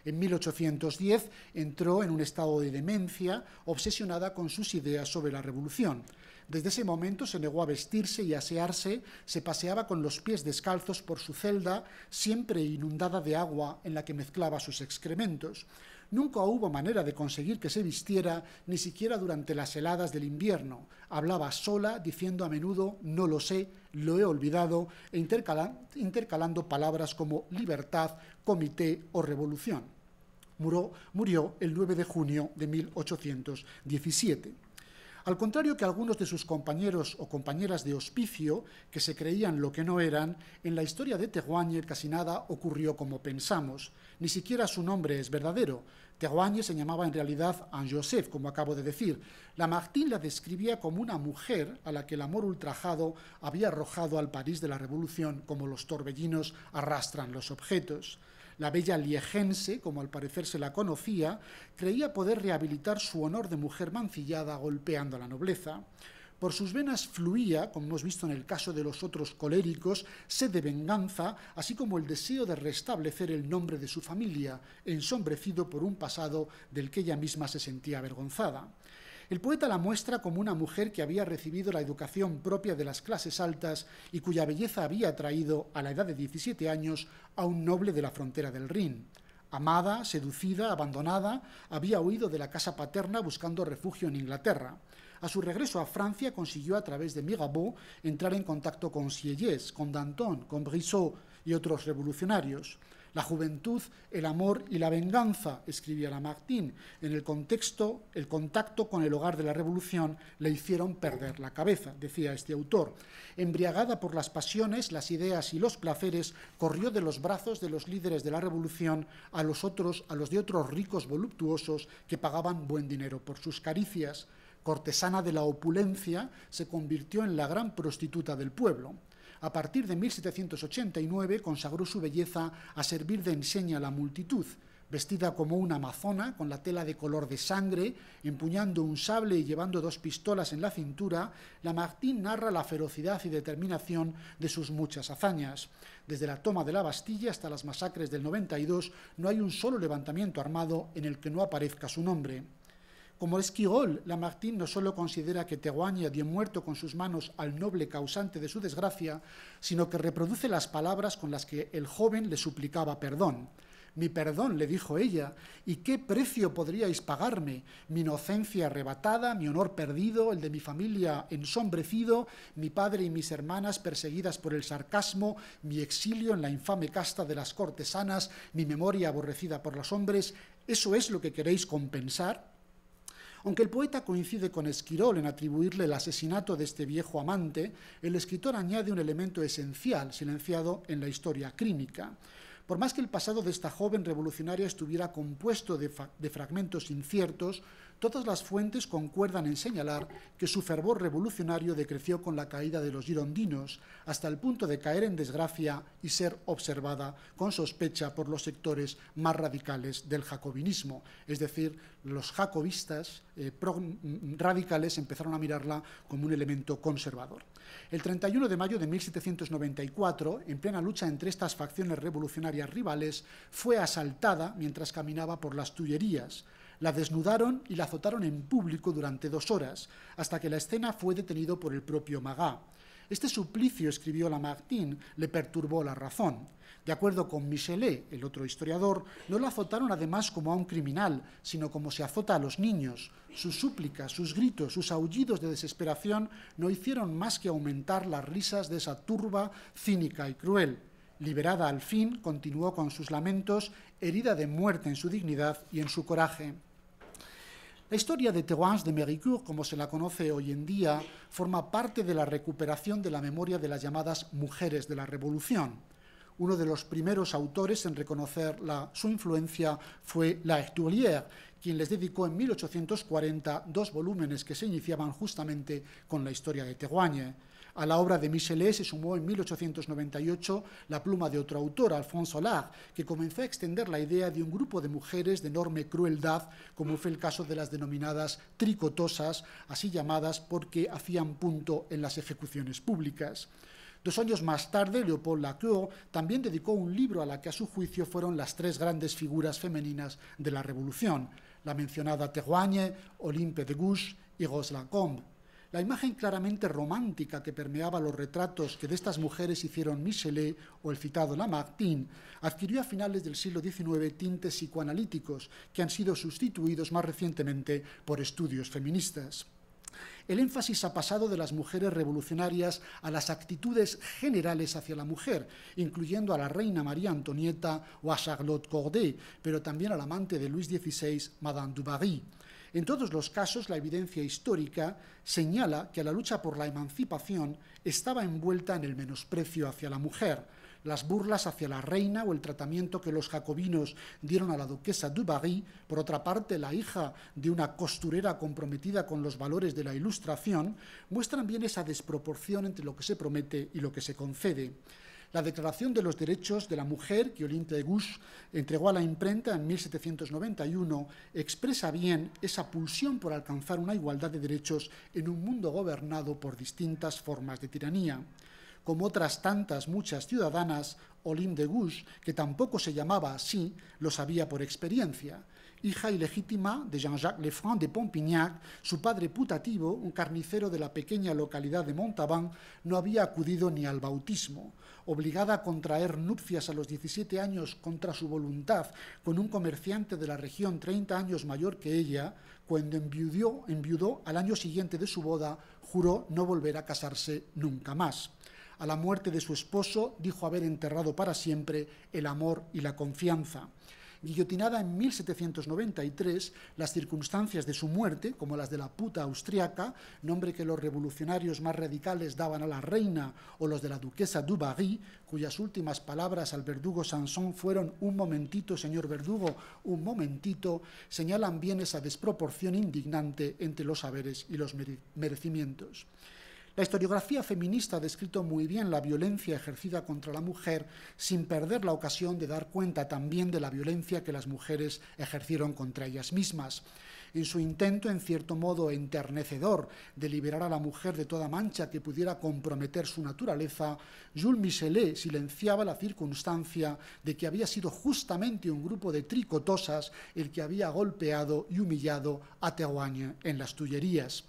En 1810 entró en un estado de demencia obsesionada con sus ideas sobre la revolución. Desde ese momento se negó a vestirse y asearse, se paseaba con los pies descalzos por su celda, siempre inundada de agua en la que mezclaba sus excrementos. Nunca hubo manera de conseguir que se vistiera, ni siquiera durante las heladas del invierno. Hablaba sola, diciendo a menudo no lo sé, lo he olvidado, e intercalando palabras como libertad, comité o revolución. murió el 9 de junio de 1817. Al contrario que algunos de sus compañeros o compañeras de hospicio, que se creían lo que no eran, en la historia de Terroigne casi nada ocurrió como pensamos. Ni siquiera su nombre es verdadero. Terroigne se llamaba en realidad Anne-Joseph, como acabo de decir. Lamartine la describía como una mujer a la que el amor ultrajado había arrojado al París de la Revolución como los torbellinos arrastran los objetos. La bella liegense, como al parecer se la conocía, creía poder rehabilitar su honor de mujer mancillada golpeando a la nobleza. Por sus venas fluía, como hemos visto en el caso de los otros coléricos, sed de venganza, así como el deseo de restablecer el nombre de su familia, ensombrecido por un pasado del que ella misma se sentía avergonzada. El poeta la muestra como una mujer que había recibido la educación propia de las clases altas y cuya belleza había traído, a la edad de 17 años, a un noble de la frontera del Rin. Amada, seducida, abandonada, había huido de la casa paterna buscando refugio en Inglaterra. A su regreso a Francia consiguió a través de Mirabeau entrar en contacto con Sieyès, con Danton, con Brissot y otros revolucionarios la juventud, el amor y la venganza, escribía Lamartine. En el contexto, el contacto con el hogar de la revolución le hicieron perder la cabeza, decía este autor. Embriagada por las pasiones, las ideas y los placeres, corrió de los brazos de los líderes de la revolución a los otros, a los de otros ricos voluptuosos que pagaban buen dinero por sus caricias cortesana de la opulencia, se convirtió en la gran prostituta del pueblo a partir de 1789 consagró su belleza a servir de enseña a la multitud, vestida como una amazona, con la tela de color de sangre, empuñando un sable y llevando dos pistolas en la cintura, Lamartine narra la ferocidad y determinación de sus muchas hazañas. Desde la toma de la Bastilla hasta las masacres del 92, no hay un solo levantamiento armado en el que no aparezca su nombre. Como Esquigol, Lamartine no solo considera que Teguaña dio muerto con sus manos al noble causante de su desgracia, sino que reproduce las palabras con las que el joven le suplicaba perdón. Mi perdón, le dijo ella, ¿y qué precio podríais pagarme? Mi inocencia arrebatada, mi honor perdido, el de mi familia ensombrecido, mi padre y mis hermanas perseguidas por el sarcasmo, mi exilio en la infame casta de las cortesanas, mi memoria aborrecida por los hombres, ¿eso es lo que queréis compensar? Aunque el poeta coincide con Esquirol en atribuirle el asesinato de este viejo amante, el escritor añade un elemento esencial silenciado en la historia crínica. Por más que el pasado de esta joven revolucionaria estuviera compuesto de fragmentos inciertos, todas las fuentes concuerdan en señalar que su fervor revolucionario decreció con la caída de los girondinos hasta el punto de caer en desgracia y ser observada con sospecha por los sectores más radicales del jacobinismo. Es decir, los jacobistas eh, mm, radicales empezaron a mirarla como un elemento conservador. El 31 de mayo de 1794, en plena lucha entre estas facciones revolucionarias rivales, fue asaltada mientras caminaba por las Tullerías la desnudaron y la azotaron en público durante dos horas, hasta que la escena fue detenido por el propio magá. Este suplicio, escribió Lamartine, le perturbó la razón. De acuerdo con Michelet, el otro historiador, no la azotaron además como a un criminal, sino como se azota a los niños. Sus súplicas, sus gritos, sus aullidos de desesperación no hicieron más que aumentar las risas de esa turba cínica y cruel. Liberada al fin, continuó con sus lamentos, herida de muerte en su dignidad y en su coraje. La historia de Terroines de Méricourt, como se la conoce hoy en día, forma parte de la recuperación de la memoria de las llamadas mujeres de la Revolución. Uno de los primeros autores en reconocer su influencia fue La Estulière, quien les dedicó en 1840 dos volúmenes que se iniciaban justamente con la historia de Terroines. A la obra de Michelet se sumó en 1898 la pluma de otro autor, Alphonse Solar, que comenzó a extender la idea de un grupo de mujeres de enorme crueldad, como fue el caso de las denominadas tricotosas, así llamadas porque hacían punto en las ejecuciones públicas. Dos años más tarde, Leopold Lacour también dedicó un libro a la que a su juicio fueron las tres grandes figuras femeninas de la Revolución, la mencionada Terroigne, Olympe de Gouges y Rose la imagen claramente romántica que permeaba los retratos que de estas mujeres hicieron Michelet o el citado Lamartine adquirió a finales del siglo XIX tintes psicoanalíticos que han sido sustituidos más recientemente por estudios feministas. El énfasis ha pasado de las mujeres revolucionarias a las actitudes generales hacia la mujer, incluyendo a la reina María Antonieta o a Charlotte Corday, pero también al amante de Luis XVI, Madame du Barry. En todos los casos, la evidencia histórica señala que la lucha por la emancipación estaba envuelta en el menosprecio hacia la mujer, las burlas hacia la reina o el tratamiento que los jacobinos dieron a la duquesa Barry, por otra parte la hija de una costurera comprometida con los valores de la Ilustración, muestran bien esa desproporción entre lo que se promete y lo que se concede. La Declaración de los Derechos de la Mujer que Olympe de Gouges entregó a la imprenta en 1791 expresa bien esa pulsión por alcanzar una igualdad de derechos en un mundo gobernado por distintas formas de tiranía como otras tantas muchas ciudadanas, Olympe de Gouges, que tampoco se llamaba así, lo sabía por experiencia. Hija ilegítima de Jean-Jacques Lefranc de Pompignac, su padre putativo, un carnicero de la pequeña localidad de Montauban, no había acudido ni al bautismo obligada a contraer nupcias a los 17 años contra su voluntad con un comerciante de la región 30 años mayor que ella, cuando enviudó al año siguiente de su boda, juró no volver a casarse nunca más. A la muerte de su esposo dijo haber enterrado para siempre el amor y la confianza guillotinada en 1793, las circunstancias de su muerte, como las de la puta austriaca, nombre que los revolucionarios más radicales daban a la reina, o los de la duquesa Barry, cuyas últimas palabras al verdugo Sansón fueron un momentito, señor verdugo, un momentito, señalan bien esa desproporción indignante entre los saberes y los merecimientos. La historiografía feminista ha descrito muy bien la violencia ejercida contra la mujer sin perder la ocasión de dar cuenta también de la violencia que las mujeres ejercieron contra ellas mismas. En su intento, en cierto modo enternecedor, de liberar a la mujer de toda mancha que pudiera comprometer su naturaleza, Jules Michelet silenciaba la circunstancia de que había sido justamente un grupo de tricotosas el que había golpeado y humillado a Tehuagne en las Tullerías.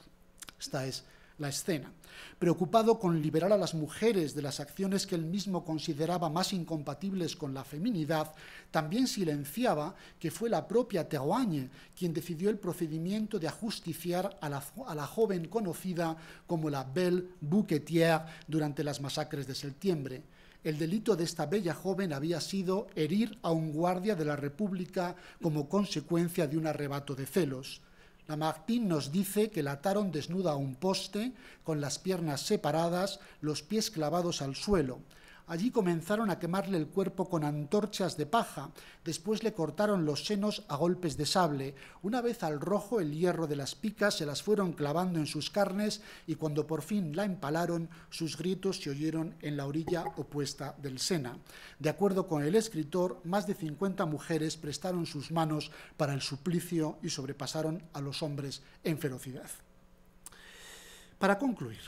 Esta es la escena, preocupado con liberar a las mujeres de las acciones que él mismo consideraba más incompatibles con la feminidad, también silenciaba que fue la propia Terroigne quien decidió el procedimiento de ajusticiar a la, a la joven conocida como la Belle Bouquetière durante las masacres de septiembre. El delito de esta bella joven había sido herir a un guardia de la República como consecuencia de un arrebato de celos. Lamartine nos dice que la ataron desnuda a un poste, con las piernas separadas, los pies clavados al suelo. Allí comenzaron a quemarle el cuerpo con antorchas de paja, después le cortaron los senos a golpes de sable. Una vez al rojo el hierro de las picas se las fueron clavando en sus carnes y cuando por fin la empalaron, sus gritos se oyeron en la orilla opuesta del Sena. De acuerdo con el escritor, más de 50 mujeres prestaron sus manos para el suplicio y sobrepasaron a los hombres en ferocidad. Para concluir,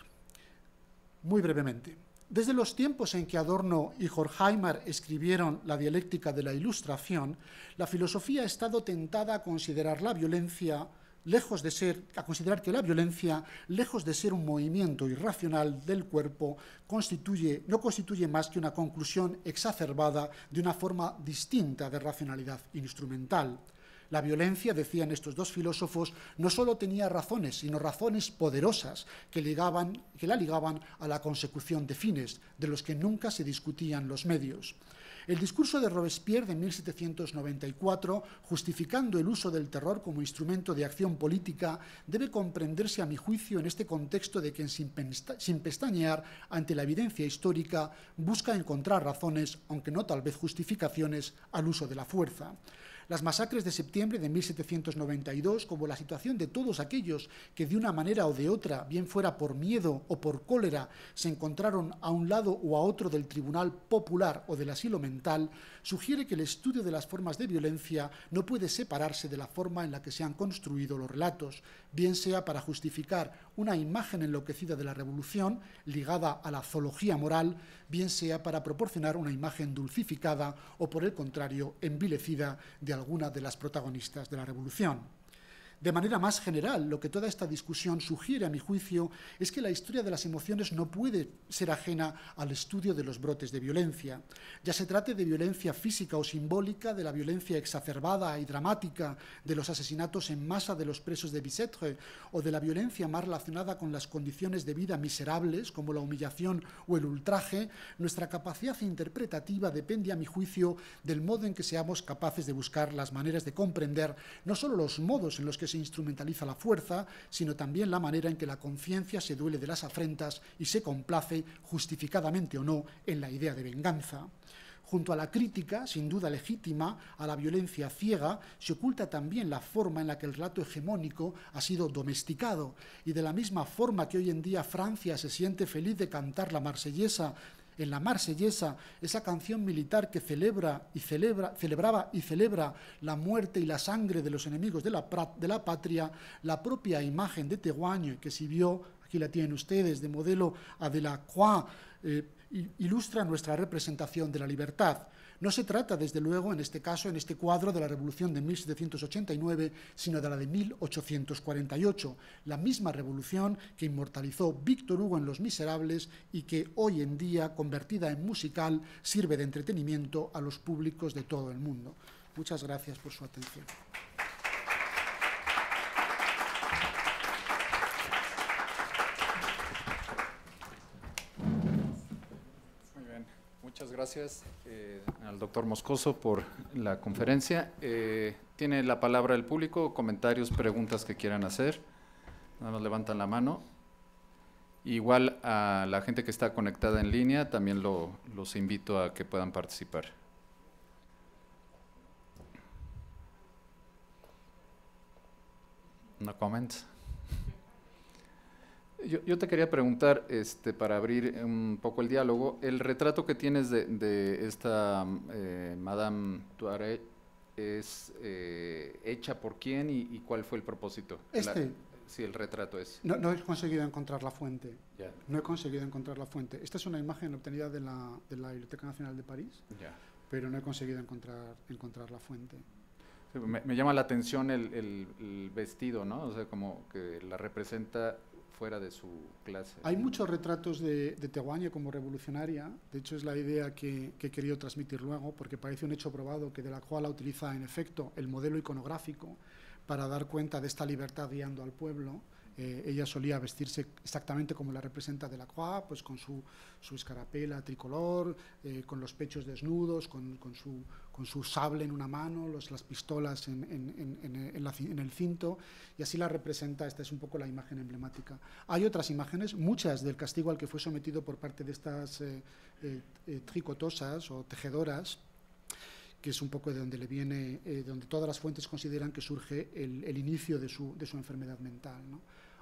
muy brevemente, desde los tiempos en que Adorno y Horkheimer escribieron La dialéctica de la ilustración, la filosofía ha estado tentada a considerar la violencia, lejos de ser, a considerar que la violencia, lejos de ser un movimiento irracional del cuerpo, constituye, no constituye más que una conclusión exacerbada de una forma distinta de racionalidad instrumental. La violencia, decían estos dos filósofos, no solo tenía razones, sino razones poderosas que, ligaban, que la ligaban a la consecución de fines, de los que nunca se discutían los medios. El discurso de Robespierre de 1794, justificando el uso del terror como instrumento de acción política, debe comprenderse a mi juicio en este contexto de quien sin, pestañear ante la evidencia histórica busca encontrar razones, aunque no tal vez justificaciones, al uso de la fuerza. Las masacres de septiembre de 1792, como la situación de todos aquellos que de una manera o de otra, bien fuera por miedo o por cólera, se encontraron a un lado o a otro del Tribunal Popular o del asilo mental, sugiere que el estudio de las formas de violencia no puede separarse de la forma en la que se han construido los relatos, bien sea para justificar una imagen enloquecida de la revolución ligada a la zoología moral, bien sea para proporcionar una imagen dulcificada o, por el contrario, envilecida de alguna de las protagonistas de la revolución. De manera más general, lo que toda esta discusión sugiere, a mi juicio, es que la historia de las emociones no puede ser ajena al estudio de los brotes de violencia. Ya se trate de violencia física o simbólica, de la violencia exacerbada y dramática, de los asesinatos en masa de los presos de Bicetre, o de la violencia más relacionada con las condiciones de vida miserables, como la humillación o el ultraje, nuestra capacidad interpretativa depende, a mi juicio, del modo en que seamos capaces de buscar las maneras de comprender no solo los modos en los que se instrumentaliza la fuerza, sino también la manera en que la conciencia se duele de las afrentas y se complace, justificadamente o no, en la idea de venganza. Junto a la crítica, sin duda legítima, a la violencia ciega, se oculta también la forma en la que el relato hegemónico ha sido domesticado, y de la misma forma que hoy en día Francia se siente feliz de cantar la marsellesa en la marsellesa, esa canción militar que celebra y celebra, celebraba y celebra la muerte y la sangre de los enemigos de la, patria, la propia imagen de Teguaño, que vio, aquí la tienen ustedes, de modelo a Croix, eh, ilustra nuestra representación de la libertad. No se trata, desde luego, en este caso, en este cuadro, de la revolución de 1789, sino de la de 1848, la misma revolución que inmortalizó Víctor Hugo en Los Miserables y que hoy en día, convertida en musical, sirve de entretenimiento a los públicos de todo el mundo. Muchas gracias por su atención. Muchas gracias eh, al doctor Moscoso por la conferencia. Eh, tiene la palabra el público, comentarios, preguntas que quieran hacer. No nos levantan la mano. Igual a la gente que está conectada en línea, también los invito a que puedan participar. No comments. Yo, te quería preguntar, este, para abrir un poco el diálogo, el retrato que tienes de, esta eh, Madame Tuareg es eh, hecha por quién y, cuál fue el propósito. Este. sí, el retrato es. No, he conseguido encontrar la fuente. No he conseguido encontrar la fuente. Esta es una imagen obtenida de la, de la Biblioteca Nacional de París, pero no he conseguido encontrar, encontrar la fuente. me, llama la atención el, el, el vestido, ¿no? O sea, como que la representa fuera de su clase. Hay muchos retratos de, de como revolucionaria, de hecho es la idea que, he querido transmitir luego, porque parece un hecho probado que de la cual utiliza en efecto el modelo iconográfico para dar cuenta de esta libertad guiando al pueblo. Eh, ella solía vestirse exactamente como la representa de la Croix, pues con su, su escarapela tricolor, eh, con los pechos desnudos, con, con su con su sable en una mano, los, las pistolas en, eh, en, el cinto, y así la representa, esta es un poco la imagen emblemática. Hay otras imágenes, muchas del castigo al que fue sometido por parte de estas eh, eh, tricotosas o tejedoras, que es un poco de donde le viene, donde todas las fuentes consideran que surge el, inicio de su, enfermedad mental.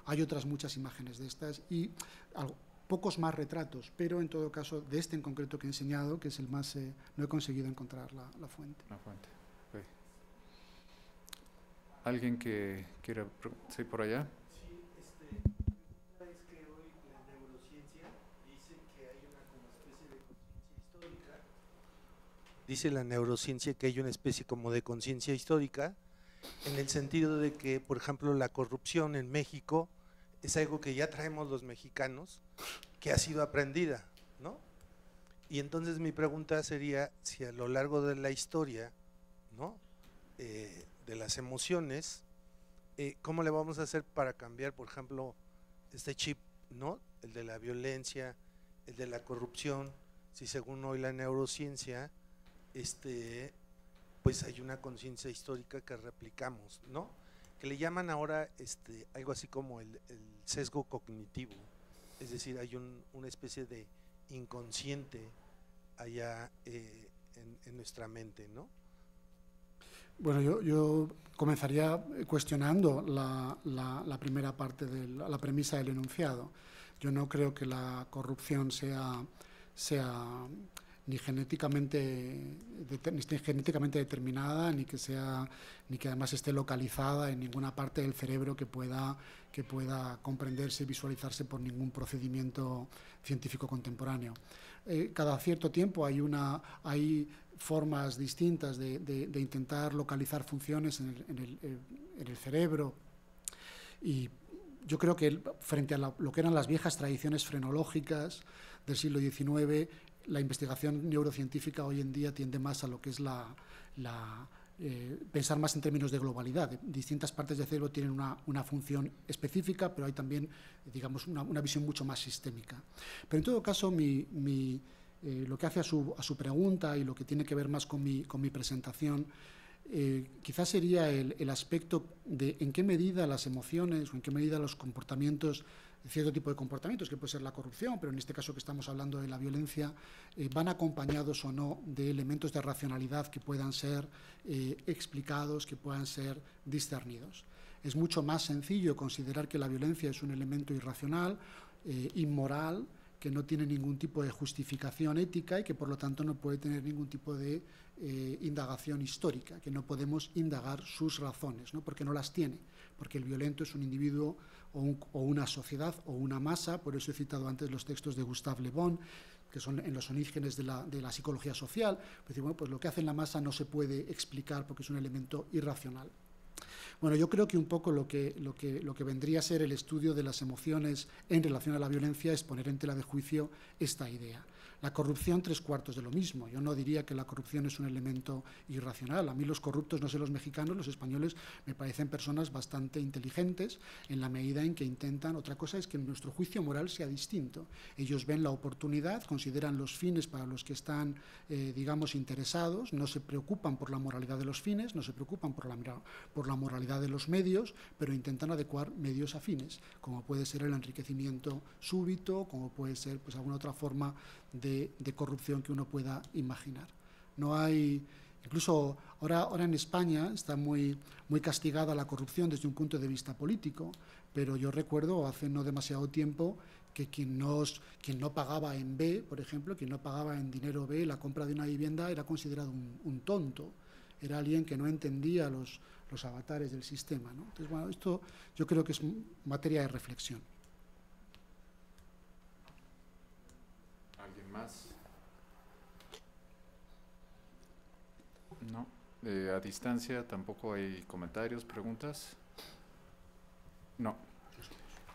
Hay otras muchas imágenes de estas y algo, pocos más retratos, pero en todo caso de este en concreto que he enseñado, que es el más, eh, no he conseguido encontrar la, fuente. La fuente. Okay. ¿Alguien que quiera, sí, por allá? dice la neurociencia que hay una especie como de conciencia histórica, en el sentido de que, por ejemplo, la corrupción en México es algo que ya traemos los mexicanos, que ha sido aprendida, ¿no? Y entonces mi pregunta sería si a lo largo de la historia, ¿no? Eh, de las emociones, eh, ¿cómo le vamos a hacer para cambiar, por ejemplo, este chip, ¿no? El de la violencia, el de la corrupción, si según hoy la neurociencia, este, pues hay una conciencia histórica que replicamos, ¿no? que le llaman ahora este, algo así como el, sesgo cognitivo. Es decir, hay una especie de inconsciente allá eh, en, nuestra mente, Bueno, yo, comenzaría eh, cuestionando la, primera parte de la, premisa del enunciado. Yo no creo que la corrupción sea, sea ni genéticamente, genéticamente determinada, ni que sea, ni que además esté localizada en ninguna parte del cerebro que pueda, que pueda comprenderse visualizarse por ningún procedimiento científico contemporáneo. Eh, cada cierto tiempo hay una, hay formas distintas de, intentar localizar funciones en el, en el eh, cerebro y yo creo que frente a lo que eran las viejas tradiciones frenológicas del siglo XIX, la investigación neurocientífica hoy en día tiende más a lo que es la, eh, pensar más en términos de globalidad. Distintas partes del cerebro tienen una, función específica, pero hay también, digamos, una, visión mucho más sistémica. Pero en todo caso, eh, lo que hace a su, pregunta y lo que tiene que ver más con mi, presentación, eh, quizás sería el, aspecto de en qué medida las emociones o en qué medida los comportamientos cierto tipo de comportamientos, que puede ser la corrupción, pero en este caso que estamos hablando de la violencia, eh, van acompañados o no de elementos de racionalidad que puedan ser eh, explicados, que puedan ser discernidos. Es mucho más sencillo considerar que la violencia es un elemento irracional, eh, inmoral, que no tiene ningún tipo de justificación ética y que por lo tanto no puede tener ningún tipo de indagación histórica, que no podemos indagar sus razones, porque no las tiene porque el violento es un individuo o, una sociedad o una masa, por eso he citado antes los textos de Gustave Le Bon, que son en los orígenes de la, psicología social, pues, pues, lo que hace la masa no se puede explicar porque es un elemento irracional. Bueno, yo creo que un poco lo que, lo que vendría a ser el estudio de las emociones en relación a la violencia es poner en tela de juicio esta idea. La corrupción, tres cuartos de lo mismo. Yo no diría que la corrupción es un elemento irracional. A mí los corruptos, no sé los mexicanos, los españoles me parecen personas bastante inteligentes en la medida en que intentan. Otra cosa es que nuestro juicio moral sea distinto. Ellos ven la oportunidad, consideran los fines para los que están, eh, digamos, interesados, no se preocupan por la moralidad de los fines, no se preocupan por la, por la moralidad de los medios, pero intentan adecuar medios a fines, como puede ser el enriquecimiento súbito, como puede ser pues, alguna otra forma de, corrupción que uno pueda imaginar. No hay, incluso ahora, ahora en España está muy, muy castigada la corrupción desde un punto de vista político, pero yo recuerdo hace no demasiado tiempo que quien, nos, quien no pagaba en B, por ejemplo, quien no pagaba en dinero B la compra de una vivienda era considerado un, tonto, era alguien que no entendía los, los avatares del sistema. Entonces, bueno, esto yo creo que es materia de reflexión. más? No. Eh, a distancia tampoco hay comentarios, preguntas. No.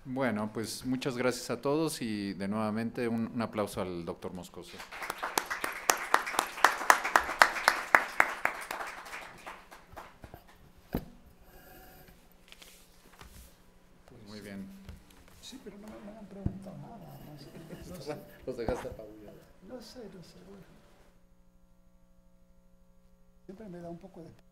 Bueno, pues muchas gracias a todos y de nuevamente un aplauso al doctor Moscoso. da un poco de